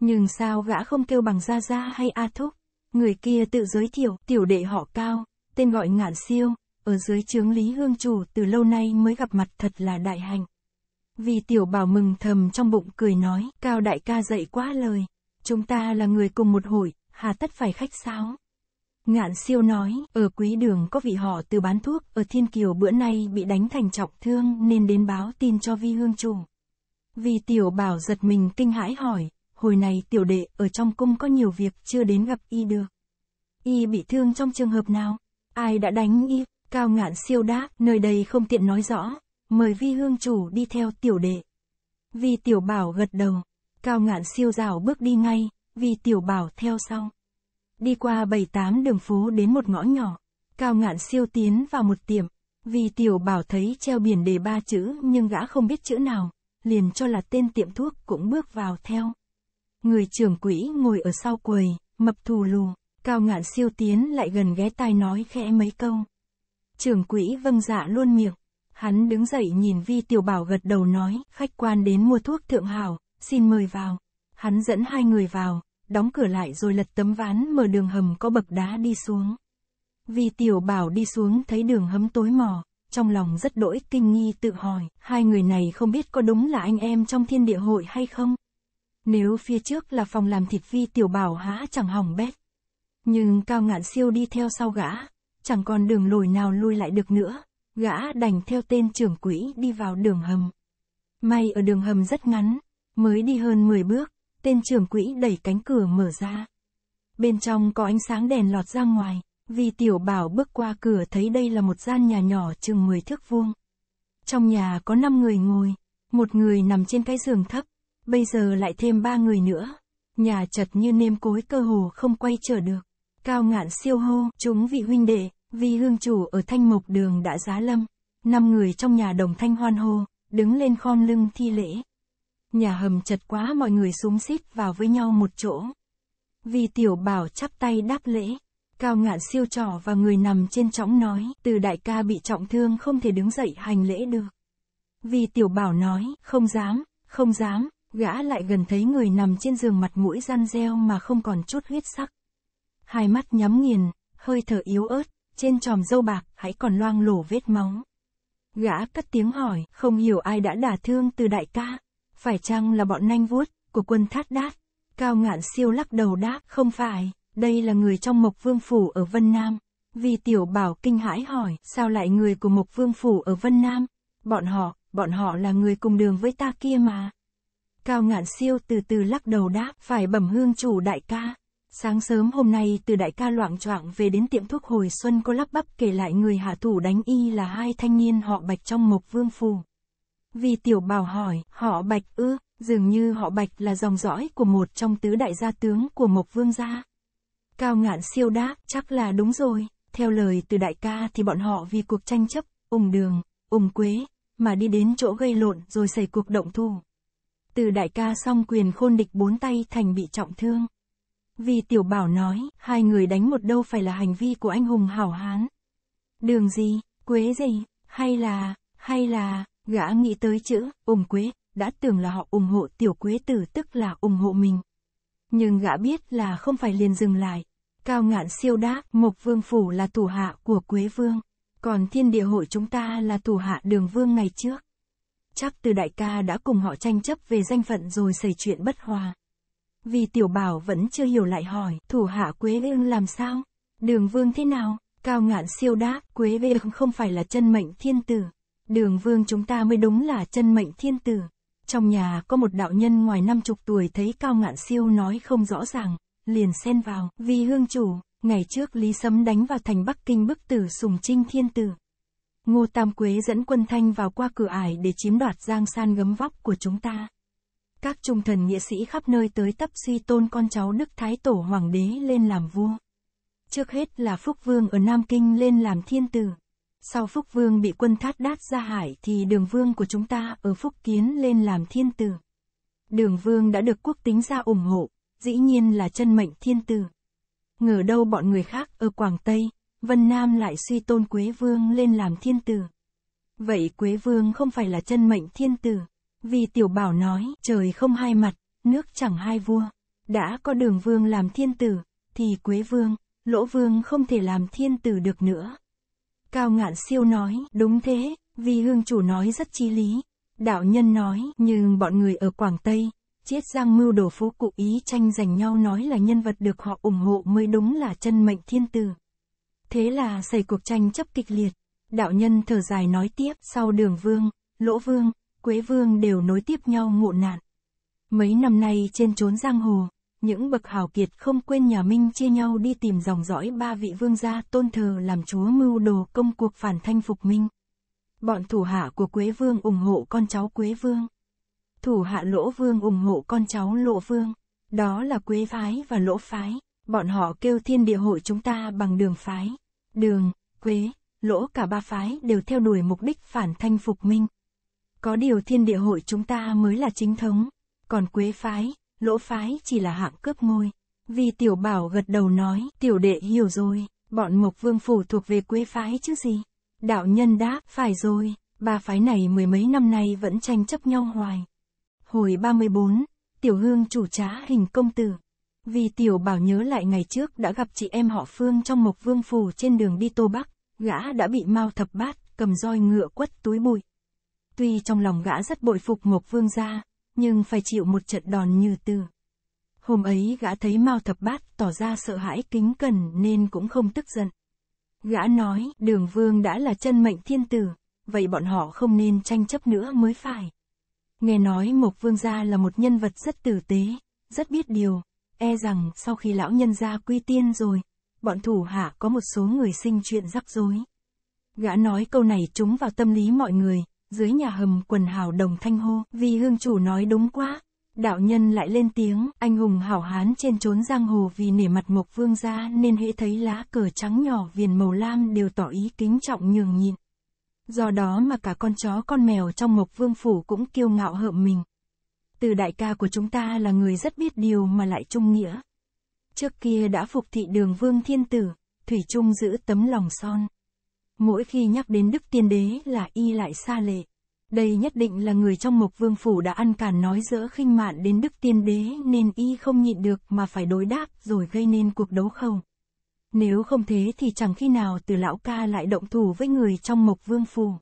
Nhưng sao gã không kêu bằng Gia Gia hay A Thúc? Người kia tự giới thiệu, tiểu đệ họ cao, tên gọi ngạn siêu, ở dưới chướng Lý Hương Chủ từ lâu nay mới gặp mặt thật là đại hành. Vì tiểu bảo mừng thầm trong bụng cười nói, cao đại ca dậy quá lời. Chúng ta là người cùng một hội, hà tất phải khách sáo. Ngạn siêu nói, ở quý đường có vị họ từ bán thuốc, ở Thiên Kiều bữa nay bị đánh thành trọng thương nên đến báo tin cho vi hương chủ. Vì tiểu bảo giật mình kinh hãi hỏi, hồi này tiểu đệ ở trong cung có nhiều việc chưa đến gặp y được. Y bị thương trong trường hợp nào? Ai đã đánh y? Cao ngạn siêu đáp, nơi đây không tiện nói rõ, mời vi hương chủ đi theo tiểu đệ. Vi tiểu bảo gật đầu, cao ngạn siêu rào bước đi ngay, vi tiểu bảo theo sau. Đi qua bảy tám đường phố đến một ngõ nhỏ, cao ngạn siêu tiến vào một tiệm, vì tiểu bảo thấy treo biển đề ba chữ nhưng gã không biết chữ nào, liền cho là tên tiệm thuốc cũng bước vào theo. Người trưởng quỹ ngồi ở sau quầy, mập thù lù, cao ngạn siêu tiến lại gần ghé tai nói khẽ mấy câu. Trưởng quỹ vâng dạ luôn miệng, Hắn đứng dậy nhìn Vi Tiểu Bảo gật đầu nói, khách quan đến mua thuốc thượng hảo, xin mời vào. Hắn dẫn hai người vào, đóng cửa lại rồi lật tấm ván mở đường hầm có bậc đá đi xuống. Vi Tiểu Bảo đi xuống thấy đường hầm tối mò, trong lòng rất đỗi kinh nghi tự hỏi, hai người này không biết có đúng là anh em trong thiên địa hội hay không? Nếu phía trước là phòng làm thịt Vi Tiểu Bảo há chẳng hỏng bét. Nhưng cao ngạn siêu đi theo sau gã, chẳng còn đường lồi nào lui lại được nữa gã đành theo tên trưởng quỹ đi vào đường hầm. May ở đường hầm rất ngắn, mới đi hơn 10 bước, tên trưởng quỹ đẩy cánh cửa mở ra. Bên trong có ánh sáng đèn lọt ra ngoài, vì tiểu bảo bước qua cửa thấy đây là một gian nhà nhỏ chừng 10 thước vuông. Trong nhà có 5 người ngồi, một người nằm trên cái giường thấp, bây giờ lại thêm ba người nữa. Nhà chật như nêm cối cơ hồ không quay trở được. Cao ngạn siêu hô, chúng vị huynh đệ, Vi hương chủ ở thanh mục đường đã giá lâm, năm người trong nhà đồng thanh hoan hô, đứng lên khom lưng thi lễ. Nhà hầm chật quá mọi người súng xít vào với nhau một chỗ. Vi tiểu bảo chắp tay đáp lễ, cao ngạn siêu trò và người nằm trên chõng nói, từ đại ca bị trọng thương không thể đứng dậy hành lễ được. Vi tiểu bảo nói, không dám, không dám, gã lại gần thấy người nằm trên giường mặt mũi răn reo mà không còn chút huyết sắc. Hai mắt nhắm nghiền, hơi thở yếu ớt, trên tròm dâu bạc, hãy còn loang lổ vết móng. Gã cất tiếng hỏi, không hiểu ai đã đả thương từ đại ca. Phải chăng là bọn nanh vuốt, của quân thát đát? Cao ngạn siêu lắc đầu đáp, không phải, đây là người trong Mộc Vương Phủ ở Vân Nam. Vì tiểu bảo kinh hãi hỏi, sao lại người của Mộc Vương Phủ ở Vân Nam? Bọn họ, bọn họ là người cùng đường với ta kia mà. Cao ngạn siêu từ từ lắc đầu đáp, phải bẩm hương chủ đại ca. Sáng sớm hôm nay từ đại ca loạn choạng về đến tiệm thuốc hồi xuân có lắp bắp kể lại người hạ thủ đánh y là hai thanh niên họ bạch trong mộc vương phù. Vì tiểu bảo hỏi, họ bạch ư, dường như họ bạch là dòng dõi của một trong tứ đại gia tướng của mộc vương gia. Cao ngạn siêu đáp, chắc là đúng rồi, theo lời từ đại ca thì bọn họ vì cuộc tranh chấp, ủng đường, ủng quế, mà đi đến chỗ gây lộn rồi xảy cuộc động thu. Từ đại ca xong quyền khôn địch bốn tay thành bị trọng thương. Vì tiểu bảo nói, hai người đánh một đâu phải là hành vi của anh hùng hảo hán. Đường gì, quế gì, hay là, hay là, gã nghĩ tới chữ, ủng quế, đã tưởng là họ ủng hộ tiểu quế tử tức là ủng hộ mình. Nhưng gã biết là không phải liền dừng lại. Cao ngạn siêu đáp, mộc vương phủ là thủ hạ của quế vương. Còn thiên địa hội chúng ta là thủ hạ đường vương ngày trước. Chắc từ đại ca đã cùng họ tranh chấp về danh phận rồi xảy chuyện bất hòa. Vì tiểu bảo vẫn chưa hiểu lại hỏi, thủ hạ Quế Vương làm sao? Đường Vương thế nào? Cao ngạn siêu đáp, Quế Vương không phải là chân mệnh thiên tử. Đường Vương chúng ta mới đúng là chân mệnh thiên tử. Trong nhà có một đạo nhân ngoài năm chục tuổi thấy Cao ngạn siêu nói không rõ ràng, liền xen vào, vì hương chủ, ngày trước Lý Sấm đánh vào thành Bắc Kinh bức tử sùng trinh thiên tử. Ngô Tam Quế dẫn quân thanh vào qua cửa ải để chiếm đoạt giang san gấm vóc của chúng ta các trung thần nghĩa sĩ khắp nơi tới tấp suy tôn con cháu Đức Thái Tổ Hoàng đế lên làm vua. Trước hết là Phúc Vương ở Nam Kinh lên làm thiên tử. Sau Phúc Vương bị quân thát đát ra hải thì đường vương của chúng ta ở Phúc Kiến lên làm thiên tử. Đường vương đã được quốc tính ra ủng hộ, dĩ nhiên là chân mệnh thiên tử. Ngờ đâu bọn người khác ở Quảng Tây, Vân Nam lại suy tôn Quế Vương lên làm thiên tử. Vậy Quế Vương không phải là chân mệnh thiên tử. Vì tiểu bảo nói, trời không hai mặt, nước chẳng hai vua. Đã có đường vương làm thiên tử, thì quế vương, lỗ vương không thể làm thiên tử được nữa. Cao ngạn siêu nói, đúng thế, vì hương chủ nói rất chí lý. Đạo nhân nói, nhưng bọn người ở Quảng Tây, Chiết Giang mưu đổ phú cụ ý tranh giành nhau nói là nhân vật được họ ủng hộ mới đúng là chân mệnh thiên tử. Thế là xảy cuộc tranh chấp kịch liệt. Đạo nhân thở dài nói tiếp, sau đường vương, lỗ vương, Quế Vương đều nối tiếp nhau ngộ nạn. Mấy năm nay trên chốn giang hồ, những bậc hào kiệt không quên nhà Minh chia nhau đi tìm dòng dõi ba vị vương gia tôn thờ làm chúa mưu đồ công cuộc phản thanh phục Minh. Bọn thủ hạ của Quế Vương ủng hộ con cháu Quế Vương. Thủ hạ Lỗ Vương ủng hộ con cháu lỗ Vương. Đó là Quế Phái và Lỗ Phái. Bọn họ kêu thiên địa hội chúng ta bằng đường phái. Đường, Quế, Lỗ cả ba phái đều theo đuổi mục đích phản thanh phục Minh. Có điều thiên địa hội chúng ta mới là chính thống, còn quế phái, lỗ phái chỉ là hạng cướp ngôi. Vì tiểu bảo gật đầu nói, tiểu đệ hiểu rồi, bọn mộc vương phủ thuộc về quế phái chứ gì. Đạo nhân đáp, phải rồi, ba phái này mười mấy năm nay vẫn tranh chấp nhau hoài. Hồi 34, tiểu hương chủ trá hình công tử. Vì tiểu bảo nhớ lại ngày trước đã gặp chị em họ Phương trong mộc vương phủ trên đường đi Tô Bắc, gã đã bị mau thập bát, cầm roi ngựa quất túi bụi. Tuy trong lòng gã rất bội phục Ngọc Vương gia, nhưng phải chịu một trận đòn như từ. Hôm ấy gã thấy Mao Thập Bát tỏ ra sợ hãi kính cẩn nên cũng không tức giận. Gã nói, đường vương đã là chân mệnh thiên tử, vậy bọn họ không nên tranh chấp nữa mới phải. Nghe nói Mộc Vương Gia là một nhân vật rất tử tế, rất biết điều, e rằng sau khi lão nhân gia quy tiên rồi, bọn thủ hạ có một số người sinh chuyện rắc rối. Gã nói câu này trúng vào tâm lý mọi người, dưới nhà hầm quần hào đồng thanh hô, vì hương chủ nói đúng quá. Đạo nhân lại lên tiếng, anh hùng hảo hán trên trốn giang hồ vì nể mặt mộc vương gia nên hễ thấy lá cờ trắng nhỏ viền màu lam đều tỏ ý kính trọng nhường nhịn. Do đó mà cả con chó con mèo trong mộc vương phủ cũng kiêu ngạo hợm mình. Từ đại ca của chúng ta là người rất biết điều mà lại trung nghĩa. Trước kia đã phục thị đường vương thiên tử, Thủy Trung giữ tấm lòng son. Mỗi khi nhắc đến Đức Tiên Đế là y lại xa lệ. Đây nhất định là người trong mục vương phủ đã ăn cản nói dỡ khinh mạn đến Đức Tiên Đế nên y không nhịn được mà phải đối đáp rồi gây nên cuộc đấu không. Nếu không thế thì chẳng khi nào từ lão ca lại động thủ với người trong mộc vương phủ.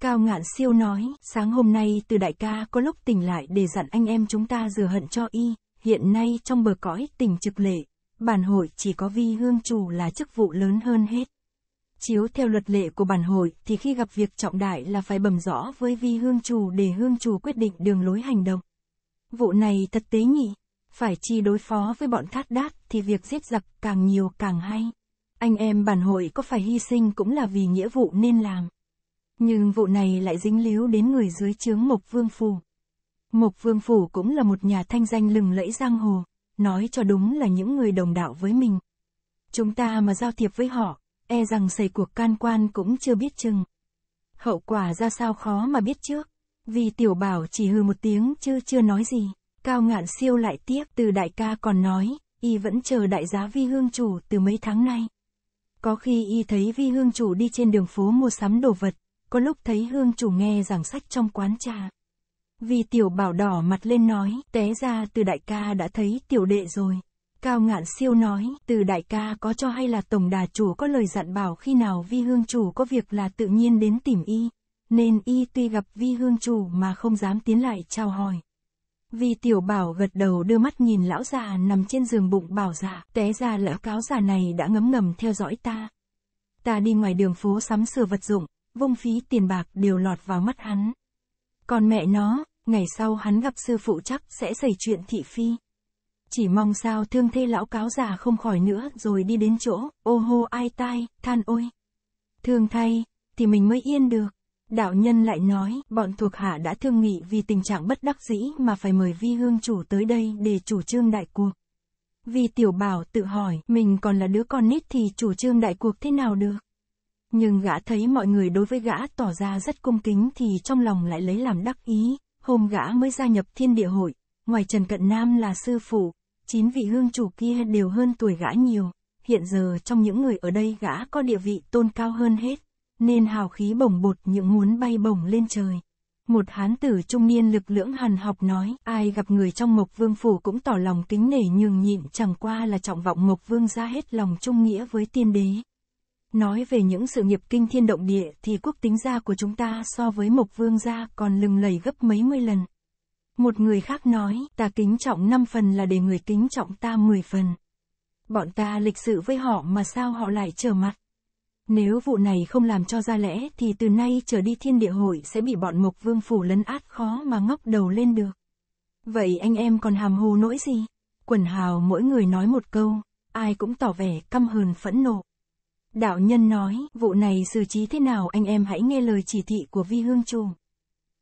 Cao ngạn siêu nói, sáng hôm nay từ đại ca có lúc tỉnh lại để dặn anh em chúng ta rửa hận cho y, hiện nay trong bờ cõi tỉnh trực lệ, bản hội chỉ có vi hương chủ là chức vụ lớn hơn hết. Chiếu theo luật lệ của bản hội thì khi gặp việc trọng đại là phải bẩm rõ với vi hương chủ để hương chủ quyết định đường lối hành động. Vụ này thật tế nhị, phải chi đối phó với bọn khát đát thì việc giết giặc càng nhiều càng hay. Anh em bản hội có phải hy sinh cũng là vì nghĩa vụ nên làm. Nhưng vụ này lại dính líu đến người dưới chướng Mộc Vương Phủ. Mộc Vương Phủ cũng là một nhà thanh danh lừng lẫy giang hồ, nói cho đúng là những người đồng đạo với mình. Chúng ta mà giao thiệp với họ, e rằng xảy cuộc can quan cũng chưa biết chừng. Hậu quả ra sao khó mà biết trước. Vì tiểu bảo chỉ hừ một tiếng chứ chưa nói gì. Cao ngạn siêu lại tiếp từ đại ca còn nói, y vẫn chờ đại giá vi hương chủ từ mấy tháng nay. Có khi y thấy vi hương chủ đi trên đường phố mua sắm đồ vật, có lúc thấy hương chủ nghe giảng sách trong quán trà. Vì tiểu bảo đỏ mặt lên nói, té ra từ đại ca đã thấy tiểu đệ rồi. Cao ngạn siêu nói, từ đại ca có cho hay là tổng đà chủ có lời dặn bảo khi nào vi hương chủ có việc là tự nhiên đến tìm y, nên y tuy gặp vi hương chủ mà không dám tiến lại chào hỏi. Vi tiểu bảo gật đầu đưa mắt nhìn lão già nằm trên giường bụng bảo giả dạ, té ra lão cáo già này đã ngấm ngầm theo dõi ta. Ta đi ngoài đường phố sắm sửa vật dụng, vung phí tiền bạc đều lọt vào mắt hắn. Còn mẹ nó, ngày sau hắn gặp sư phụ chắc sẽ xảy chuyện thị phi chỉ mong sao thương thê lão cáo già không khỏi nữa rồi đi đến chỗ, ô hô ai tai, than ôi. Thương thay, thì mình mới yên được. Đạo nhân lại nói, bọn thuộc hạ đã thương nghị vì tình trạng bất đắc dĩ mà phải mời vi hương chủ tới đây để chủ trương đại cuộc. Vì tiểu bảo tự hỏi, mình còn là đứa con nít thì chủ trương đại cuộc thế nào được? Nhưng gã thấy mọi người đối với gã tỏ ra rất cung kính thì trong lòng lại lấy làm đắc ý, hôm gã mới gia nhập thiên địa hội, ngoài Trần Cận Nam là sư phụ, Chín vị hương chủ kia đều hơn tuổi gã nhiều, hiện giờ trong những người ở đây gã có địa vị tôn cao hơn hết, nên hào khí bổng bột những muốn bay bổng lên trời. Một hán tử trung niên lực lưỡng hàn học nói, ai gặp người trong Mộc Vương Phủ cũng tỏ lòng kính nể nhường nhịn chẳng qua là trọng vọng Mộc Vương ra hết lòng trung nghĩa với tiên đế. Nói về những sự nghiệp kinh thiên động địa thì quốc tính gia của chúng ta so với Mộc Vương gia còn lừng lầy gấp mấy mươi lần. Một người khác nói, ta kính trọng 5 phần là để người kính trọng ta 10 phần. Bọn ta lịch sự với họ mà sao họ lại trở mặt? Nếu vụ này không làm cho ra lẽ thì từ nay trở đi thiên địa hội sẽ bị bọn mục vương phủ lấn át khó mà ngóc đầu lên được. Vậy anh em còn hàm hồ nỗi gì? Quần hào mỗi người nói một câu, ai cũng tỏ vẻ căm hờn phẫn nộ. Đạo nhân nói, vụ này xử trí thế nào anh em hãy nghe lời chỉ thị của vi hương chủ.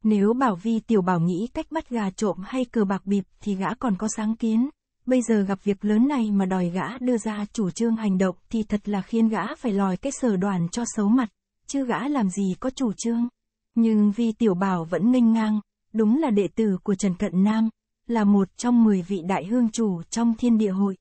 Nếu Bảo Vi Tiểu Bảo nghĩ cách bắt gà trộm hay cờ bạc bịp thì gã còn có sáng kiến. Bây giờ gặp việc lớn này mà đòi gã đưa ra chủ trương hành động thì thật là khiến gã phải lòi cái sở đoàn cho xấu mặt, chứ gã làm gì có chủ trương. Nhưng Vi Tiểu Bảo vẫn nghênh ngang, đúng là đệ tử của Trần Cận Nam, là một trong 10 vị đại hương chủ trong thiên địa hội.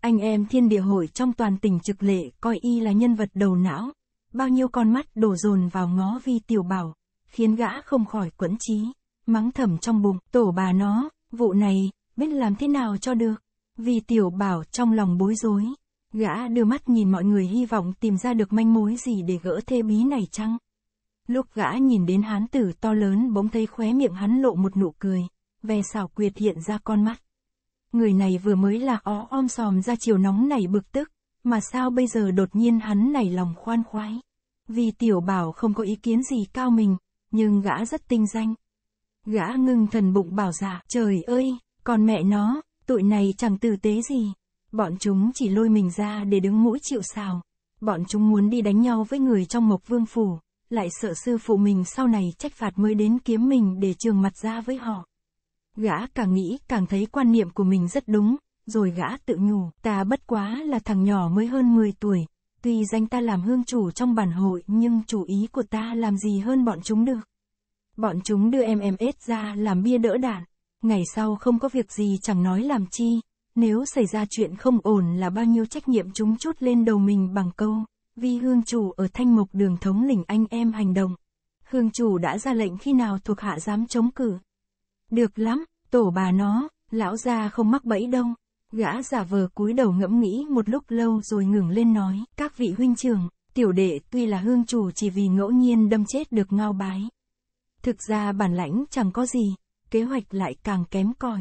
Anh em thiên địa hội trong toàn tỉnh trực lệ coi y là nhân vật đầu não, bao nhiêu con mắt đổ dồn vào ngó Vi Tiểu Bảo khiến gã không khỏi quẫn trí, mắng thầm trong bụng, tổ bà nó, vụ này, biết làm thế nào cho được. Vì tiểu bảo trong lòng bối rối, gã đưa mắt nhìn mọi người hy vọng tìm ra được manh mối gì để gỡ thê bí này chăng. Lúc gã nhìn đến hán tử to lớn bỗng thấy khóe miệng hắn lộ một nụ cười, ve xảo quyệt hiện ra con mắt. Người này vừa mới là ó om sòm ra chiều nóng này bực tức, mà sao bây giờ đột nhiên hắn nảy lòng khoan khoái. Vì tiểu bảo không có ý kiến gì cao mình, nhưng gã rất tinh danh. Gã ngưng thần bụng bảo giả, dạ, trời ơi, còn mẹ nó, tụi này chẳng tử tế gì. Bọn chúng chỉ lôi mình ra để đứng mũi chịu xào. Bọn chúng muốn đi đánh nhau với người trong mộc vương phủ, lại sợ sư phụ mình sau này trách phạt mới đến kiếm mình để trường mặt ra với họ. Gã càng nghĩ càng thấy quan niệm của mình rất đúng, rồi gã tự nhủ, ta bất quá là thằng nhỏ mới hơn 10 tuổi, Tuy danh ta làm hương chủ trong bản hội nhưng chủ ý của ta làm gì hơn bọn chúng được. Bọn chúng đưa MMS ra làm bia đỡ đạn. Ngày sau không có việc gì chẳng nói làm chi. Nếu xảy ra chuyện không ổn là bao nhiêu trách nhiệm chúng chút lên đầu mình bằng câu. vì hương chủ ở thanh mục đường thống lĩnh anh em hành động. Hương chủ đã ra lệnh khi nào thuộc hạ dám chống cử. Được lắm, tổ bà nó, lão gia không mắc bẫy đâu. Gã giả vờ cúi đầu ngẫm nghĩ một lúc lâu rồi ngừng lên nói, các vị huynh trưởng, tiểu đệ tuy là hương chủ chỉ vì ngẫu nhiên đâm chết được ngao bái. Thực ra bản lãnh chẳng có gì, kế hoạch lại càng kém cỏi.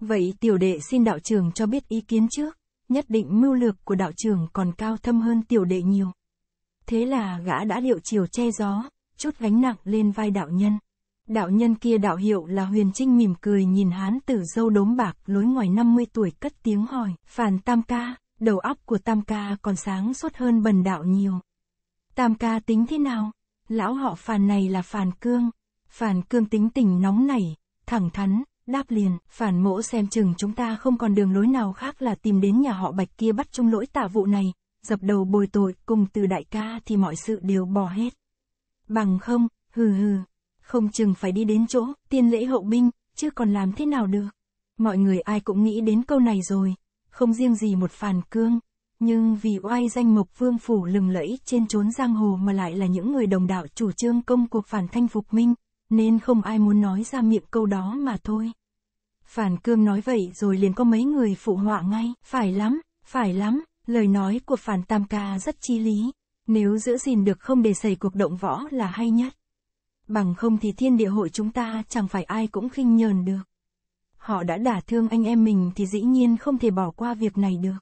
Vậy tiểu đệ xin đạo trưởng cho biết ý kiến trước, nhất định mưu lược của đạo trưởng còn cao thâm hơn tiểu đệ nhiều. Thế là gã đã liệu chiều che gió, chút gánh nặng lên vai đạo nhân. Đạo nhân kia đạo hiệu là Huyền Trinh mỉm cười nhìn hán tử dâu đốm bạc lối ngoài 50 tuổi cất tiếng hỏi, phản tam ca, đầu óc của tam ca còn sáng suốt hơn bần đạo nhiều. Tam ca tính thế nào? Lão họ phàn này là phàn cương. Phàn cương tính tình nóng nảy, thẳng thắn, đáp liền, phản mỗ xem chừng chúng ta không còn đường lối nào khác là tìm đến nhà họ bạch kia bắt chung lỗi tạ vụ này, dập đầu bồi tội cùng từ đại ca thì mọi sự đều bỏ hết. Bằng không, hừ hừ, không chừng phải đi đến chỗ, tiên lễ hậu binh, chứ còn làm thế nào được. Mọi người ai cũng nghĩ đến câu này rồi, không riêng gì một phản cương, nhưng vì oai danh mộc vương phủ lừng lẫy trên chốn giang hồ mà lại là những người đồng đạo chủ trương công cuộc phản thanh phục minh, nên không ai muốn nói ra miệng câu đó mà thôi. Phản cương nói vậy rồi liền có mấy người phụ họa ngay, phải lắm, phải lắm, lời nói của phản tam ca rất chi lý, nếu giữ gìn được không để xảy cuộc động võ là hay nhất bằng không thì thiên địa hội chúng ta chẳng phải ai cũng khinh nhờn được. Họ đã đả thương anh em mình thì dĩ nhiên không thể bỏ qua việc này được.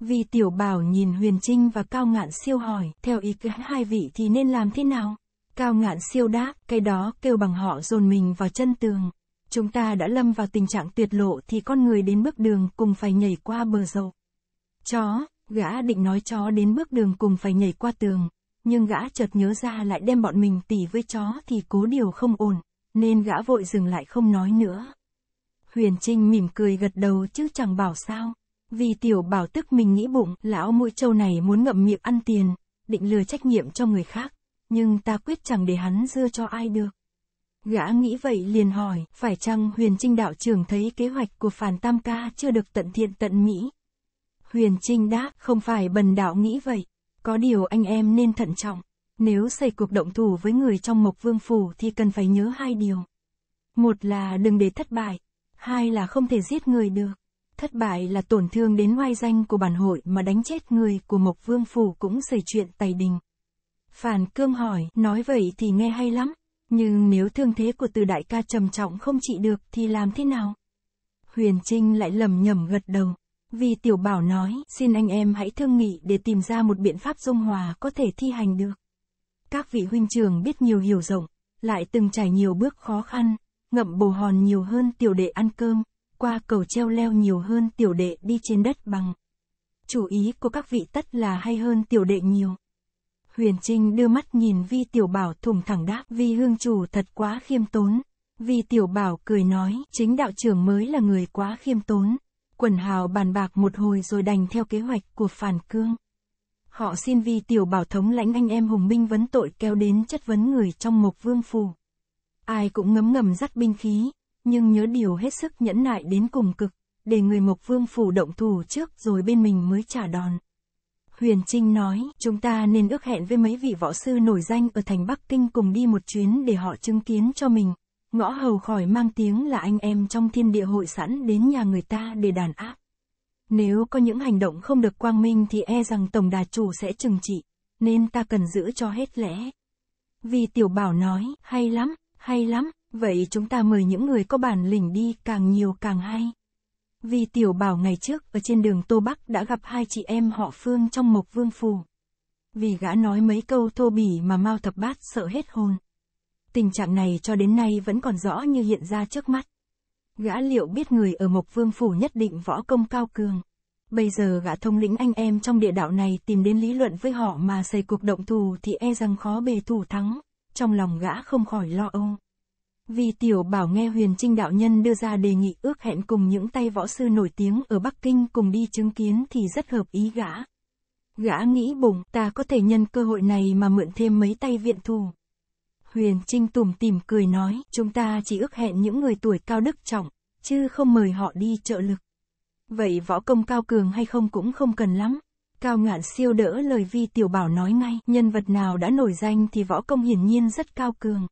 Vì tiểu bảo nhìn Huyền Trinh và Cao Ngạn siêu hỏi, theo ý kiến hai vị thì nên làm thế nào? Cao Ngạn siêu đáp, cái đó kêu bằng họ dồn mình vào chân tường. Chúng ta đã lâm vào tình trạng tuyệt lộ thì con người đến bước đường cùng phải nhảy qua bờ dầu. Chó, gã định nói chó đến bước đường cùng phải nhảy qua tường, nhưng gã chợt nhớ ra lại đem bọn mình tỉ với chó thì cố điều không ổn, nên gã vội dừng lại không nói nữa. Huyền Trinh mỉm cười gật đầu chứ chẳng bảo sao. Vì tiểu bảo tức mình nghĩ bụng, lão mũi trâu này muốn ngậm miệng ăn tiền, định lừa trách nhiệm cho người khác, nhưng ta quyết chẳng để hắn dưa cho ai được. Gã nghĩ vậy liền hỏi, phải chăng Huyền Trinh đạo trưởng thấy kế hoạch của Phản Tam Ca chưa được tận thiện tận mỹ? Huyền Trinh đáp, không phải bần đạo nghĩ vậy, có điều anh em nên thận trọng. Nếu xảy cuộc động thủ với người trong Mộc Vương Phủ thì cần phải nhớ hai điều. Một là đừng để thất bại. Hai là không thể giết người được. Thất bại là tổn thương đến oai danh của bản hội mà đánh chết người của Mộc Vương Phủ cũng xảy chuyện tài đình. Phản Cương hỏi, nói vậy thì nghe hay lắm. Nhưng nếu thương thế của từ đại ca trầm trọng không trị được thì làm thế nào? Huyền Trinh lại lầm nhầm gật đầu. Vì Tiểu Bảo nói, xin anh em hãy thương nghị để tìm ra một biện pháp dung hòa có thể thi hành được. Các vị huynh trường biết nhiều hiểu rộng, lại từng trải nhiều bước khó khăn, ngậm bồ hòn nhiều hơn tiểu đệ ăn cơm, qua cầu treo leo nhiều hơn tiểu đệ đi trên đất bằng. Chủ ý của các vị tất là hay hơn tiểu đệ nhiều. Huyền Trinh đưa mắt nhìn Vi Tiểu Bảo thùng thẳng đáp Vi Hương Chủ thật quá khiêm tốn. Vi Tiểu Bảo cười nói chính đạo trưởng mới là người quá khiêm tốn. Quần hào bàn bạc một hồi rồi đành theo kế hoạch của phản cương. Họ xin vi tiểu bảo thống lãnh anh em hùng binh vấn tội kéo đến chất vấn người trong Mục vương phủ. Ai cũng ngấm ngầm dắt binh khí, nhưng nhớ điều hết sức nhẫn nại đến cùng cực, để người Mục vương phủ động thủ trước rồi bên mình mới trả đòn. Huyền Trinh nói, chúng ta nên ước hẹn với mấy vị võ sư nổi danh ở thành Bắc Kinh cùng đi một chuyến để họ chứng kiến cho mình, ngõ hầu khỏi mang tiếng là anh em trong thiên địa hội sẵn đến nhà người ta để đàn áp. Nếu có những hành động không được quang minh thì e rằng tổng đà chủ sẽ trừng trị, nên ta cần giữ cho hết lẽ. Vì tiểu bảo nói, hay lắm, hay lắm, vậy chúng ta mời những người có bản lĩnh đi càng nhiều càng hay. Vì tiểu bảo ngày trước ở trên đường Tô Bắc đã gặp hai chị em họ Phương trong Mộc Vương Phù. Vì gã nói mấy câu thô bỉ mà Mao Thập Bát sợ hết hồn. Tình trạng này cho đến nay vẫn còn rõ như hiện ra trước mắt. Gã liệu biết người ở Mộc Vương Phủ nhất định võ công cao cường. Bây giờ gã thông lĩnh anh em trong địa đạo này tìm đến lý luận với họ mà xây cuộc động thù thì e rằng khó bề thủ thắng, trong lòng gã không khỏi lo âu. Vì tiểu bảo nghe huyền trinh đạo nhân đưa ra đề nghị ước hẹn cùng những tay võ sư nổi tiếng ở Bắc Kinh cùng đi chứng kiến thì rất hợp ý gã. Gã nghĩ bụng ta có thể nhân cơ hội này mà mượn thêm mấy tay viện thù. Huyền Trinh tủm tìm cười nói, chúng ta chỉ ước hẹn những người tuổi cao đức trọng, chứ không mời họ đi trợ lực. Vậy võ công cao cường hay không cũng không cần lắm. Cao ngạn siêu đỡ lời vi tiểu bảo nói ngay, nhân vật nào đã nổi danh thì võ công hiển nhiên rất cao cường.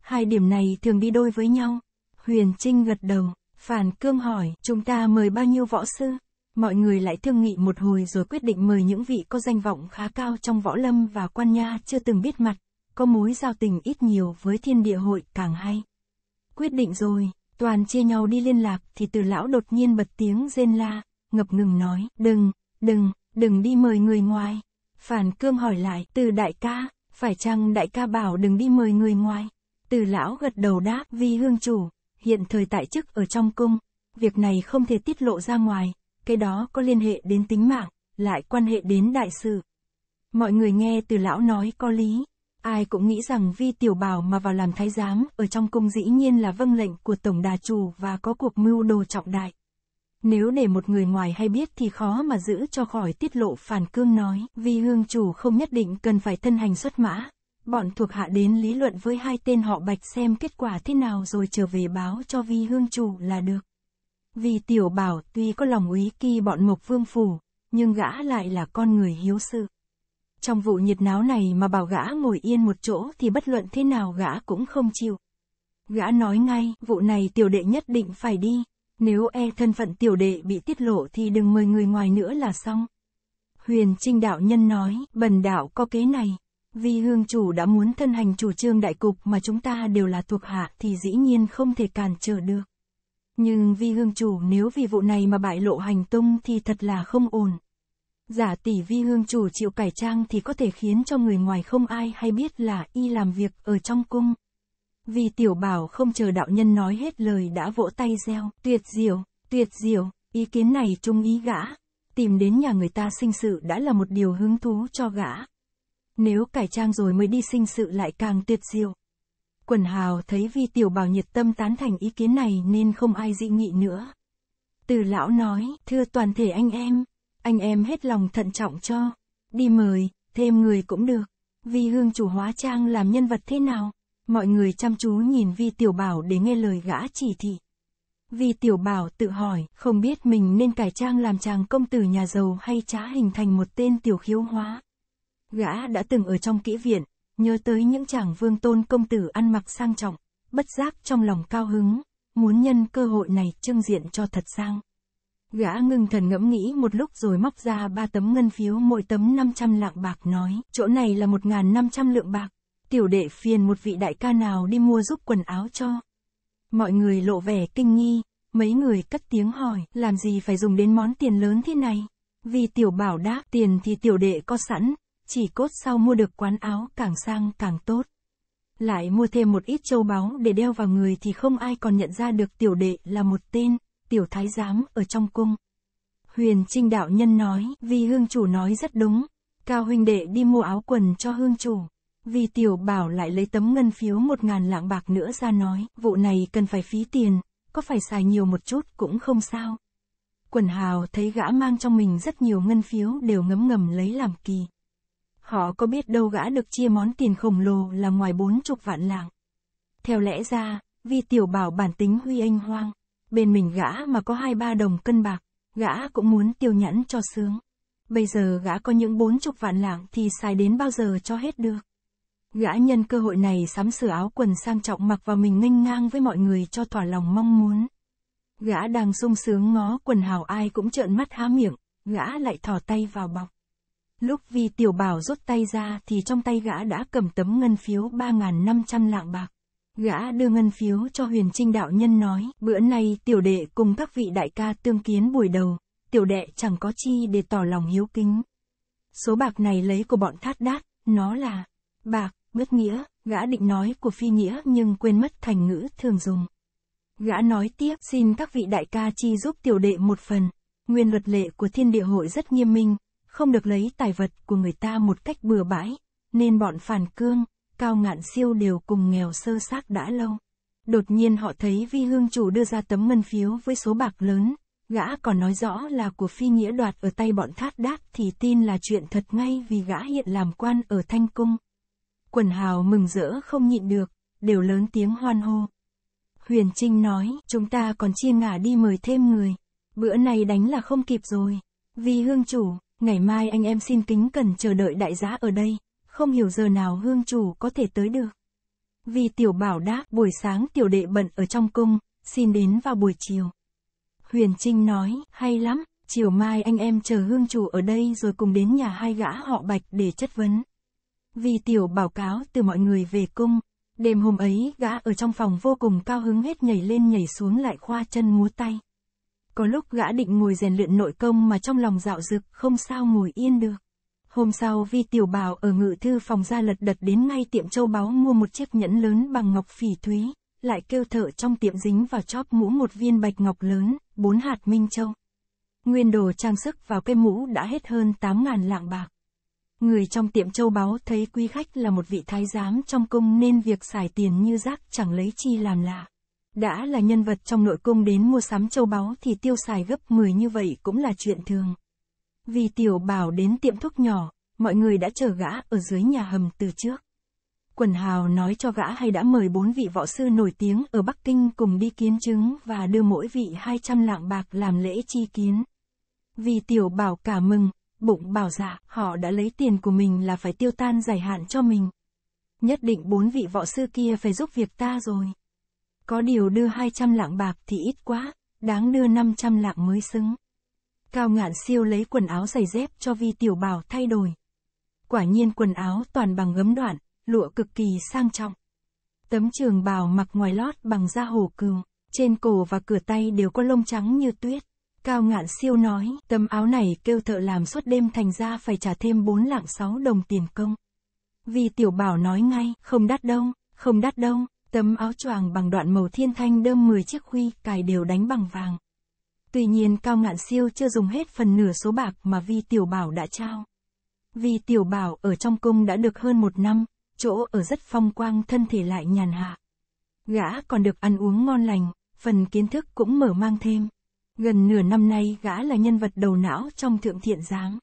Hai điểm này thường đi đôi với nhau. Huyền Trinh gật đầu, Phản Cương hỏi, chúng ta mời bao nhiêu võ sư? Mọi người lại thương nghị một hồi rồi quyết định mời những vị có danh vọng khá cao trong võ lâm và quan nha chưa từng biết mặt có mối giao tình ít nhiều với thiên địa hội càng hay. Quyết định rồi, toàn chia nhau đi liên lạc thì từ lão đột nhiên bật tiếng rên la, ngập ngừng nói, đừng, đừng, đừng đi mời người ngoài. Phản cương hỏi lại, từ đại ca, phải chăng đại ca bảo đừng đi mời người ngoài? Từ lão gật đầu đáp, vì hương chủ, hiện thời tại chức ở trong cung, việc này không thể tiết lộ ra ngoài, cái đó có liên hệ đến tính mạng, lại quan hệ đến đại sự. Mọi người nghe từ lão nói có lý, Ai cũng nghĩ rằng vi tiểu bảo mà vào làm thái giám, ở trong cung dĩ nhiên là vâng lệnh của tổng đà chủ và có cuộc mưu đồ trọng đại. Nếu để một người ngoài hay biết thì khó mà giữ cho khỏi tiết lộ phản cương nói, vì hương chủ không nhất định cần phải thân hành xuất mã. Bọn thuộc hạ đến lý luận với hai tên họ bạch xem kết quả thế nào rồi trở về báo cho vi hương chủ là được. Vì tiểu bảo tuy có lòng úy kỳ bọn Mộc Vương Phủ, nhưng gã lại là con người hiếu sự. Trong vụ nhiệt náo này mà bảo gã ngồi yên một chỗ thì bất luận thế nào gã cũng không chịu. Gã nói ngay, vụ này tiểu đệ nhất định phải đi, nếu e thân phận tiểu đệ bị tiết lộ thì đừng mời người ngoài nữa là xong. Huyền Trinh Đạo Nhân nói, bần đạo có kế này, vì hương chủ đã muốn thân hành chủ trương đại cục mà chúng ta đều là thuộc hạ thì dĩ nhiên không thể cản trở được. Nhưng vì hương chủ nếu vì vụ này mà bại lộ hành tung thì thật là không ổn. Giả tỷ vi hương chủ chịu cải trang thì có thể khiến cho người ngoài không ai hay biết là y làm việc ở trong cung. Vì tiểu bảo không chờ đạo nhân nói hết lời đã vỗ tay reo, tuyệt diệu, tuyệt diệu, ý kiến này trung ý gã. Tìm đến nhà người ta sinh sự đã là một điều hứng thú cho gã. Nếu cải trang rồi mới đi sinh sự lại càng tuyệt diệu. Quần hào thấy vi tiểu bảo nhiệt tâm tán thành ý kiến này nên không ai dị nghị nữa. Từ lão nói, thưa toàn thể anh em, anh em hết lòng thận trọng cho. Đi mời, thêm người cũng được. Vi hương chủ hóa trang làm nhân vật thế nào? Mọi người chăm chú nhìn Vi Tiểu Bảo để nghe lời gã chỉ thị. Vi Tiểu Bảo tự hỏi, không biết mình nên cải trang làm chàng công tử nhà giàu hay trá hình thành một tên tiểu khiếu hóa. Gã đã từng ở trong kỹ viện, nhớ tới những chàng vương tôn công tử ăn mặc sang trọng, bất giác trong lòng cao hứng, muốn nhân cơ hội này trưng diện cho thật sang. Gã ngưng thần ngẫm nghĩ một lúc rồi móc ra ba tấm ngân phiếu mỗi tấm 500 lạng bạc nói, chỗ này là 1.500 lượng bạc, tiểu đệ phiền một vị đại ca nào đi mua giúp quần áo cho. Mọi người lộ vẻ kinh nghi, mấy người cất tiếng hỏi, làm gì phải dùng đến món tiền lớn thế này? Vì tiểu bảo đáp, tiền thì tiểu đệ có sẵn, chỉ cốt sau mua được quán áo càng sang càng tốt. Lại mua thêm một ít châu báu để đeo vào người thì không ai còn nhận ra được tiểu đệ là một tên tiểu thái giám ở trong cung. Huyền Trinh đạo nhân nói, vì hương chủ nói rất đúng, cao huynh đệ đi mua áo quần cho hương chủ. Vì tiểu bảo lại lấy tấm ngân phiếu một ngàn lạng bạc nữa ra nói, vụ này cần phải phí tiền, có phải xài nhiều một chút cũng không sao. Quần hào thấy gã mang trong mình rất nhiều ngân phiếu đều ngấm ngầm lấy làm kỳ. Họ có biết đâu gã được chia món tiền khổng lồ là ngoài bốn chục vạn lạng. Theo lẽ ra, vì tiểu bảo bản tính huy anh hoang, bên mình gã mà có hai ba đồng cân bạc, gã cũng muốn tiêu nhẫn cho sướng. Bây giờ gã có những bốn chục vạn lạng thì xài đến bao giờ cho hết được. Gã nhân cơ hội này sắm sửa áo quần sang trọng mặc vào mình nghênh ngang với mọi người cho thỏa lòng mong muốn. Gã đang sung sướng ngó quần hào ai cũng trợn mắt há miệng, gã lại thò tay vào bọc. Lúc Vi Tiểu Bảo rút tay ra thì trong tay gã đã cầm tấm ngân phiếu 3.500 lạng bạc. Gã đưa ngân phiếu cho huyền trinh đạo nhân nói, bữa nay tiểu đệ cùng các vị đại ca tương kiến buổi đầu, tiểu đệ chẳng có chi để tỏ lòng hiếu kính. Số bạc này lấy của bọn thát đát, nó là bạc, bất nghĩa, gã định nói của phi nghĩa nhưng quên mất thành ngữ thường dùng. Gã nói tiếp, xin các vị đại ca chi giúp tiểu đệ một phần, nguyên luật lệ của thiên địa hội rất nghiêm minh, không được lấy tài vật của người ta một cách bừa bãi, nên bọn phản cương, Cao Ngạn Siêu đều cùng nghèo sơ xác đã lâu. Đột nhiên họ thấy Vi Hương chủ đưa ra tấm ngân phiếu với số bạc lớn, gã còn nói rõ là của phi nghĩa đoạt ở tay bọn thát đát thì tin là chuyện thật ngay vì gã hiện làm quan ở Thanh Cung. Quần hào mừng rỡ không nhịn được, đều lớn tiếng hoan hô. Huyền Trinh nói, chúng ta còn chia ngả đi mời thêm người, bữa này đánh là không kịp rồi. Vì hương chủ, ngày mai anh em xin kính cần chờ đợi đại giá ở đây không hiểu giờ nào hương chủ có thể tới được. Vì tiểu bảo đáp buổi sáng tiểu đệ bận ở trong cung, xin đến vào buổi chiều. Huyền Trinh nói, hay lắm, chiều mai anh em chờ hương chủ ở đây rồi cùng đến nhà hai gã họ bạch để chất vấn. Vì tiểu báo cáo từ mọi người về cung, đêm hôm ấy gã ở trong phòng vô cùng cao hứng hết nhảy lên nhảy xuống lại khoa chân múa tay. Có lúc gã định ngồi rèn luyện nội công mà trong lòng dạo dực không sao ngồi yên được. Hôm sau Vi Tiểu Bảo ở ngự thư phòng ra lật đật đến ngay tiệm châu báu mua một chiếc nhẫn lớn bằng ngọc phỉ thúy, lại kêu thợ trong tiệm dính vào chóp mũ một viên bạch ngọc lớn, bốn hạt minh châu. Nguyên đồ trang sức vào cây mũ đã hết hơn 8.000 lạng bạc. Người trong tiệm châu báu thấy quý khách là một vị thái giám trong cung nên việc xài tiền như rác chẳng lấy chi làm lạ. Đã là nhân vật trong nội cung đến mua sắm châu báu thì tiêu xài gấp 10 như vậy cũng là chuyện thường. Vì tiểu bảo đến tiệm thuốc nhỏ, mọi người đã chờ gã ở dưới nhà hầm từ trước. Quần hào nói cho gã hay đã mời bốn vị võ sư nổi tiếng ở Bắc Kinh cùng đi kiến chứng và đưa mỗi vị 200 lạng bạc làm lễ chi kiến. Vì tiểu bảo cả mừng, bụng bảo dạ, họ đã lấy tiền của mình là phải tiêu tan giải hạn cho mình. Nhất định bốn vị võ sư kia phải giúp việc ta rồi. Có điều đưa 200 lạng bạc thì ít quá, đáng đưa 500 lạng mới xứng. Cao ngạn siêu lấy quần áo giày dép cho vi tiểu bảo thay đổi. Quả nhiên quần áo toàn bằng gấm đoạn, lụa cực kỳ sang trọng. Tấm trường bào mặc ngoài lót bằng da hổ cường, trên cổ và cửa tay đều có lông trắng như tuyết. Cao ngạn siêu nói, tấm áo này kêu thợ làm suốt đêm thành ra phải trả thêm 4 lạng 6 đồng tiền công. vi tiểu bảo nói ngay, không đắt đông, không đắt đông, tấm áo choàng bằng đoạn màu thiên thanh đơm 10 chiếc huy cài đều đánh bằng vàng. Tuy nhiên Cao Ngạn Siêu chưa dùng hết phần nửa số bạc mà Vi Tiểu Bảo đã trao. Vi Tiểu Bảo ở trong cung đã được hơn một năm, chỗ ở rất phong quang thân thể lại nhàn hạ. Gã còn được ăn uống ngon lành, phần kiến thức cũng mở mang thêm. Gần nửa năm nay gã là nhân vật đầu não trong thượng thiện giám.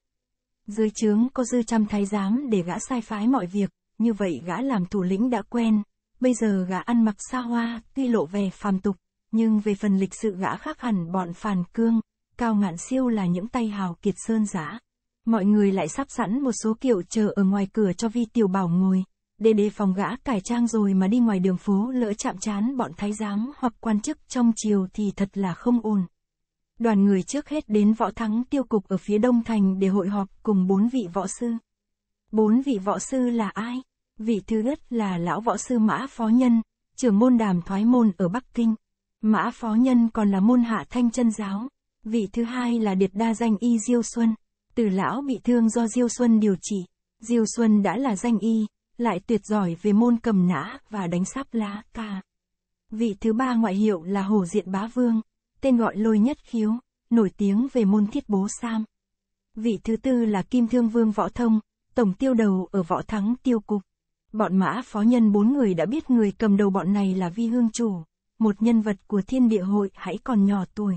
Dưới trướng có dư trăm thái giám để gã sai phái mọi việc, như vậy gã làm thủ lĩnh đã quen. Bây giờ gã ăn mặc xa hoa, tuy lộ vẻ phàm tục, nhưng về phần lịch sự gã khác hẳn bọn phàn cương, cao ngạn siêu là những tay hào kiệt sơn giả. Mọi người lại sắp sẵn một số kiệu chờ ở ngoài cửa cho vi tiểu bảo ngồi, để đề phòng gã cải trang rồi mà đi ngoài đường phố lỡ chạm trán bọn thái giám hoặc quan chức trong triều thì thật là không ổn. Đoàn người trước hết đến võ thắng tiêu cục ở phía đông thành để hội họp cùng bốn vị võ sư. Bốn vị võ sư là ai? Vị thứ nhất là lão võ sư Mã Phó Nhân, trưởng môn đàm thoái môn ở Bắc Kinh. Mã Phó Nhân còn là môn hạ thanh chân giáo. Vị thứ hai là điệt đa danh y Diêu Xuân. Từ lão bị thương do Diêu Xuân điều trị. Diêu Xuân đã là danh y, lại tuyệt giỏi về môn cầm nã và đánh sắp lá ca. Vị thứ ba ngoại hiệu là Hồ Diện Bá Vương, tên gọi lôi nhất khiếu, nổi tiếng về môn thiết bố sam. Vị thứ tư là Kim Thương Vương Võ Thông, tổng tiêu đầu ở Võ Thắng Tiêu Cục. Bọn mã phó nhân bốn người đã biết người cầm đầu bọn này là Vi Hương Chủ một nhân vật của thiên địa hội hãy còn nhỏ tuổi.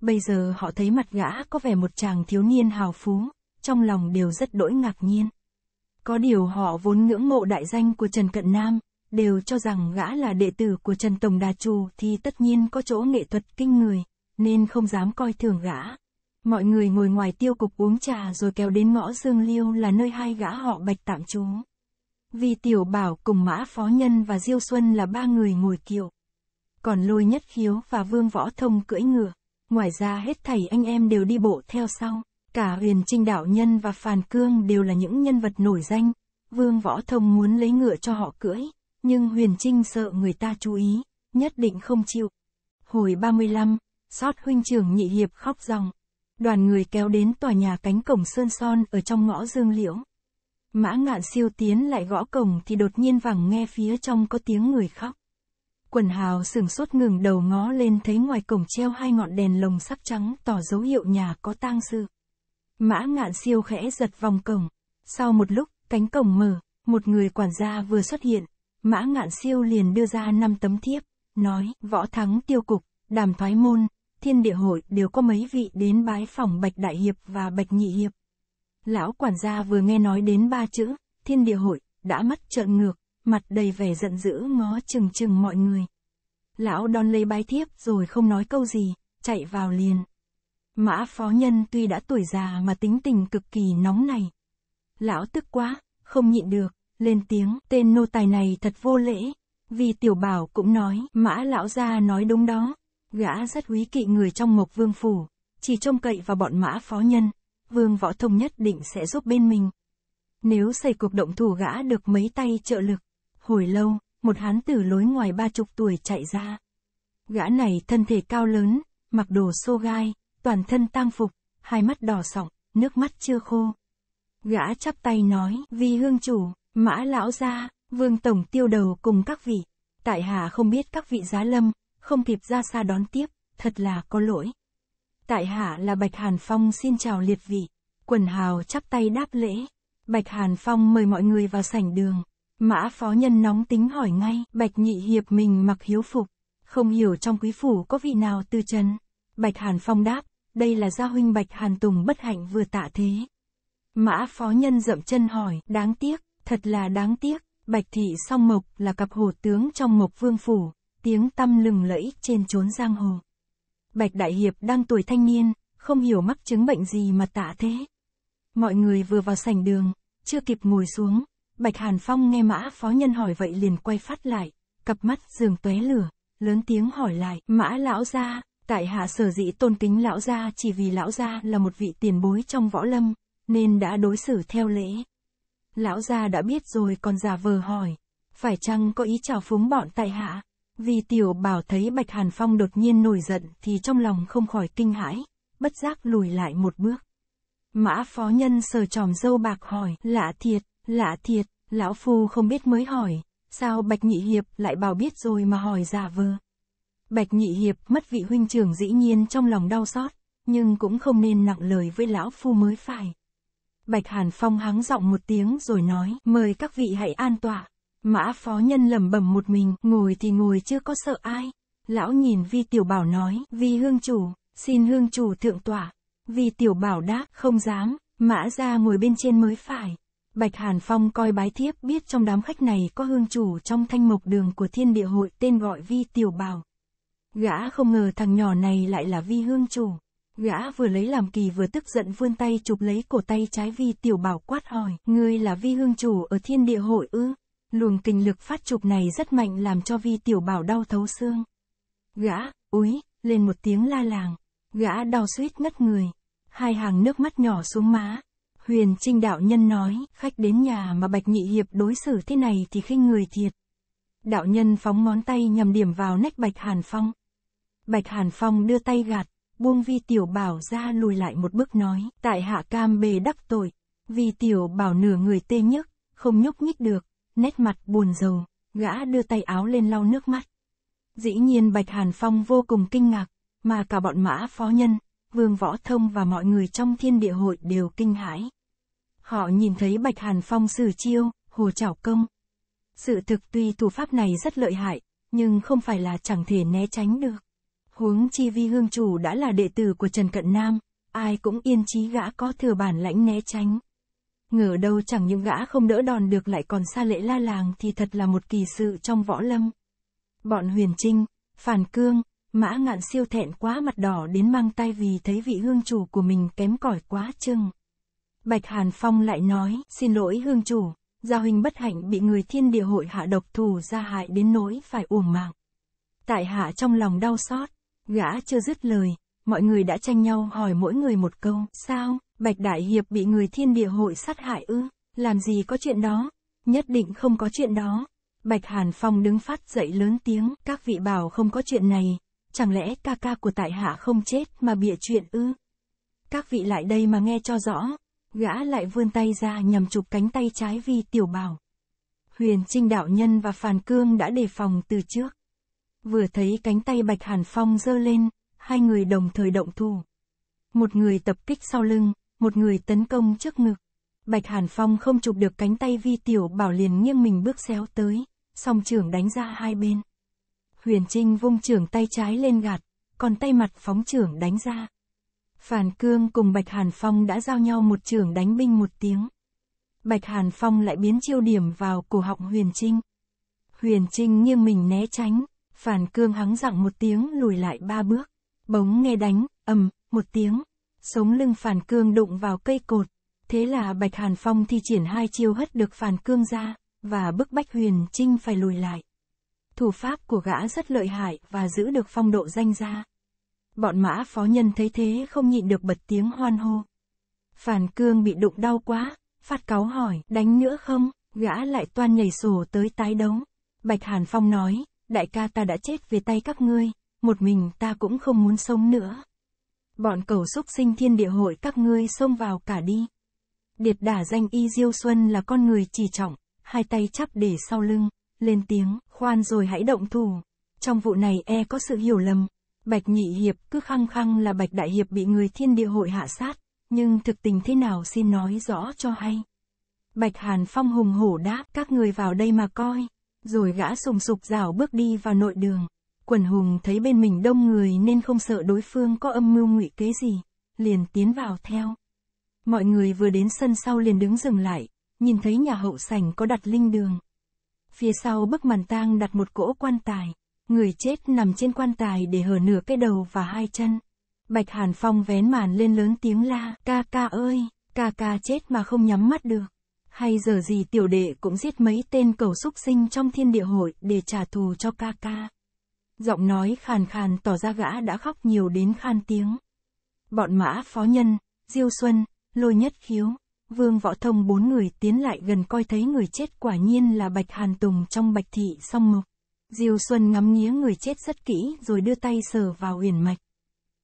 Bây giờ họ thấy mặt gã có vẻ một chàng thiếu niên hào phú, trong lòng đều rất đỗi ngạc nhiên. Có điều họ vốn ngưỡng mộ đại danh của Trần Cận Nam, đều cho rằng gã là đệ tử của Trần Tổng Đà Trù thì tất nhiên có chỗ nghệ thuật kinh người, nên không dám coi thường gã. Mọi người ngồi ngoài tiêu cục uống trà rồi kéo đến ngõ Dương Liêu là nơi hai gã họ bạch tạm trú. Vì Tiểu Bảo cùng Mã Phó Nhân và Diêu Xuân là ba người ngồi kiệu còn lôi nhất khiếu và vương võ thông cưỡi ngựa. Ngoài ra hết thầy anh em đều đi bộ theo sau, cả huyền trinh đạo nhân và phàn cương đều là những nhân vật nổi danh. Vương võ thông muốn lấy ngựa cho họ cưỡi, nhưng huyền trinh sợ người ta chú ý, nhất định không chịu. Hồi 35, sót huynh trưởng nhị hiệp khóc ròng. Đoàn người kéo đến tòa nhà cánh cổng sơn son ở trong ngõ dương liễu. Mã ngạn siêu tiến lại gõ cổng thì đột nhiên vẳng nghe phía trong có tiếng người khóc. Quần hào sừng sốt ngừng đầu ngó lên thấy ngoài cổng treo hai ngọn đèn lồng sắc trắng tỏ dấu hiệu nhà có tang sự. Mã ngạn siêu khẽ giật vòng cổng. Sau một lúc, cánh cổng mở, một người quản gia vừa xuất hiện. Mã ngạn siêu liền đưa ra năm tấm thiếp, nói, võ thắng tiêu cục, đàm thoái môn, thiên địa hội đều có mấy vị đến bái phòng Bạch Đại Hiệp và Bạch Nhị Hiệp. Lão quản gia vừa nghe nói đến ba chữ, thiên địa hội, đã mất trợn ngược, mặt đầy vẻ giận dữ ngó chừng chừng mọi người. Lão đon lê bái thiếp rồi không nói câu gì, chạy vào liền. Mã phó nhân tuy đã tuổi già mà tính tình cực kỳ nóng này. Lão tức quá, không nhịn được, lên tiếng, tên nô tài này thật vô lễ. Vì tiểu bảo cũng nói, mã lão gia nói đúng đó. Gã rất quý kỵ người trong mộc vương phủ, chỉ trông cậy vào bọn mã phó nhân, vương võ thông nhất định sẽ giúp bên mình. Nếu xảy cuộc động thủ gã được mấy tay trợ lực, Hồi lâu, một hán tử lối ngoài ba chục tuổi chạy ra. Gã này thân thể cao lớn, mặc đồ xô gai, toàn thân tang phục, hai mắt đỏ sọng, nước mắt chưa khô. Gã chắp tay nói, vì hương chủ, mã lão gia, vương tổng tiêu đầu cùng các vị. Tại hạ không biết các vị giá lâm, không kịp ra xa đón tiếp, thật là có lỗi. Tại hạ là Bạch Hàn Phong xin chào liệt vị. Quần hào chắp tay đáp lễ. Bạch Hàn Phong mời mọi người vào sảnh đường. Mã phó nhân nóng tính hỏi ngay, Bạch Nhị Hiệp mình mặc hiếu phục, không hiểu trong quý phủ có vị nào tư chân. Bạch Hàn Phong đáp, đây là gia huynh Bạch Hàn Tùng bất hạnh vừa tạ thế. Mã phó nhân dậm chân hỏi, đáng tiếc, thật là đáng tiếc, Bạch Thị Song Mộc là cặp hồ tướng trong Mộc Vương Phủ, tiếng tăm lừng lẫy trên chốn giang hồ. Bạch Đại Hiệp đang tuổi thanh niên, không hiểu mắc chứng bệnh gì mà tạ thế. Mọi người vừa vào sảnh đường, chưa kịp ngồi xuống, Bạch Hàn Phong nghe mã phó nhân hỏi vậy liền quay phát lại, cặp mắt dường tóe lửa, lớn tiếng hỏi lại, mã lão gia, tại hạ sở dĩ tôn kính lão gia chỉ vì lão gia là một vị tiền bối trong võ lâm, nên đã đối xử theo lễ. Lão gia đã biết rồi còn già vờ hỏi, phải chăng có ý chào phúng bọn tại hạ? Vì tiểu bảo thấy Bạch Hàn Phong đột nhiên nổi giận thì trong lòng không khỏi kinh hãi, bất giác lùi lại một bước. Mã phó nhân sờ tròm dâu bạc hỏi, lạ thiệt, Lạ thiệt, lão phu không biết mới hỏi, sao Bạch Nhị Hiệp lại bảo biết rồi mà hỏi giả vờ. Bạch Nhị Hiệp mất vị huynh trưởng dĩ nhiên trong lòng đau xót, nhưng cũng không nên nặng lời với lão phu mới phải. Bạch Hàn Phong hắng giọng một tiếng rồi nói, mời các vị hãy an tọa. Mã phó nhân lẩm bẩm một mình, ngồi thì ngồi chưa có sợ ai. Lão nhìn Vi Tiểu Bảo nói, Vi Hương Chủ, xin Hương Chủ thượng tọa. Vi Tiểu Bảo đáp, không dám, mã ra ngồi bên trên mới phải. Bạch Hàn Phong coi bái thiếp biết trong đám khách này có hương chủ trong thanh mộc đường của thiên địa hội tên gọi Vi Tiểu Bảo. Gã không ngờ thằng nhỏ này lại là Vi hương chủ. Gã vừa lấy làm kỳ vừa tức giận vươn tay chụp lấy cổ tay trái Vi Tiểu Bảo quát hỏi. Ngươi là Vi hương chủ ở thiên địa hội ư? Luồng kinh lực phát chụp này rất mạnh làm cho Vi Tiểu Bảo đau thấu xương. Gã, úi, lên một tiếng la làng. Gã đau suýt ngất người. Hai hàng nước mắt nhỏ xuống má. Huyền Trinh đạo nhân nói, khách đến nhà mà Bạch Nhị Hiệp đối xử thế này thì khinh người thiệt. Đạo nhân phóng ngón tay nhằm điểm vào nách Bạch Hàn Phong. Bạch Hàn Phong đưa tay gạt, buông vi tiểu bảo ra lùi lại một bước nói, tại hạ cam bề đắc tội. Vi tiểu bảo nửa người tê nhức, không nhúc nhích được, nét mặt buồn rầu, gã đưa tay áo lên lau nước mắt. Dĩ nhiên Bạch Hàn Phong vô cùng kinh ngạc, mà cả bọn mã phó nhân, vương võ thông và mọi người trong thiên địa hội đều kinh hãi. Họ nhìn thấy Bạch Hàn Phong sử chiêu, hồ chảo công. Sự thực tuy thủ pháp này rất lợi hại, nhưng không phải là chẳng thể né tránh được. Huống chi vi hương chủ đã là đệ tử của Trần Cận Nam, ai cũng yên chí gã có thừa bản lãnh né tránh. Ngờ đâu chẳng những gã không đỡ đòn được lại còn xa lễ la làng thì thật là một kỳ sự trong võ lâm. Bọn huyền trinh, phản cương, mã ngạn siêu thẹn quá mặt đỏ đến mang tay vì thấy vị hương chủ của mình kém cỏi quá chừng. Bạch Hàn Phong lại nói, xin lỗi hương chủ, gia huynh bất hạnh bị người thiên địa hội hạ độc thù ra hại đến nỗi phải uổng mạng. Tại hạ trong lòng đau xót, gã chưa dứt lời, mọi người đã tranh nhau hỏi mỗi người một câu, sao, Bạch Đại Hiệp bị người thiên địa hội sát hại ư, làm gì có chuyện đó, nhất định không có chuyện đó. Bạch Hàn Phong đứng phát dậy lớn tiếng, các vị bảo không có chuyện này, chẳng lẽ ca ca của tại hạ không chết mà bịa chuyện ư? Các vị lại đây mà nghe cho rõ gã lại vươn tay ra nhằm chụp cánh tay trái vi tiểu bảo. Huyền Trinh đạo nhân và Phàn Cương đã đề phòng từ trước. Vừa thấy cánh tay Bạch Hàn Phong giơ lên, hai người đồng thời động thủ. Một người tập kích sau lưng, một người tấn công trước ngực. Bạch Hàn Phong không chụp được cánh tay vi tiểu bảo liền nghiêng mình bước xéo tới, song trưởng đánh ra hai bên. Huyền Trinh vung trưởng tay trái lên gạt, còn tay mặt phóng trưởng đánh ra. Phản Cương cùng Bạch Hàn Phong đã giao nhau một trường đánh binh một tiếng. Bạch Hàn Phong lại biến chiêu điểm vào cổ họng Huyền Trinh. Huyền Trinh nghiêng mình né tránh, Phản Cương hắng giọng một tiếng lùi lại ba bước. Bóng nghe đánh, ầm, một tiếng. Sống lưng Phản Cương đụng vào cây cột. Thế là Bạch Hàn Phong thi triển hai chiêu hất được Phản Cương ra, và bức bách Huyền Trinh phải lùi lại. Thủ pháp của gã rất lợi hại và giữ được phong độ danh gia. Bọn mã phó nhân thấy thế không nhịn được bật tiếng hoan hô. Phản cương bị đụng đau quá, phát cáo hỏi, đánh nữa không, gã lại toan nhảy sổ tới tái đấu. Bạch Hàn Phong nói, đại ca ta đã chết về tay các ngươi, một mình ta cũng không muốn sống nữa. Bọn cầu xúc sinh thiên địa hội các ngươi xông vào cả đi. Điệt đả danh Y Diêu Xuân là con người chỉ trọng, hai tay chắp để sau lưng, lên tiếng, khoan rồi hãy động thủ. Trong vụ này e có sự hiểu lầm, Bạch Nhị Hiệp cứ khăng khăng là Bạch Đại Hiệp bị người thiên địa hội hạ sát, nhưng thực tình thế nào xin nói rõ cho hay. Bạch Hàn Phong hùng hổ đáp các người vào đây mà coi, rồi gã sùng sục rảo bước đi vào nội đường. Quần hùng thấy bên mình đông người nên không sợ đối phương có âm mưu ngụy kế gì, liền tiến vào theo. Mọi người vừa đến sân sau liền đứng dừng lại, nhìn thấy nhà hậu sảnh có đặt linh đường. Phía sau bức màn tang đặt một cỗ quan tài, Người chết nằm trên quan tài để hở nửa cái đầu và hai chân. Bạch Hàn Phong vén màn lên lớn tiếng la, ca ca ơi, ca ca chết mà không nhắm mắt được. Hay giờ gì tiểu đệ cũng giết mấy tên cầu xúc sinh trong thiên địa hội để trả thù cho ca ca. Giọng nói khàn khàn tỏ ra gã đã khóc nhiều đến khan tiếng. Bọn mã phó nhân, Diêu Xuân, Lôi Nhất Khiếu, Vương Võ Thông bốn người tiến lại gần coi thấy người chết quả nhiên là Bạch Hàn Tùng trong Bạch Thị Song Mục. Diêu Xuân ngắm nghía người chết rất kỹ rồi đưa tay sờ vào huyền mạch.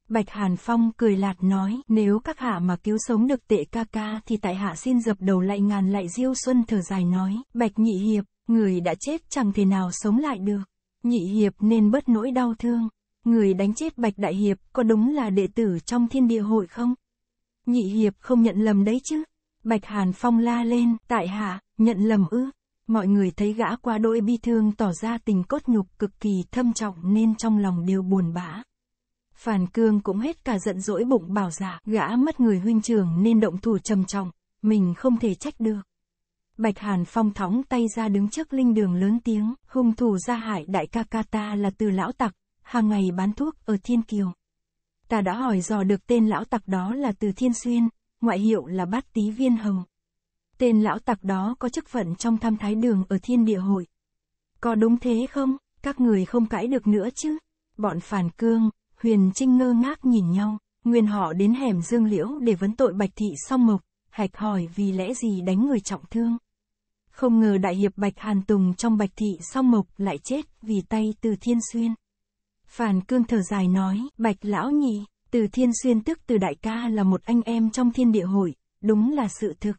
Bạch Hàn Phong cười lạt nói, nếu các hạ mà cứu sống được tệ ca ca thì tại hạ xin dập đầu lại ngàn lại Diêu Xuân thở dài nói, Bạch Nhị Hiệp, người đã chết chẳng thể nào sống lại được. Nhị Hiệp nên bớt nỗi đau thương. Người đánh chết Bạch Đại Hiệp có đúng là đệ tử trong thiên địa hội không? Nhị Hiệp không nhận lầm đấy chứ. Bạch Hàn Phong la lên, tại hạ, nhận lầm ước. Mọi người thấy gã qua đôi bi thương tỏ ra tình cốt nhục cực kỳ thâm trọng nên trong lòng đều buồn bã. Phản cương cũng hết cả giận dỗi bụng bảo giả, gã mất người huynh trưởng nên động thủ trầm trọng, mình không thể trách được. Bạch Hàn Phong thóng tay ra đứng trước linh đường lớn tiếng, hung thủ ra hại đại ca ca ta là từ lão tặc, hàng ngày bán thuốc ở Thiên Kiều. Ta đã hỏi dò được tên lão tặc đó là từ Thiên Xuyên, ngoại hiệu là bát tí viên hồng. Tên lão tặc đó có chức phận trong tham thái đường ở thiên địa hội. Có đúng thế không? Các người không cãi được nữa chứ? Bọn phản cương, huyền trinh ngơ ngác nhìn nhau, nguyên họ đến hẻm dương liễu để vấn tội bạch thị song mộc, hạch hỏi vì lẽ gì đánh người trọng thương. Không ngờ đại hiệp Bạch Hàn Tùng trong Bạch Thị song mộc lại chết vì tay từ Thiên Xuyên. Phản Cương thở dài nói, Bạch Lão Nhị, từ Thiên Xuyên tức từ đại ca là một anh em trong thiên địa hội, đúng là sự thực.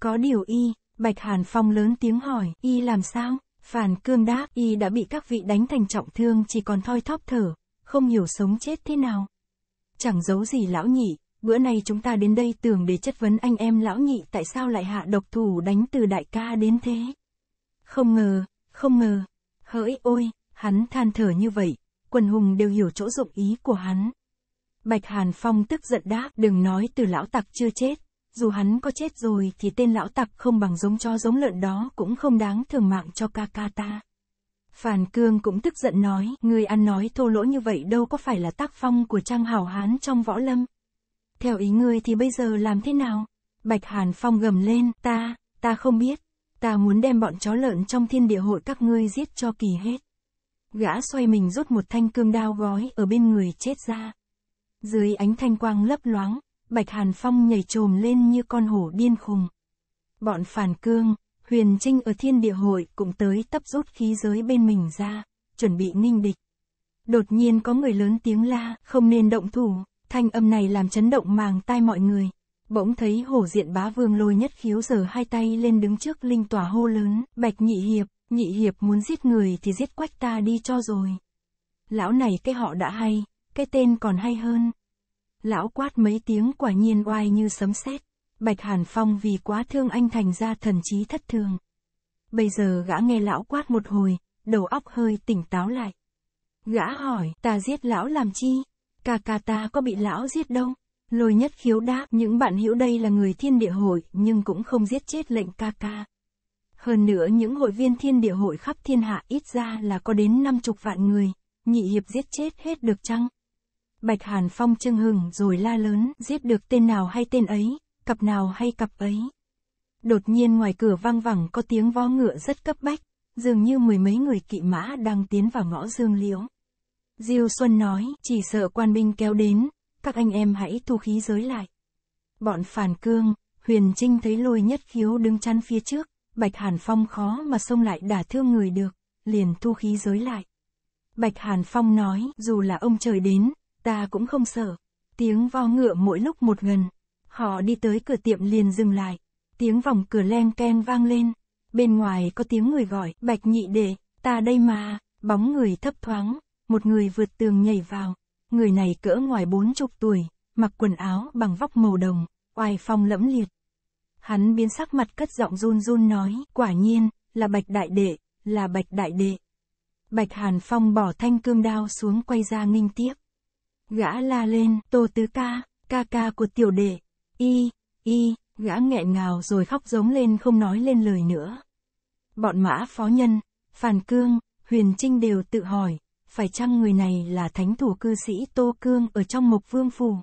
Có điều y, Bạch Hàn Phong lớn tiếng hỏi, y làm sao? Phản cương đáp, y đã bị các vị đánh thành trọng thương chỉ còn thoi thóp thở, không hiểu sống chết thế nào. Chẳng giấu gì lão nhị, bữa nay chúng ta đến đây tưởng để chất vấn anh em lão nhị tại sao lại hạ độc thủ đánh từ đại ca đến thế. Không ngờ, không ngờ, hỡi ôi, hắn than thở như vậy, quần hùng đều hiểu chỗ dụng ý của hắn. Bạch Hàn Phong tức giận đáp, đừng nói từ lão tặc chưa chết, dù hắn có chết rồi thì tên lão tặc không bằng giống chó giống lợn đó cũng không đáng thường mạng cho ca ca ta. Phản Cương cũng tức giận nói, người ăn nói thô lỗ như vậy đâu có phải là tác phong của trang hảo hán trong võ lâm. Theo ý ngươi thì bây giờ làm thế nào? Bạch Hàn Phong gầm lên, ta, ta không biết. Ta muốn đem bọn chó lợn trong thiên địa hội các ngươi giết cho kỳ hết. Gã xoay mình rút một thanh cương đao gói ở bên người chết ra. Dưới ánh thanh quang lấp loáng, Bạch Hàn Phong nhảy trồm lên như con hổ điên khùng. Bọn phản cương, huyền trinh ở thiên địa hội cũng tới tấp rút khí giới bên mình ra, chuẩn bị ninh địch. Đột nhiên có người lớn tiếng la, không nên động thủ, thanh âm này làm chấn động màng tai mọi người. Bỗng thấy hổ diện bá vương lôi nhất khiếu giờ hai tay lên đứng trước linh tỏa hô lớn, bạch nhị hiệp, nhị hiệp muốn giết người thì giết quách ta đi cho rồi. Lão này cái họ đã hay, cái tên còn hay hơn, lão quát mấy tiếng quả nhiên oai như sấm sét. Bạch Hàn Phong vì quá thương anh thành ra thần trí thất thường. Bây giờ gã nghe lão quát một hồi, đầu óc hơi tỉnh táo lại. Gã hỏi, ta giết lão làm chi? ca ca ta có bị lão giết đâu? Lôi nhất khiếu đáp, những bạn hiểu đây là người thiên địa hội, nhưng cũng không giết chết lệnh ca ca. Hơn nữa những hội viên thiên địa hội khắp thiên hạ ít ra là có đến năm chục vạn người, nhị hiệp giết chết hết được chăng? Bạch Hàn Phong chưng hừng rồi la lớn, giết được tên nào hay tên ấy, cặp nào hay cặp ấy. Đột nhiên ngoài cửa vang vẳng có tiếng vó ngựa rất cấp bách, dường như mười mấy người kỵ mã đang tiến vào ngõ dương liễu. Diêu Xuân nói, chỉ sợ quan binh kéo đến, các anh em hãy thu khí giới lại. Bọn phản cương, huyền trinh thấy lôi nhất khiếu đứng chắn phía trước, Bạch Hàn Phong khó mà xông lại đả thương người được, liền thu khí giới lại. Bạch Hàn Phong nói, dù là ông trời đến, ta cũng không sợ. Tiếng vo ngựa mỗi lúc một gần. Họ đi tới cửa tiệm liền dừng lại. Tiếng vòng cửa len ken vang lên. Bên ngoài có tiếng người gọi, bạch nhị đệ, ta đây mà, bóng người thấp thoáng, một người vượt tường nhảy vào. Người này cỡ ngoài bốn chục tuổi, mặc quần áo bằng vóc màu đồng, oai phong lẫm liệt. Hắn biến sắc mặt cất giọng run run nói, quả nhiên, là bạch đại đệ, là bạch đại đệ. Bạch Hàn Phong bỏ thanh cương đao xuống quay ra nghinh tiếp gã la lên, tô tứ ca, ca ca của tiểu đệ, y, y, gã nghẹn ngào rồi khóc giống lên không nói lên lời nữa. Bọn mã phó nhân, phàn Cương, Huyền Trinh đều tự hỏi, phải chăng người này là thánh thủ cư sĩ Tô Cương ở trong mục Vương Phủ?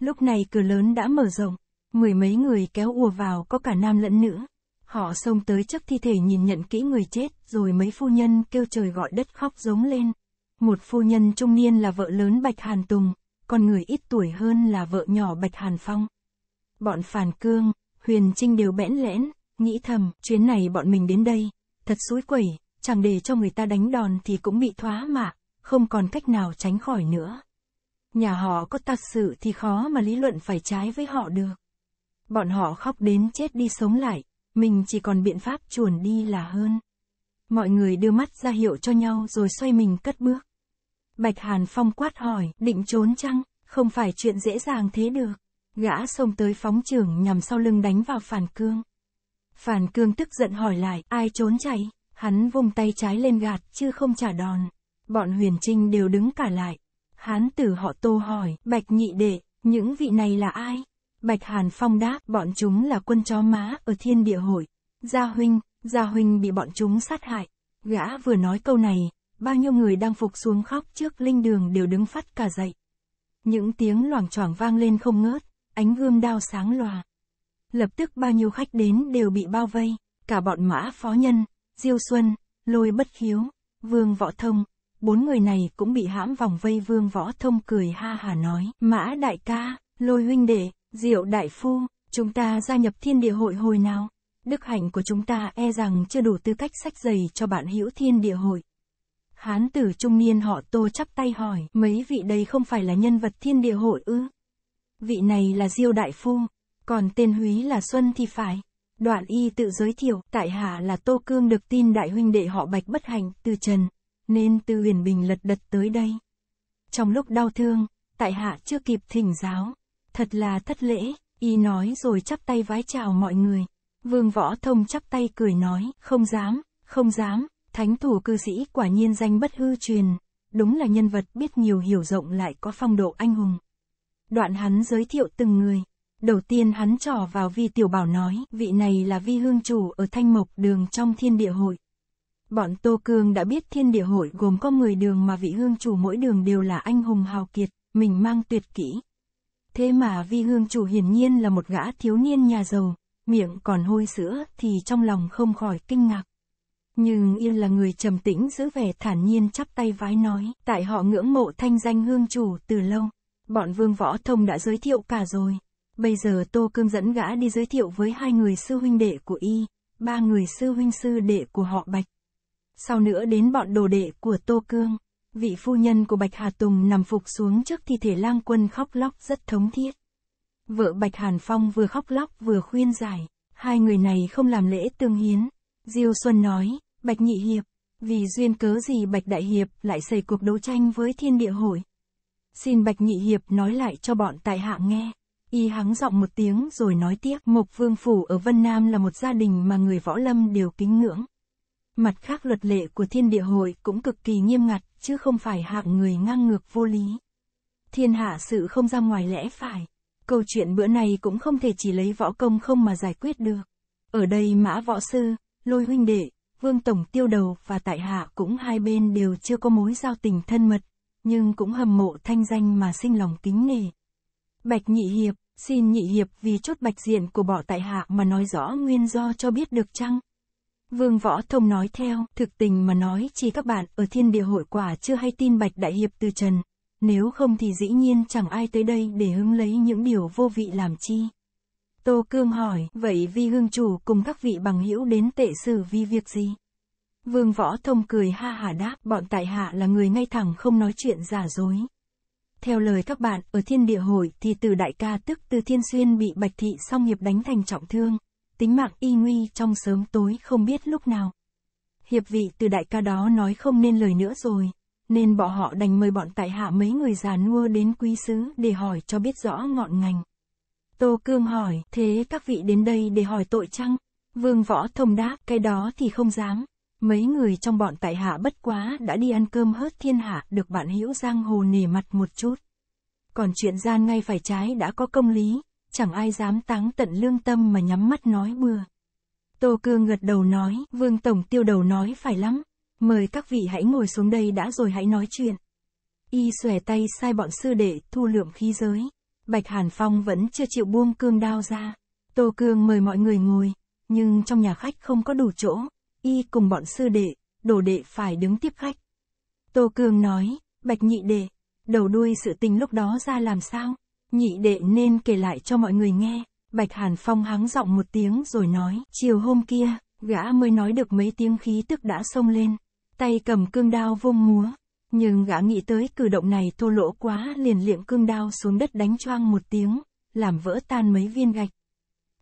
Lúc này cửa lớn đã mở rộng, mười mấy người kéo ùa vào có cả nam lẫn nữ. Họ xông tới trước thi thể nhìn nhận kỹ người chết rồi mấy phu nhân kêu trời gọi đất khóc giống lên. Một phu nhân trung niên là vợ lớn Bạch Hàn Tùng, còn người ít tuổi hơn là vợ nhỏ Bạch Hàn Phong. Bọn Phản Cương, Huyền Trinh đều bẽn lẽn, nghĩ thầm, chuyến này bọn mình đến đây, thật suối quẩy, chẳng để cho người ta đánh đòn thì cũng bị thoá mà, không còn cách nào tránh khỏi nữa. Nhà họ có tạc sự thì khó mà lý luận phải trái với họ được. Bọn họ khóc đến chết đi sống lại, mình chỉ còn biện pháp chuồn đi là hơn. Mọi người đưa mắt ra hiệu cho nhau rồi xoay mình cất bước. Bạch Hàn Phong quát hỏi, định trốn chăng, không phải chuyện dễ dàng thế được. Gã xông tới phóng trưởng nhằm sau lưng đánh vào Phản Cương. Phản Cương tức giận hỏi lại, ai trốn chạy, hắn vung tay trái lên gạt, chứ không trả đòn. Bọn huyền trinh đều đứng cả lại. Hán tử họ tô hỏi, Bạch Nhị Đệ, những vị này là ai? Bạch Hàn Phong đáp, bọn chúng là quân chó má ở thiên địa hội. Gia Huynh, Gia Huynh bị bọn chúng sát hại. Gã vừa nói câu này, bao nhiêu người đang phục xuống khóc trước linh đường đều đứng phát cả dậy. Những tiếng loảng choảng vang lên không ngớt, ánh gươm đao sáng lòa. Lập tức bao nhiêu khách đến đều bị bao vây, cả bọn mã phó nhân, Diêu Xuân, Lôi Bất Hiếu, Vương Võ Thông, bốn người này cũng bị hãm vòng vây Vương Võ Thông cười ha hà nói, Mã đại ca, Lôi huynh đệ, Diệu đại phu, chúng ta gia nhập thiên địa hội hồi nào? Đức hạnh của chúng ta e rằng chưa đủ tư cách sách giày cho bạn hữu thiên địa hội. Hán tử trung niên họ tô chắp tay hỏi, mấy vị đây không phải là nhân vật thiên địa hội ư? Vị này là Diêu Đại Phu, còn tên húy là Xuân thì phải. Đoạn y tự giới thiệu, tại hạ là Tô Cương được tin đại huynh đệ họ bạch bất hạnh, từ trần, nên từ huyền bình lật đật tới đây. Trong lúc đau thương, tại hạ chưa kịp thỉnh giáo, thật là thất lễ, y nói rồi chắp tay vái chào mọi người. Vương Võ Thông chắp tay cười nói, không dám, không dám, Thánh thủ cư sĩ quả nhiên danh bất hư truyền, đúng là nhân vật biết nhiều hiểu rộng lại có phong độ anh hùng. Đoạn hắn giới thiệu từng người. Đầu tiên hắn trỏ vào vi tiểu bảo nói, vị này là vi hương chủ ở thanh mộc đường trong thiên địa hội. Bọn Tô Cương đã biết thiên địa hội gồm có 10 đường mà vị hương chủ mỗi đường đều là anh hùng hào kiệt, mình mang tuyệt kỹ. Thế mà vi hương chủ hiển nhiên là một gã thiếu niên nhà giàu, miệng còn hôi sữa thì trong lòng không khỏi kinh ngạc nhưng Yên là người trầm tĩnh giữ vẻ thản nhiên chắp tay vái nói, tại họ ngưỡng mộ thanh danh hương chủ từ lâu, bọn Vương Võ Thông đã giới thiệu cả rồi. Bây giờ Tô Cương dẫn gã đi giới thiệu với hai người sư huynh đệ của y, ba người sư huynh sư đệ của họ Bạch. Sau nữa đến bọn đồ đệ của Tô Cương, vị phu nhân của Bạch Hà Tùng nằm phục xuống trước thi thể lang quân khóc lóc rất thống thiết. Vợ Bạch Hàn Phong vừa khóc lóc vừa khuyên giải, hai người này không làm lễ tương hiến. Diêu Xuân nói, Bạch Nhị Hiệp, vì duyên cớ gì Bạch Đại Hiệp lại xảy cuộc đấu tranh với thiên địa hội? Xin Bạch Nhị Hiệp nói lại cho bọn tại hạ nghe. Y hắng giọng một tiếng rồi nói tiếp Mộc Vương Phủ ở Vân Nam là một gia đình mà người võ lâm đều kính ngưỡng. Mặt khác luật lệ của thiên địa hội cũng cực kỳ nghiêm ngặt, chứ không phải hạng người ngang ngược vô lý. Thiên hạ sự không ra ngoài lẽ phải. Câu chuyện bữa nay cũng không thể chỉ lấy võ công không mà giải quyết được. Ở đây mã võ sư, lôi huynh đệ, Vương Tổng tiêu đầu và tại hạ cũng hai bên đều chưa có mối giao tình thân mật, nhưng cũng hâm mộ thanh danh mà sinh lòng kính nể. Bạch Nhị Hiệp, xin Nhị Hiệp vì chốt bạch diện của bỏ tại hạ mà nói rõ nguyên do cho biết được chăng? Vương Võ Thông nói theo, thực tình mà nói chỉ các bạn ở thiên địa hội quả chưa hay tin Bạch Đại Hiệp từ Trần, nếu không thì dĩ nhiên chẳng ai tới đây để hứng lấy những điều vô vị làm chi. Tô Cương hỏi, vậy vi hương chủ cùng các vị bằng hữu đến tệ sử vi việc gì? Vương Võ Thông cười ha hà đáp, bọn tại hạ là người ngay thẳng không nói chuyện giả dối. Theo lời các bạn, ở thiên địa hội thì từ đại ca tức từ thiên xuyên bị bạch thị song hiệp đánh thành trọng thương, tính mạng y nguy trong sớm tối không biết lúc nào. Hiệp vị từ đại ca đó nói không nên lời nữa rồi, nên bọn họ đành mời bọn tại hạ mấy người già nua đến quý sứ để hỏi cho biết rõ ngọn ngành. Tô Cương hỏi, thế các vị đến đây để hỏi tội chăng? Vương Võ Thông đáp, cái đó thì không dám. Mấy người trong bọn tại hạ bất quá đã đi ăn cơm hớt thiên hạ, được bạn hữu giang hồ nể mặt một chút. Còn chuyện gian ngay phải trái đã có công lý, chẳng ai dám táng tận lương tâm mà nhắm mắt nói bừa. Tô Cương gật đầu nói, Vương Tổng tiêu đầu nói phải lắm, mời các vị hãy ngồi xuống đây đã rồi hãy nói chuyện. Y xòe tay sai bọn sư đệ thu lượm khí giới. Bạch Hàn Phong vẫn chưa chịu buông cương đao ra. Tô Cương mời mọi người ngồi, nhưng trong nhà khách không có đủ chỗ, y cùng bọn sư đệ, đồ đệ phải đứng tiếp khách. Tô Cương nói, Bạch nhị đệ, đầu đuôi sự tình lúc đó ra làm sao, nhị đệ nên kể lại cho mọi người nghe. Bạch Hàn Phong hắng giọng một tiếng rồi nói, chiều hôm kia, gã mới nói được mấy tiếng khí tức đã xông lên, tay cầm cương đao vung múa, nhưng gã nghĩ tới cử động này thô lỗ quá liền liệng cương đao xuống đất đánh choang một tiếng, làm vỡ tan mấy viên gạch.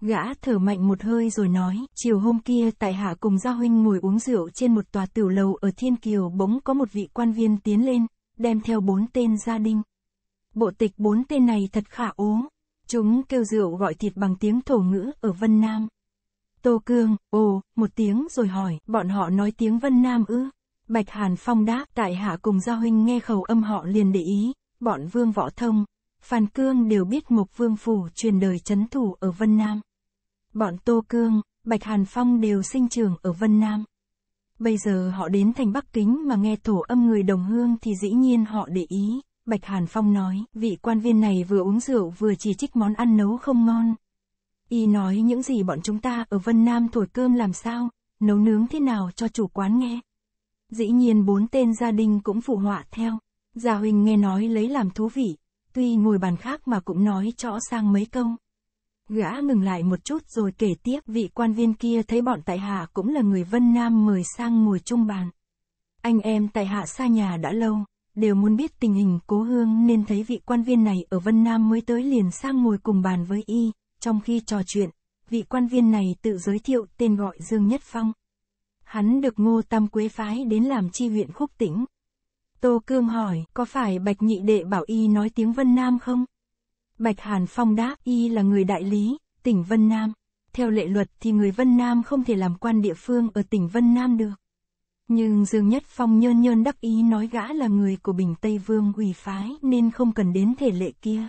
Gã thở mạnh một hơi rồi nói, chiều hôm kia tại hạ cùng Gia Huynh ngồi uống rượu trên một tòa tiểu lầu ở Thiên Kiều bỗng có một vị quan viên tiến lên, đem theo bốn tên gia đình. Bộ tịch bốn tên này thật khả ố. Chúng kêu rượu gọi thịt bằng tiếng thổ ngữ ở Vân Nam. Tô Cương, ồ, một tiếng rồi hỏi, bọn họ nói tiếng Vân Nam ư? Bạch Hàn Phong đáp, tại hạ cùng Gia Huynh nghe khẩu âm họ liền để ý, bọn Vương Võ Thông, Phan Cương đều biết Mục Vương Phủ truyền đời chấn thủ ở Vân Nam. Bọn Tô Cương, Bạch Hàn Phong đều sinh trưởng ở Vân Nam. Bây giờ họ đến thành Bắc Kính mà nghe thổ âm người đồng hương thì dĩ nhiên họ để ý. Bạch Hàn Phong nói, vị quan viên này vừa uống rượu vừa chỉ trích món ăn nấu không ngon. Y nói những gì bọn chúng ta ở Vân Nam thổi cơm làm sao, nấu nướng thế nào cho chủ quán nghe. Dĩ nhiên bốn tên gia đình cũng phụ họa theo. Gia Huỳnh nghe nói lấy làm thú vị, tuy ngồi bàn khác mà cũng nói rõ sang mấy câu. Gã ngừng lại một chút rồi kể tiếp vị quan viên kia thấy bọn tại hạ cũng là người Vân Nam mời sang ngồi chung bàn. Anh em tại hạ xa nhà đã lâu, đều muốn biết tình hình cố hương nên thấy vị quan viên này ở Vân Nam mới tới liền sang ngồi cùng bàn với y, trong khi trò chuyện, vị quan viên này tự giới thiệu tên gọi Dương Nhất Phong hắn được Ngô Tam Quế phái đến làm chi huyện khúc tĩnh. Tô Cương hỏi, có phải Bạch Nhị Đệ bảo y nói tiếng Vân Nam không? Bạch Hàn Phong đáp, y là người đại lý, tỉnh Vân Nam. Theo lệ luật thì người Vân Nam không thể làm quan địa phương ở tỉnh Vân Nam được. Nhưng Dương Nhất Phong nhơn nhơn đắc ý nói gã là người của Bình Tây Vương ủy phái nên không cần đến thể lệ kia.